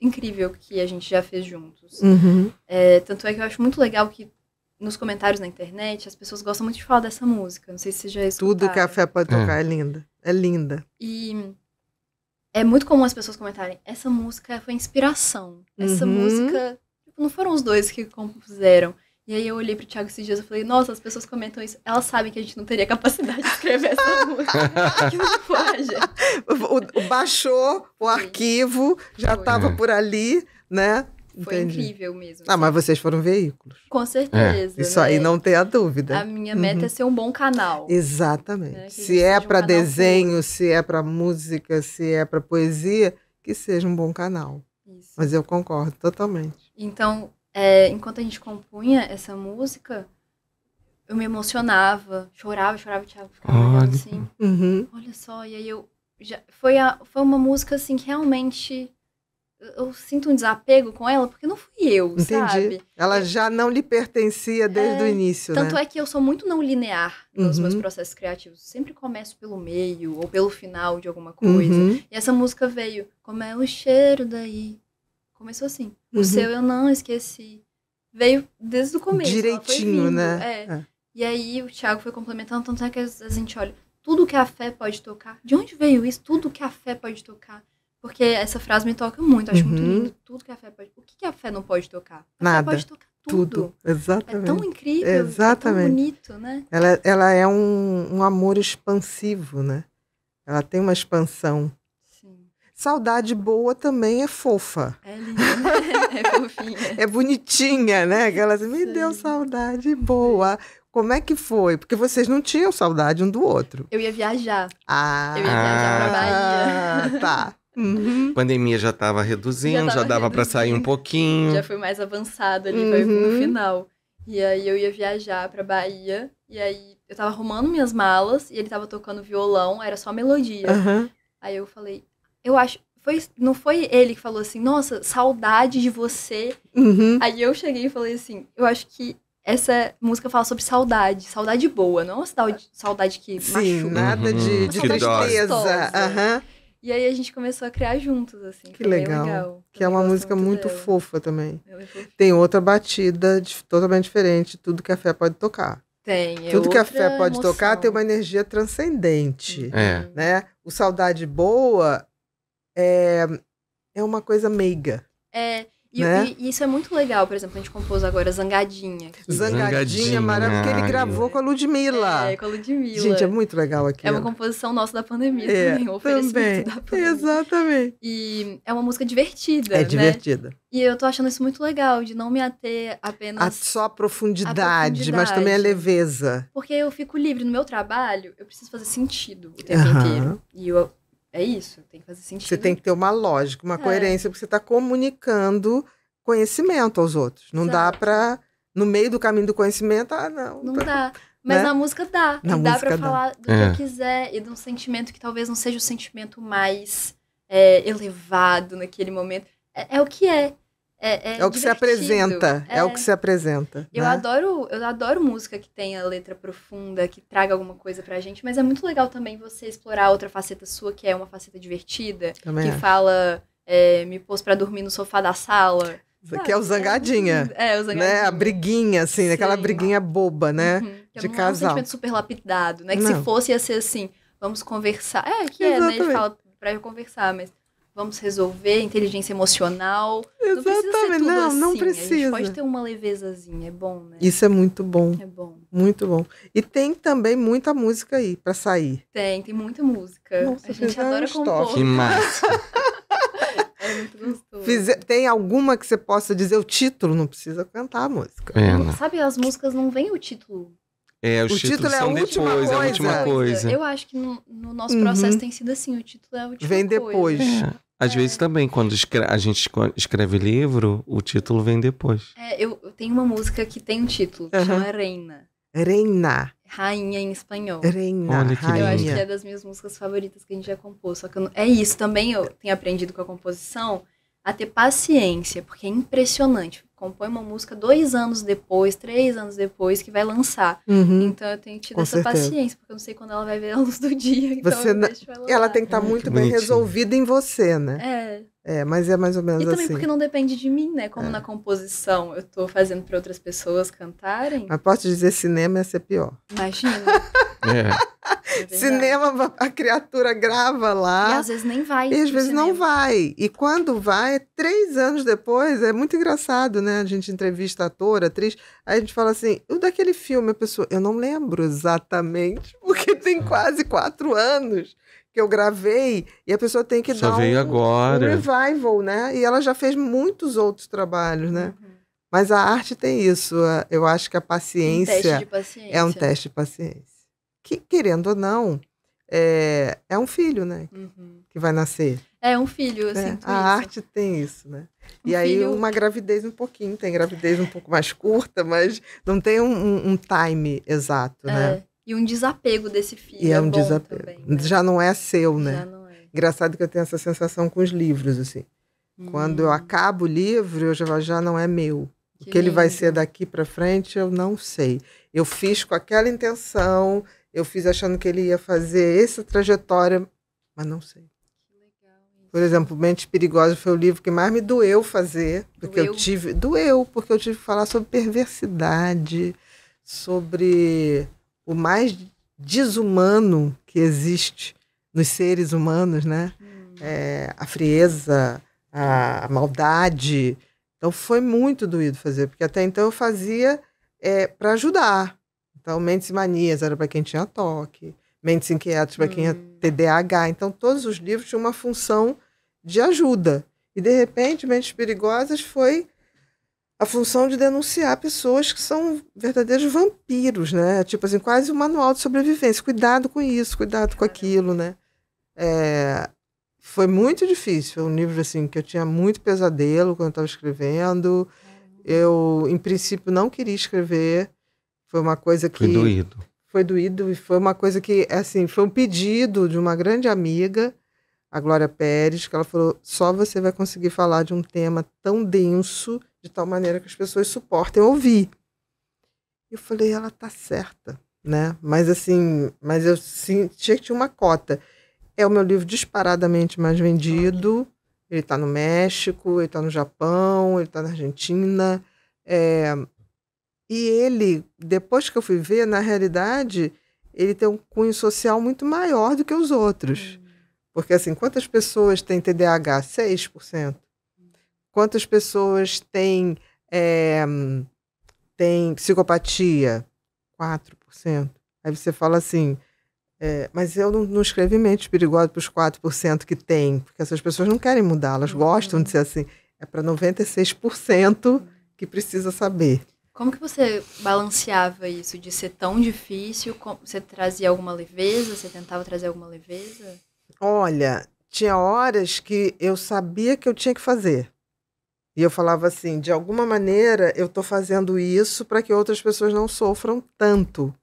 incrível que a gente já fez juntos. Uhum. É, tanto é que eu acho muito legal que nos comentários na internet as pessoas gostam muito de falar dessa música. Não sei se já escutaram. Tudo que a Fé pode é. tocar é, é linda. É linda. E é muito comum as pessoas comentarem: essa música foi inspiração. Essa uhum. música. Tipo, não foram os dois que compuseram. E aí eu olhei pro Thiago esses dias e falei, nossa, as pessoas comentam isso. Elas sabem que a gente não teria capacidade de escrever essa música. que O, baixou o Sim. arquivo, já estava é. por ali, né? Foi Entendi. incrível mesmo. Ah, assim. mas vocês foram veículos. Com certeza. É. Isso né? aí não tem a dúvida. A minha meta uhum. é ser um bom canal. Né? Exatamente. Né? Se é para desenho, se é para música, se é para poesia, que seja um bom canal. Isso. Mas eu concordo totalmente. Então, é, enquanto a gente compunha essa música, eu me emocionava, chorava, chorava, Thiago ficava Olha. assim. Uhum. Olha só, e aí eu já foi a, foi uma música assim que realmente eu sinto um desapego com ela porque não fui eu, Entendi. sabe? Ela é. já não lhe pertencia desde é, o início, Tanto né? é que eu sou muito não linear nos uhum. meus processos criativos. Sempre começo pelo meio ou pelo final de alguma coisa. Uhum. E essa música veio, como é o cheiro daí, Começou assim. Uhum. O seu eu não esqueci. Veio desde o começo. Direitinho, vindo, né? É. é. E aí o Thiago foi complementando, tanto é que a gente olha, tudo que a fé pode tocar. De onde veio isso? Tudo que a fé pode tocar. Porque essa frase me toca muito, acho uhum. muito lindo. Tudo que a fé pode. O que, que a fé não pode tocar? A Nada. pode tocar tudo. tudo. Exatamente. É tão incrível, Exatamente. É tão bonito, né? Ela, ela é um, um amor expansivo, né? Ela tem uma expansão. Saudade boa também é fofa. É linda, é fofinha. é bonitinha, né? Aquela assim, me Sim. deu saudade boa. Como é que foi? Porque vocês não tinham saudade um do outro. Eu ia viajar. Ah. Eu ia viajar pra Bahia. Tá. Uhum. Pandemia já tava reduzindo, já, já dava para sair um pouquinho. Já foi mais avançado ali, uhum. foi no final. E aí eu ia viajar pra Bahia, e aí eu tava arrumando minhas malas, e ele tava tocando violão, era só melodia. Uhum. Aí eu falei, eu acho. Foi, não foi ele que falou assim, nossa, saudade de você. Uhum. Aí eu cheguei e falei assim, eu acho que essa música fala sobre saudade, saudade boa, não uma saudade que Sim, machuca. nada de, uhum. de tristeza. Uhum. E aí a gente começou a criar juntos, assim. Que legal. legal. Que é uma música muito, fofa também. É tem outra batida de, totalmente diferente, tudo que a fé pode tocar. Tem. É Tudo que a fé pode emoção. tocar tem uma energia transcendente. É. Né? O Saudade Boa é, é uma coisa meiga. É. E, né? e, isso é muito legal, por exemplo, a gente compôs agora Zangadinha. Aqui. Zangadinha, maravilha. que ele gravou com a Ludmilla. É, com a Ludmilla. Gente, é muito legal aqui. É uma composição nossa da pandemia é, também, também. da pandemia. Exatamente. E é uma música divertida, É né? divertida. Né? E eu tô achando isso muito legal, de não me ater apenas... A só a profundidade, a profundidade, mas também a leveza. Porque eu fico livre no meu trabalho, eu preciso fazer sentido o tempo uhum. inteiro. E eu é isso, tem que fazer sentido. Você tem que ter uma lógica, uma é. coerência, porque você está comunicando conhecimento aos outros. Não Exato. dá para no meio do caminho do conhecimento, ah, não. Não dá. Mas né? na música dá. Na dá para falar do é. que quiser e de um sentimento que talvez não seja o sentimento mais é, elevado naquele momento. É, é o que é. É, é, é o que divertido. se apresenta. É. é. o que se apresenta. Eu né? adoro, eu adoro música que tenha letra profunda, que traga alguma coisa pra gente, mas é muito legal também você explorar outra faceta sua, que é uma faceta divertida, também que fala é, me pôs para dormir no sofá da sala. Isso aqui ah, é o Zangadinha. É, o Zangadinha. Né? A briguinha, assim, né? Sim. aquela briguinha boba, né? Uhum. De é um, casal. um sentimento super lapidado, né? Que não. se fosse ia ser assim, vamos conversar. É, que Exatamente. é, né? Ele fala pra eu conversar, mas vamos resolver, inteligência emocional. Exatamente, não precisa. não, assim. não precisa. pode ter uma levezazinha, é bom, né? Isso é muito bom. É bom. Muito bom. E tem também muita música aí para sair. Tem, tem muita música. Nossa, a gente adora compor. Que massa. é muito gostoso. tem alguma que você possa dizer o título? Não precisa cantar a música. Sabe, as músicas não vem o título. É, os o título é a última depois, coisa. é a última coisa. Eu acho que no, no nosso uhum. processo uhum. tem sido assim, o título é a última Vem depois. É. Às é. vezes também, quando a gente escreve livro, o título vem depois. É, eu, eu tenho uma música que tem um título, que uhum. chama Reina. Reina. Rainha em espanhol. Reina. Olha que rainha. Eu acho que é das minhas músicas favoritas que a gente já compôs. Só que não... é isso também, eu tenho aprendido com a composição a ter paciência, porque é impressionante. Compõe uma música dois anos depois, três anos depois, que vai lançar. Uhum, então eu tenho tido essa certeza. paciência, porque eu não sei quando ela vai ver a luz do dia. Então você na... ela, ela tem que estar tá muito bem resolvida em você, né? É. É, mas é mais ou menos assim. E também assim. porque não depende de mim, né? Como é. na composição eu estou fazendo para outras pessoas cantarem. Mas posso dizer, cinema ia ser pior. Imagina. é. É Cinema, a criatura grava lá. E às vezes nem vai. E às vezes não vai. E quando vai, três anos depois, é muito engraçado, né? A gente entrevista ator, atriz, aí a gente fala assim: o daquele filme, a pessoa, eu não lembro exatamente, porque tem quase quatro anos que eu gravei, e a pessoa tem que Só dar veio um, agora. um revival, né? E ela já fez muitos outros trabalhos, né? Uhum. Mas a arte tem isso. Eu acho que a paciência, um paciência, é um teste de paciência que, querendo ou não, é, é um filho, né? Uhum. Que vai nascer. É um filho, eu né? A isso. arte tem isso, né? Um e aí filho... uma gravidez um pouquinho, tem gravidez um pouco mais curta, mas não tem um, um time exato, é. né? E um desapego desse filho. E é, é um desapego. Também, né? Já não é seu, né? Já não é. Engraçado que eu tenho essa sensação com os livros, assim. Hum. Quando eu hum. acabo o livro, eu já, já não é meu. Que o que lindo. ele vai ser daqui para frente, eu não sei. Eu fiz com aquela intenção, eu fiz achando que ele ia fazer essa trajetória, mas não sei. Por exemplo, Mentes Perigosas foi o livro que mais me doeu fazer, porque doeu. eu tive. Doeu, porque eu tive que falar sobre perversidade, sobre o mais desumano que existe nos seres humanos, né? Hum. É, a frieza, a, a, maldade. Então foi muito doído fazer, porque até então eu fazia é, para ajudar. Então, Mentes Manias era para quem tinha toque, Mentes Inquietas para hum. quem tinha hum. TDAH. Então, todos os livros tinham uma função de ajuda. E, de repente, Mentes Perigosas foi a função de denunciar pessoas que são verdadeiros vampiros, né? Tipo assim, quase um manual de sobrevivência. Cuidado com isso, cuidado com aquilo, né? É, foi muito difícil. Foi um livro, assim, que eu tinha muito pesadelo quando eu estava escrevendo. Eu, em princípio, não queria escrever. Foi uma coisa que. Foi doído. Foi doído e foi uma coisa que, assim, foi um pedido de uma grande amiga, a Glória Pérez, que ela falou: só você vai conseguir falar de um tema tão denso, de tal maneira que as pessoas suportem ouvir. Eu falei: ela tá certa, né? Mas, assim, mas eu sentia que tinha uma cota. É o meu livro disparadamente mais vendido. Ele está no México, ele está no Japão, ele está na Argentina. É, e ele, depois que eu fui ver, na realidade, ele tem um cunho social muito maior do que os outros. Hum. Porque, assim, quantas pessoas têm TDAH? 6%. Quantas pessoas têm, é, têm psicopatia? 4%. Aí você fala assim, é, mas eu não, não escrevi mente perigosa para os 4% que tem, porque essas pessoas não querem mudar, elas uhum. gostam de ser assim. É para 96% uhum. que precisa saber. Como que você balanceava isso de ser tão difícil? Você trazia alguma leveza? Você tentava trazer alguma leveza? Olha, tinha horas que eu sabia que eu tinha que fazer. E eu falava assim, de alguma maneira eu estou fazendo isso para que outras pessoas não sofram tanto,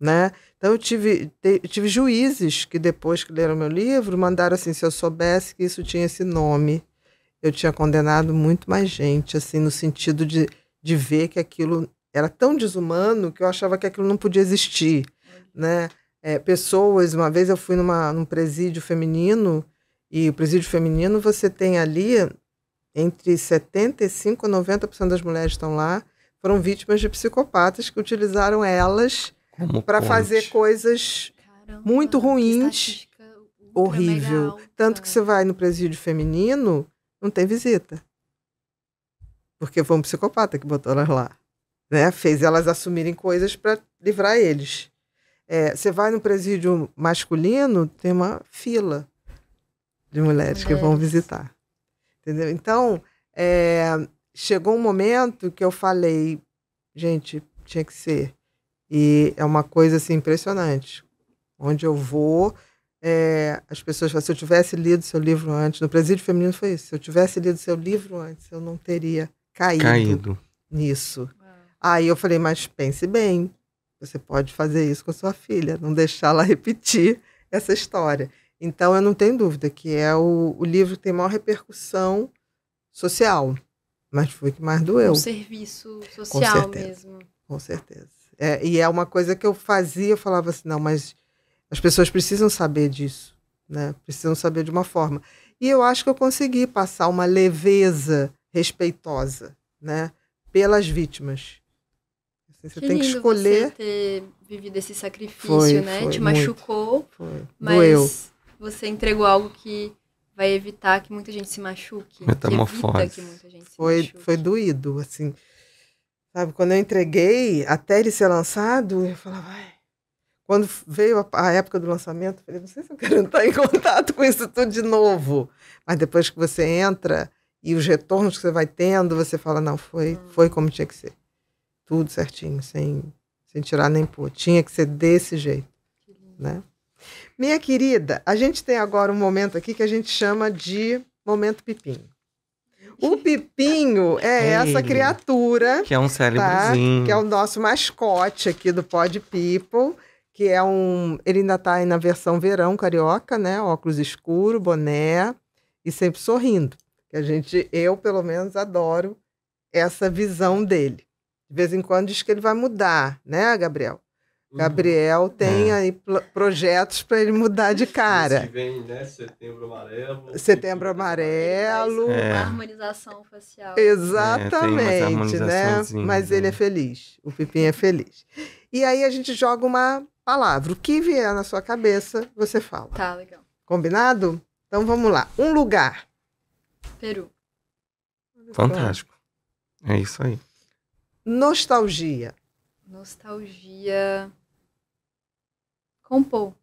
né? Então eu tive, te, eu tive juízes que depois que leram meu livro mandaram assim, se eu soubesse que isso tinha esse nome, eu tinha condenado muito mais gente, assim no sentido de de ver que aquilo era tão desumano que eu achava que aquilo não podia existir, né? É, pessoas, uma vez eu fui numa, num presídio feminino, e o presídio feminino você tem ali entre 75 a 90% das mulheres que estão lá foram vítimas de psicopatas que utilizaram elas para fazer coisas Caramba, muito ruins, horrível. Tanto que você vai no presídio feminino, não tem visita. Porque foi um psicopata que botou elas lá. Né? Fez elas assumirem coisas para livrar eles. É, você vai no presídio masculino, tem uma fila de mulheres que vão visitar. Entendeu? Então, é, chegou um momento que eu falei, gente, tinha que ser. E é uma coisa assim, impressionante. Onde eu vou, é, as pessoas falam, se eu tivesse lido seu livro antes, no presídio feminino foi isso, se eu tivesse lido seu livro antes, eu não teria caído, caído. nisso. Aí eu falei, mas pense bem, você pode fazer isso com sua filha, não deixar ela repetir essa história. Então, eu não tenho dúvida que é o, o livro que tem maior repercussão social, mas foi o que mais doeu. Um serviço social com certeza, mesmo. Com certeza. É, e é uma coisa que eu fazia, eu falava assim, não, mas as pessoas precisam saber disso, né? Precisam saber de uma forma. E eu acho que eu consegui passar uma leveza respeitosa, né? Pelas vítimas. Assim, você que tem que escolher. Você ter vivido esse sacrifício, foi, né? Foi, Te machucou, mas Doeu. você entregou algo que vai evitar que muita gente se machuque. Tá Metamorfose. Que muita gente se foi, machuque. foi doído, assim. Sabe, quando eu entreguei, até ele ser lançado, eu falava, ai, quando veio a, a, época do lançamento, eu falei, não sei se eu quero entrar em contato com isso tudo de novo. Mas depois que você entra, e os retornos que você vai tendo, você fala, não, foi, hum. foi como tinha que ser. Tudo certinho, sem, sem tirar nem pôr. Tinha que ser desse jeito, né? Minha querida, a gente tem agora um momento aqui que a gente chama de momento pipinho. O Pipinho é, é essa ele, criatura. Que é um tá? cérebrozinho. Tá? Que é o nosso mascote aqui do Pod People. Que é um. Ele ainda está aí na versão verão carioca, né? Óculos escuro, boné e sempre sorrindo. A gente, eu pelo menos adoro essa visão dele. De vez em quando diz que ele vai mudar, né, Gabriel? Uhum. Gabriel tem é. aí projetos para ele mudar de cara. Esse vem, né? Setembro amarelo. Setembro amarelo. É. Harmonização facial. Exatamente, é, né? Mas ele né? é feliz. O Pipim é feliz. E aí a gente joga uma palavra. O que vier na sua cabeça, você fala. Tá, legal. Combinado? Então vamos lá. Um lugar. Peru. Fantástico. É isso aí. Nostalgia. Nostalgia. Compor.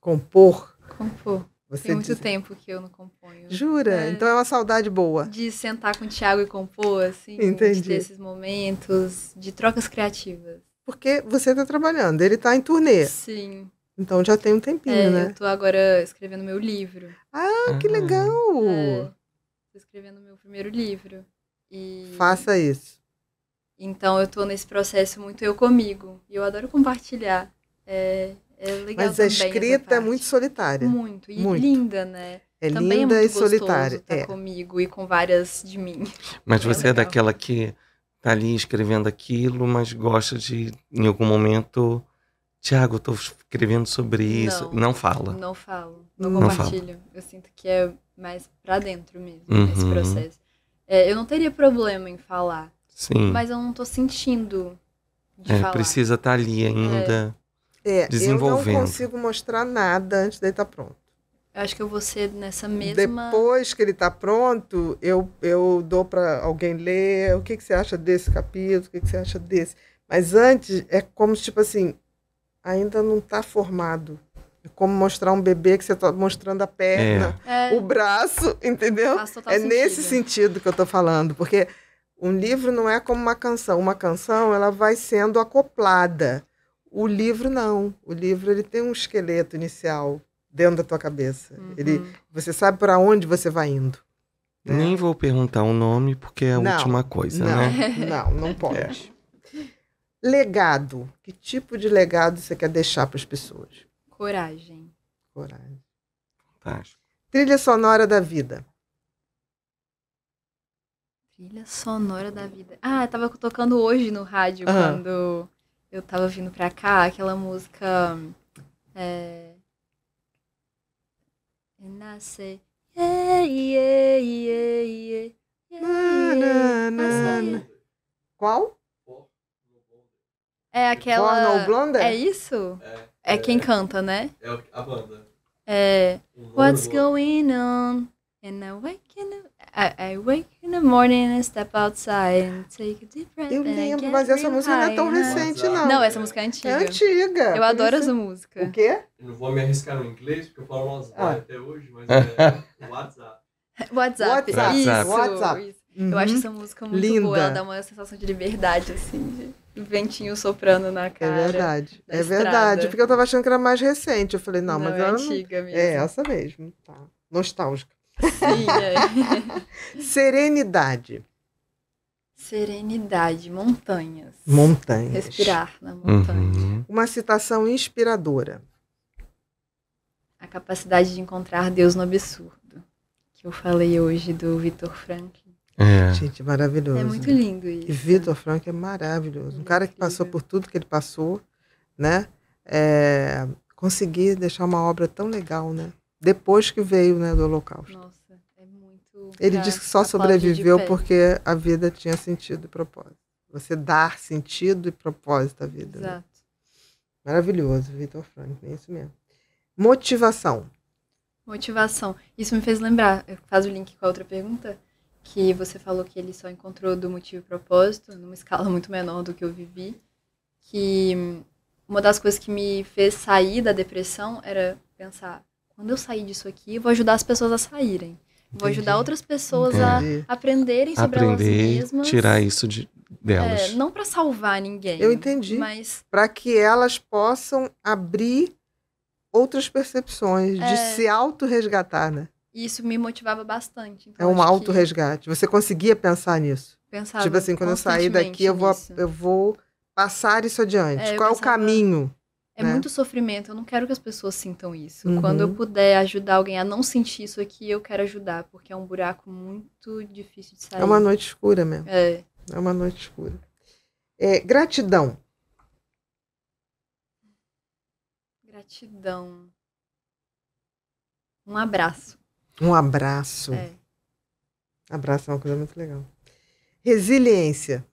Compor? Compor. Você Tem muito diz... tempo que eu não componho. Jura? É... Então é uma saudade boa. De sentar com o Thiago e compor, assim. Entendi. De ter esses momentos de trocas criativas. Porque você está trabalhando, ele está em turnê. Sim. Então já tem um tempinho, é, né? Eu tô agora escrevendo meu livro. Ah, que ah. legal! É estou escrevendo meu primeiro livro. E... Faça isso. Então eu estou nesse processo muito eu comigo. E eu adoro compartilhar. É, é legal Mas a escrita é muito solitária. Muito. E muito. linda, né? É também linda é e solitária. Tá é comigo e com várias de mim. Mas é você é legal. é daquela que tá ali escrevendo aquilo, mas gosta de, em algum momento, Tiago, eu tô escrevendo sobre isso. Não, não fala. Não falo. Não, não compartilho. Eu sinto que é mais para dentro mesmo, uhum. esse processo. É, eu não teria problema em falar. Sim. Mas eu não tô sentindo de é, falar. Precisa estar tá ali ainda. É. desenvolvendo. É, eu não consigo mostrar nada antes dele estar tá pronto. Eu acho que eu vou ser nessa mesma. Depois que ele está pronto, eu, eu dou para alguém ler. O que, que você acha desse capítulo? O que, que você acha desse? Mas antes, é como tipo assim: ainda não está formado. É como mostrar um bebê que você está mostrando a perna, é. o braço, entendeu? é sentido. nesse sentido que eu estou falando, porque um livro não é como uma canção. Uma canção ela vai sendo acoplada. O livro não. O livro ele tem um esqueleto inicial dentro da tua cabeça. Uhum. Ele, você sabe para onde você vai indo. Né? Nem vou perguntar o um nome porque é a não, última coisa, não, né? Não, não é. pode. É. Legado. Que tipo de legado você quer deixar para as pessoas? Coragem. Coragem. Fantástico. Trilha sonora da vida. Trilha sonora da vida. Ah, eu tava tocando hoje no rádio uhum. quando eu tava vindo pra cá, aquela música. É... Nasce. Qual? É aquela. Born É isso? É. É, é quem canta, né? É a banda. É. What's going on? And I wake in the, I, I wake in the morning and step outside and take a deep breath. Eu lembro, mas essa música não é tão recente, não. Não, essa música é antiga. É antiga. Eu adoro essa música. O quê? Eu não vou me arriscar no inglês, porque eu falo WhatsApp ah. até hoje, mas é WhatsApp. WhatsApp. WhatsApp. Isso, WhatsApp. Isso. Uhum. Eu acho essa uhum. música muito Linda. boa, ela dá uma sensação de liberdade, assim. De ventinho soprando na é cara. É verdade. É verdade. Porque eu tava achando que era mais recente. Eu falei, não, não mas é ela antiga não... É mesmo. É essa mesmo. Tá. Nostálgica. Sim, é. Serenidade. Serenidade, montanhas. Montanhas. Respirar na uhum. montanha. Uhum. Uma citação inspiradora. A capacidade de encontrar Deus no absurdo, que eu falei hoje do Vitor Frank. É. Gente, é maravilhoso. É muito lindo isso. E Vitor Frank é maravilhoso. É um cara que passou por tudo que ele passou, né? É, conseguir deixar uma obra tão legal, né? Depois que veio, né, do Holocausto. Nossa, é muito. Ele disse que só sobreviveu porque a vida tinha sentido e propósito. Você dar sentido e propósito à vida. Né? Exato. Né? Maravilhoso, Vitor Frank, é isso mesmo. Motivação. Motivação. Isso me fez lembrar, faz o link com a outra pergunta que você falou que ele só encontrou do motivo e propósito, numa escala muito menor do que eu vivi, que uma das coisas que me fez sair da depressão era pensar, quando eu sair disso aqui, eu vou ajudar as pessoas a saírem. Vou ajudar outras pessoas Entendi. a aprenderem sobre Aprender, elas mesmas. Tirar isso de, delas. É, não para salvar ninguém. Eu entendi. Mas para que elas possam abrir outras percepções, é... de se auto-resgatar, né? E isso me motivava bastante. Então, é um auto-resgate. Você conseguia pensar nisso? Pensava. Tipo assim, quando eu sair daqui, eu vou, eu vou passar isso adiante. É, Qual é o caminho? É né? muito sofrimento. Eu não quero que as pessoas sintam isso. Uhum. Quando eu puder ajudar alguém a não sentir isso aqui, eu quero ajudar, porque é um buraco muito difícil de sair. É uma noite escura mesmo. É. É uma noite escura. É, gratidão. Gratidão. Um abraço. Um abraço. É. Abraço é uma coisa muito legal. Resiliência.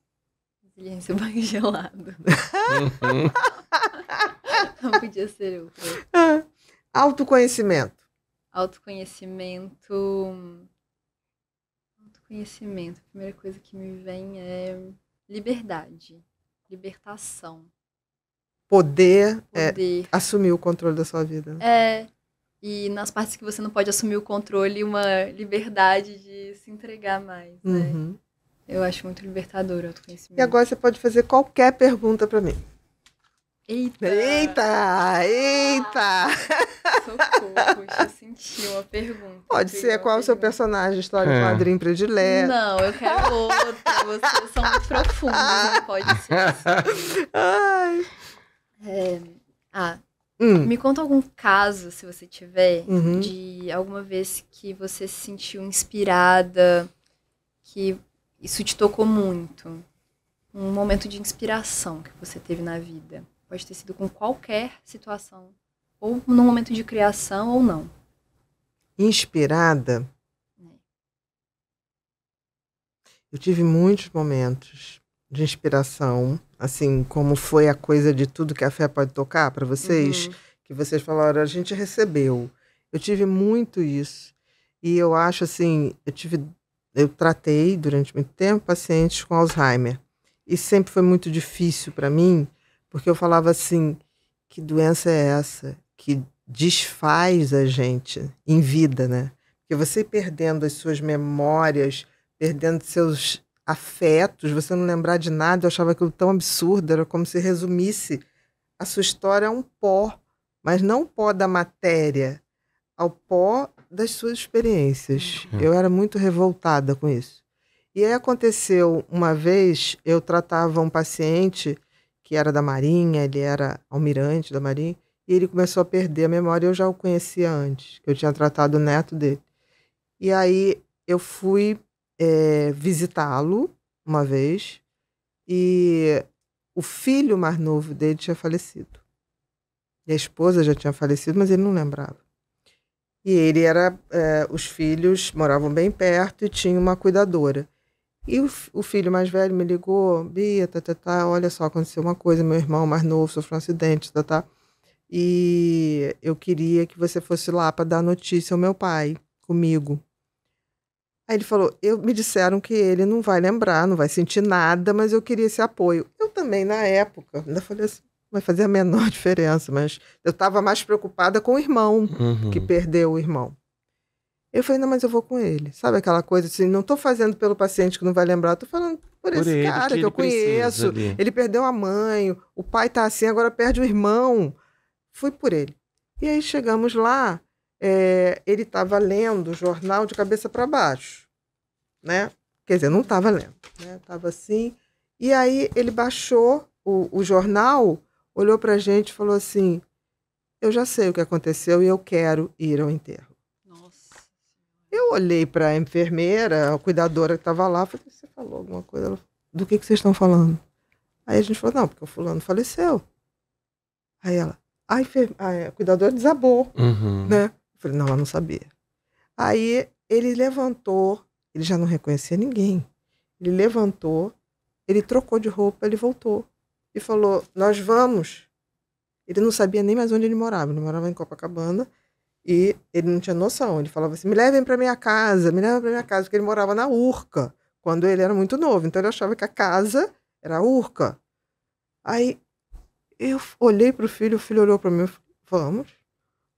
Resiliência, o banho gelado. Não podia ser eu. Ah, autoconhecimento. Autoconhecimento. Autoconhecimento. A primeira coisa que me vem é liberdade, libertação. Poder, é, Poder. É, assumir o controle da sua vida. É, e nas partes que você não pode assumir o controle, uma liberdade de se entregar mais. Né? Uhum. Né? Eu acho muito libertador o autoconhecimento. E agora você pode fazer qualquer pergunta para mim. Eita! Eita! Eita! Ah, socorro, eu senti uma pergunta. Pode ser qual o seu personagem, história é. de quadrinho predileto. Não, eu quero outro. Vocês são muito profundos, não pode ser assim. Ai. É, ah, Hum. Me conta algum caso, se você tiver, uhum. de alguma vez que você se sentiu inspirada, que isso te tocou muito. Um momento de inspiração que você teve na vida. Pode ter sido com qualquer situação, ou num momento de criação ou não. Inspirada? É. Eu tive muitos momentos de inspiração, assim, como foi a coisa de tudo que a fé pode tocar para vocês, uhum. que vocês falaram, a gente recebeu. Eu tive muito isso. E eu acho assim, eu tive eu tratei durante muito tempo pacientes com Alzheimer. E sempre foi muito difícil para mim, porque eu falava assim, que doença é essa que desfaz a gente em vida, né? Porque você perdendo as suas memórias, perdendo seus afetos, você não lembrar de nada, eu achava aquilo tão absurdo, era como se resumisse a sua história a um pó, mas não o pó da matéria, ao pó das suas experiências. Uhum. Eu era muito revoltada com isso. E aí aconteceu uma vez, eu tratava um paciente que era da Marinha, ele era almirante da Marinha, e ele começou a perder a memória, eu já o conhecia antes, eu tinha tratado o neto dele. E aí eu fui é, visitá-lo uma vez e o filho mais novo dele tinha falecido. E a esposa já tinha falecido, mas ele não lembrava. E ele era. É, os filhos moravam bem perto e tinha uma cuidadora. E o, o, filho mais velho me ligou: Bia, tá, tá, tá, olha só, aconteceu uma coisa, meu irmão mais novo sofreu um acidente, tá, tá. E eu queria que você fosse lá para dar notícia ao meu pai, comigo. Aí ele falou: eu me disseram que ele não vai lembrar, não vai sentir nada, mas eu queria esse apoio. Eu também, na época, ainda falei assim: vai fazer a menor diferença, mas eu estava mais preocupada com o irmão, uhum. que perdeu o irmão. Eu falei: não, mas eu vou com ele. Sabe aquela coisa assim: não estou fazendo pelo paciente que não vai lembrar, estou falando por, por esse cara que, que eu conheço. Ali. Ele perdeu a mãe, o pai está assim, agora perde o irmão. Fui por ele. E aí chegamos lá, é, ele estava lendo o jornal de cabeça para baixo, né? Quer dizer, não estava lendo, né? Tava assim. E aí ele baixou o, o jornal, olhou para a gente e falou assim: Eu já sei o que aconteceu e eu quero ir ao enterro. Nossa. Eu olhei para a enfermeira, a cuidadora que estava lá, falei: Você falou alguma coisa? Ela falou, Do que, que vocês estão falando? Aí a gente falou: Não, porque o fulano faleceu. Aí ela, a, a cuidadora desabou, uhum. né? Falei, não, ela não sabia. Aí ele levantou, ele já não reconhecia ninguém. Ele levantou, ele trocou de roupa, ele voltou e falou: Nós vamos. Ele não sabia nem mais onde ele morava, ele morava em Copacabana e ele não tinha noção. Ele falava assim: Me levem para minha casa, me levem para minha casa, porque ele morava na Urca quando ele era muito novo. Então ele achava que a casa era a Urca. Aí eu olhei para o filho, o filho olhou para mim e falou: Vamos.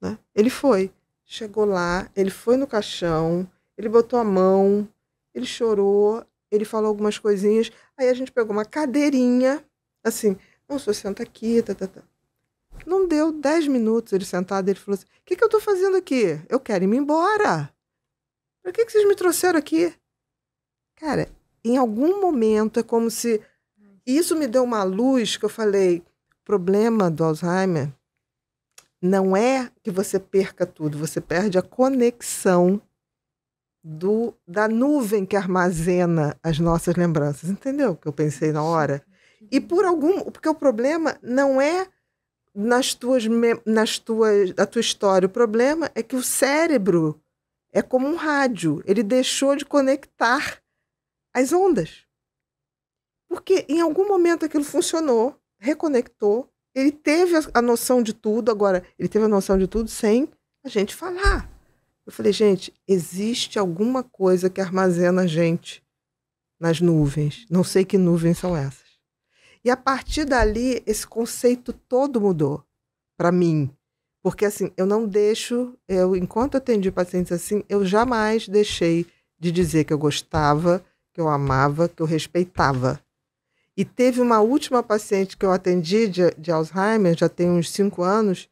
Né? Ele foi. Chegou lá, ele foi no caixão, ele botou a mão, ele chorou, ele falou algumas coisinhas. Aí a gente pegou uma cadeirinha, assim, não, só senta aqui, tá, tá, tá. Não deu dez minutos ele sentado, ele falou assim: O que, que eu tô fazendo aqui? Eu quero ir -me embora. Por que, que vocês me trouxeram aqui? Cara, em algum momento é como se. Isso me deu uma luz que eu falei: problema do Alzheimer não é que você perca tudo, você perde a conexão do da nuvem que armazena as nossas lembranças, entendeu? O Que eu pensei na hora. E por algum, porque o problema não é nas tuas nas tuas a tua história, o problema é que o cérebro é como um rádio, ele deixou de conectar as ondas. Porque em algum momento aquilo funcionou, reconectou, ele teve a noção de tudo, agora, ele teve a noção de tudo sem a gente falar. Eu falei, gente, existe alguma coisa que armazena a gente nas nuvens. Não sei que nuvens são essas. E a partir dali, esse conceito todo mudou para mim. Porque assim, eu não deixo, eu enquanto atendi pacientes assim, eu jamais deixei de dizer que eu gostava, que eu amava, que eu respeitava. E teve uma última paciente que eu atendi de, de Alzheimer, já tem uns cinco anos,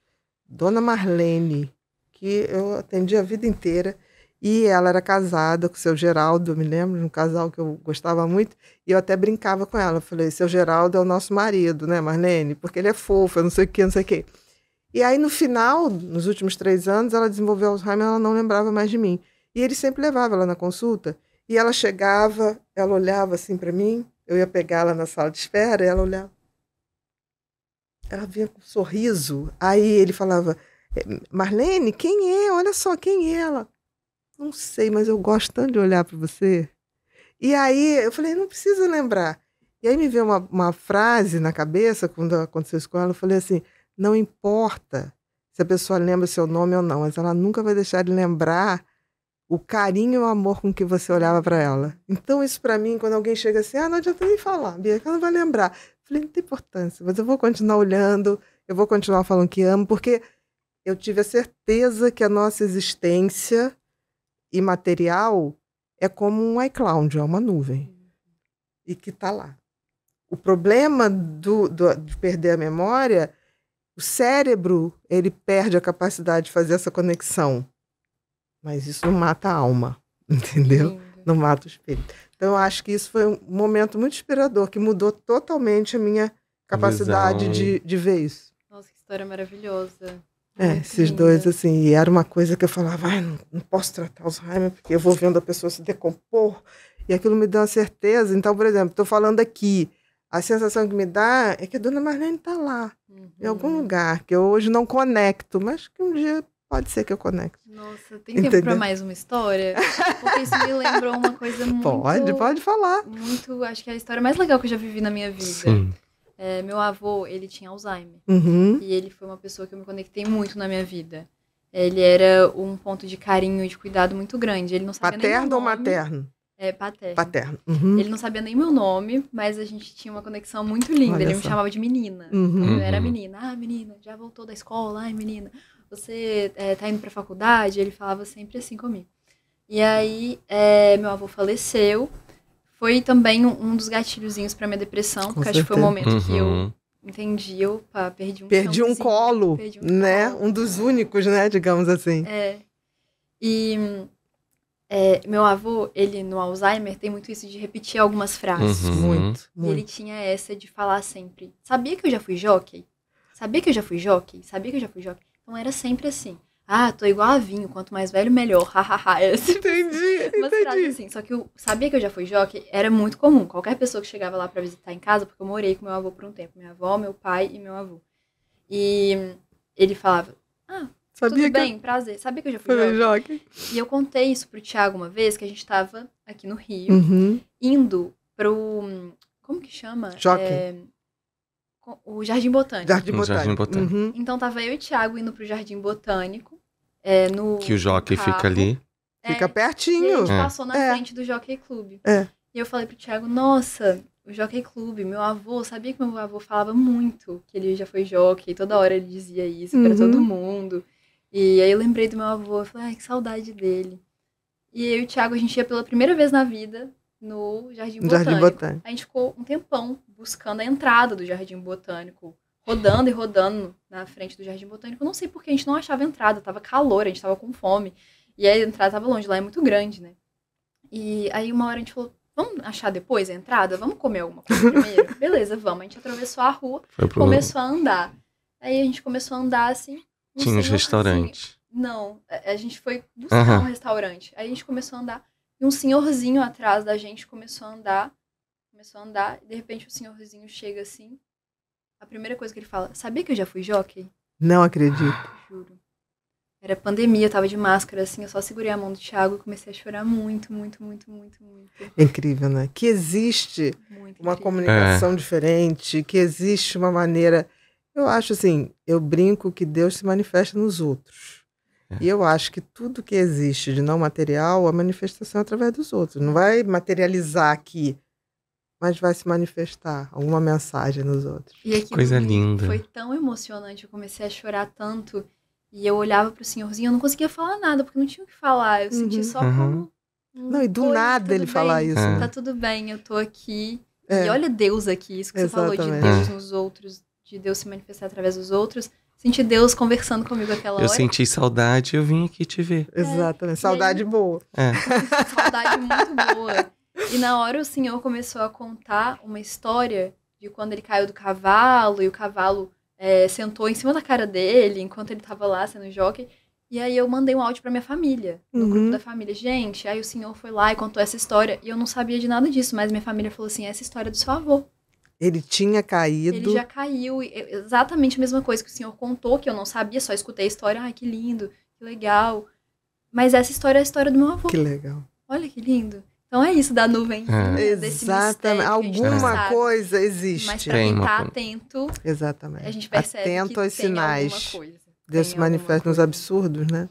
Dona Marlene, que eu atendi a vida inteira. E ela era casada com o seu Geraldo, me lembro, um casal que eu gostava muito. E eu até brincava com ela. Falei, seu Geraldo é o nosso marido, né, Marlene? Porque ele é fofo, eu não sei o que, não sei o que. E aí, no final, nos últimos três anos, ela desenvolveu Alzheimer, ela não lembrava mais de mim. E ele sempre levava ela na consulta. E ela chegava, ela olhava assim para mim, eu ia pegá-la na sala de espera, ela olhava. Ela vinha com um sorriso. Aí ele falava: é, Marlene, quem é? Olha só quem é ela. Não sei, mas eu gosto tanto de olhar para você. E aí eu falei: não precisa lembrar. E aí me veio uma, uma frase na cabeça quando aconteceu isso com ela. Eu falei assim: não importa se a pessoa lembra o seu nome ou não, mas ela nunca vai deixar de lembrar o carinho e o amor com que você olhava para ela. Então, isso para mim, quando alguém chega assim, ah, não adianta nem falar, Bia, que ela não vai lembrar. Eu falei, não tem importância, mas eu vou continuar olhando, eu vou continuar falando que amo, porque eu tive a certeza que a nossa existência imaterial é como um iCloud, é uma nuvem, e que está lá. O problema do, do, de perder a memória, o cérebro, ele perde a capacidade de fazer essa conexão. Mas isso não mata a alma, entendeu? Não mata o espírito. Então, eu acho que isso foi um momento muito inspirador, que mudou totalmente a minha capacidade de, de ver isso. Nossa, que história maravilhosa. É, esses linda. dois, assim, e era uma coisa que eu falava, ah, não, não posso tratar Alzheimer, porque eu vou vendo a pessoa se decompor, e aquilo me deu uma certeza. Então, por exemplo, estou falando aqui, a sensação que me dá é que a dona Marlene está lá, uhum. em algum lugar, que eu hoje não conecto, mas que um dia pode ser que eu conecte. Nossa, tem Entendeu? tempo para mais uma história? Porque isso me lembrou uma coisa muito. Pode, pode falar. Muito, acho que é a história mais legal que eu já vivi na minha vida. Sim. É, meu avô, ele tinha Alzheimer. Uhum. E ele foi uma pessoa que eu me conectei muito na minha vida. Ele era um ponto de carinho e de cuidado muito grande. Ele não sabia Paterno nem ou nome. materno? É, paterno. Paterno. Uhum. Ele não sabia nem meu nome, mas a gente tinha uma conexão muito linda. Olha ele só. me chamava de menina. Uhum. Eu era uhum. menina. Ah, menina, já voltou da escola. Ai, menina você é, tá indo pra faculdade? Ele falava sempre assim comigo. E aí, é, meu avô faleceu. Foi também um, dos gatilhozinhos para minha depressão, Com porque certeza. acho que foi o momento uhum. que eu uhum. entendi, opa, perdi um Perdi um assim, colo, perdi um né? Colo. Um dos únicos, né, digamos assim. É. E é, meu avô, ele no Alzheimer tem muito isso de repetir algumas frases. Uhum. Muito, uhum. muito. ele tinha essa de falar sempre: "Sabia que eu já fui jockey? Sabia que eu já fui jockey? Sabia que eu já fui jockey?" Então era sempre assim. Ah, tô igual a vinho, quanto mais velho, melhor. Hahaha. É assim. entendi. Mas entendi. assim, só que eu sabia que eu já fui jockey, era muito comum. Qualquer pessoa que chegava lá para visitar em casa, porque eu morei com meu avô por um tempo. Minha avó, meu pai e meu avô. E ele falava, ah, sabia tudo bem, eu... prazer. Sabia que eu já fui jockey? jockey? E eu contei isso pro Thiago uma vez, que a gente tava aqui no Rio, uhum. indo pro... Como que chama? Jockey. É, o Jardim Botânico. Jardim Botânico. Jardim Botânico. Uhum. Então tava eu e o Thiago indo pro Jardim Botânico. É, no que o jockey carro. fica ali. É, fica pertinho. E a gente é. passou na é. frente do Jockey Club. É. E eu falei pro Thiago, nossa, o Jockey Club, meu avô, sabia que meu avô falava muito que ele já foi jockey, toda hora ele dizia isso uhum. para todo mundo. E aí eu lembrei do meu avô, eu falei, ai, que saudade dele. E eu e o Thiago, a gente ia pela primeira vez na vida no Jardim Botânico. Jardim Botânico. A gente ficou um tempão buscando a entrada do Jardim Botânico, rodando e rodando na frente do Jardim Botânico. Não sei porque a gente não achava entrada, tava calor, a gente tava com fome. E a entrada tava longe, lá é muito grande, né? E aí uma hora a gente falou, vamos achar depois a entrada? Vamos comer alguma coisa primeiro? Beleza, vamos. A gente atravessou a rua, começou a andar. Aí a gente começou a andar assim. Tinha uns assim. restaurantes. Assim, não, a gente foi buscar uhum. um restaurante. Aí a gente começou a andar. E um senhorzinho atrás da gente começou a andar, começou a andar, e de repente o senhorzinho chega assim. A primeira coisa que ele fala: Sabia que eu já fui jockey? Não acredito. Ah, juro. Era pandemia, eu tava de máscara, assim, eu só segurei a mão do Thiago e comecei a chorar muito, muito, muito, muito, muito. É incrível, né? Que existe muito uma incrível. comunicação é. diferente, que existe uma maneira. Eu acho assim, eu brinco que Deus se manifesta nos outros. É. E eu acho que tudo que existe de não material, a manifestação é através dos outros. Não vai materializar aqui, mas vai se manifestar alguma mensagem nos outros. E Coisa linda. Foi tão emocionante, eu comecei a chorar tanto. E eu olhava para o senhorzinho, eu não conseguia falar nada, porque não tinha o que falar. Eu uhum. senti só uhum. como. Não, e do nada ele bem, falar isso. É. Tá tudo bem, eu tô aqui. É. E olha Deus aqui, isso que Exatamente. você falou de Deus é. nos outros, de Deus se manifestar através dos outros. Senti Deus conversando comigo aquela eu hora. Eu senti saudade e eu vim aqui te ver. É, Exatamente, saudade boa. É. Saudade muito boa. E na hora o senhor começou a contar uma história de quando ele caiu do cavalo e o cavalo é, sentou em cima da cara dele enquanto ele estava lá sendo jockey. E aí eu mandei um áudio para minha família, no uhum. grupo da família. Gente, aí o senhor foi lá e contou essa história. E eu não sabia de nada disso, mas minha família falou assim, é essa história do seu avô. Ele tinha caído. Ele já caiu. É exatamente a mesma coisa que o senhor contou, que eu não sabia, só escutei a história. Ai, que lindo, que legal. Mas essa história é a história do meu avô. Que legal. Olha que lindo. Então é isso da nuvem. É. Né, exatamente. Alguma coisa existe. Mas pra quem tá atento, Exatamente. a gente percebe atento que aos tem sinais. alguma coisa. Deus se manifesta nos absurdos, né?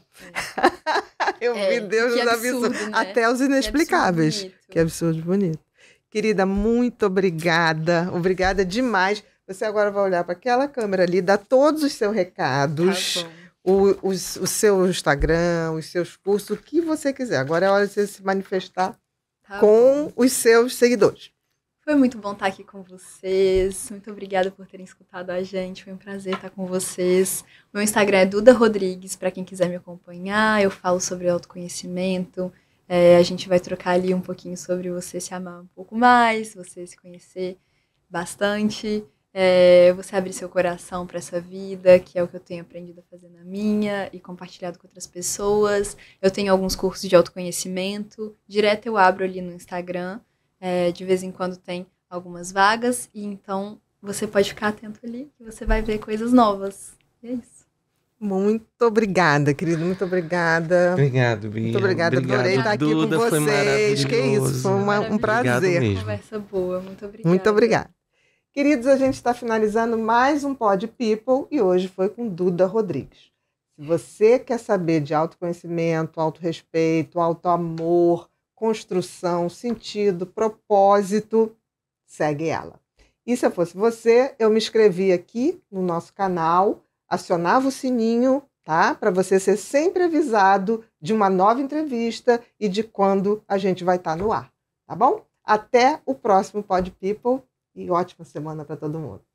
É. Eu é, vi Deus nos absurdos. Absurdo, né? Até os inexplicáveis. Que absurdo bonito. Que absurdo bonito. Querida, muito obrigada. Obrigada demais. Você agora vai olhar para aquela câmera ali, dar todos os seus recados, tá o, o o seu Instagram, os seus cursos, o que você quiser. Agora é hora de você se manifestar tá com bom. os seus seguidores. Foi muito bom estar aqui com vocês. Muito obrigada por terem escutado a gente. Foi um prazer estar com vocês. Meu Instagram é Duda Rodrigues, para quem quiser me acompanhar. Eu falo sobre autoconhecimento, é, a gente vai trocar ali um pouquinho sobre você se amar um pouco mais, você se conhecer bastante, é, você abrir seu coração para essa vida, que é o que eu tenho aprendido a fazer na minha e compartilhado com outras pessoas. Eu tenho alguns cursos de autoconhecimento, direto eu abro ali no Instagram, é, de vez em quando tem algumas vagas, e então você pode ficar atento ali que você vai ver coisas novas. E é isso. Muito obrigada, querido. Muito obrigada. Obrigado, Bia. Muito obrigada. Obrigado, Adorei estar aqui Duda, com vocês. que isso, foi uma, um prazer. Uma Conversa boa. Muito obrigada. Muito obrigada. Queridos, a gente está finalizando mais um Pod People e hoje foi com Duda Rodrigues. Se você quer saber de autoconhecimento, autorrespeito, autoamor, construção, sentido, propósito, segue ela. E se eu fosse você, eu me inscrevi aqui no nosso canal acionava o sininho, tá? Para você ser sempre avisado de uma nova entrevista e de quando a gente vai estar tá no ar, tá bom? Até o próximo Pod People e ótima semana para todo mundo.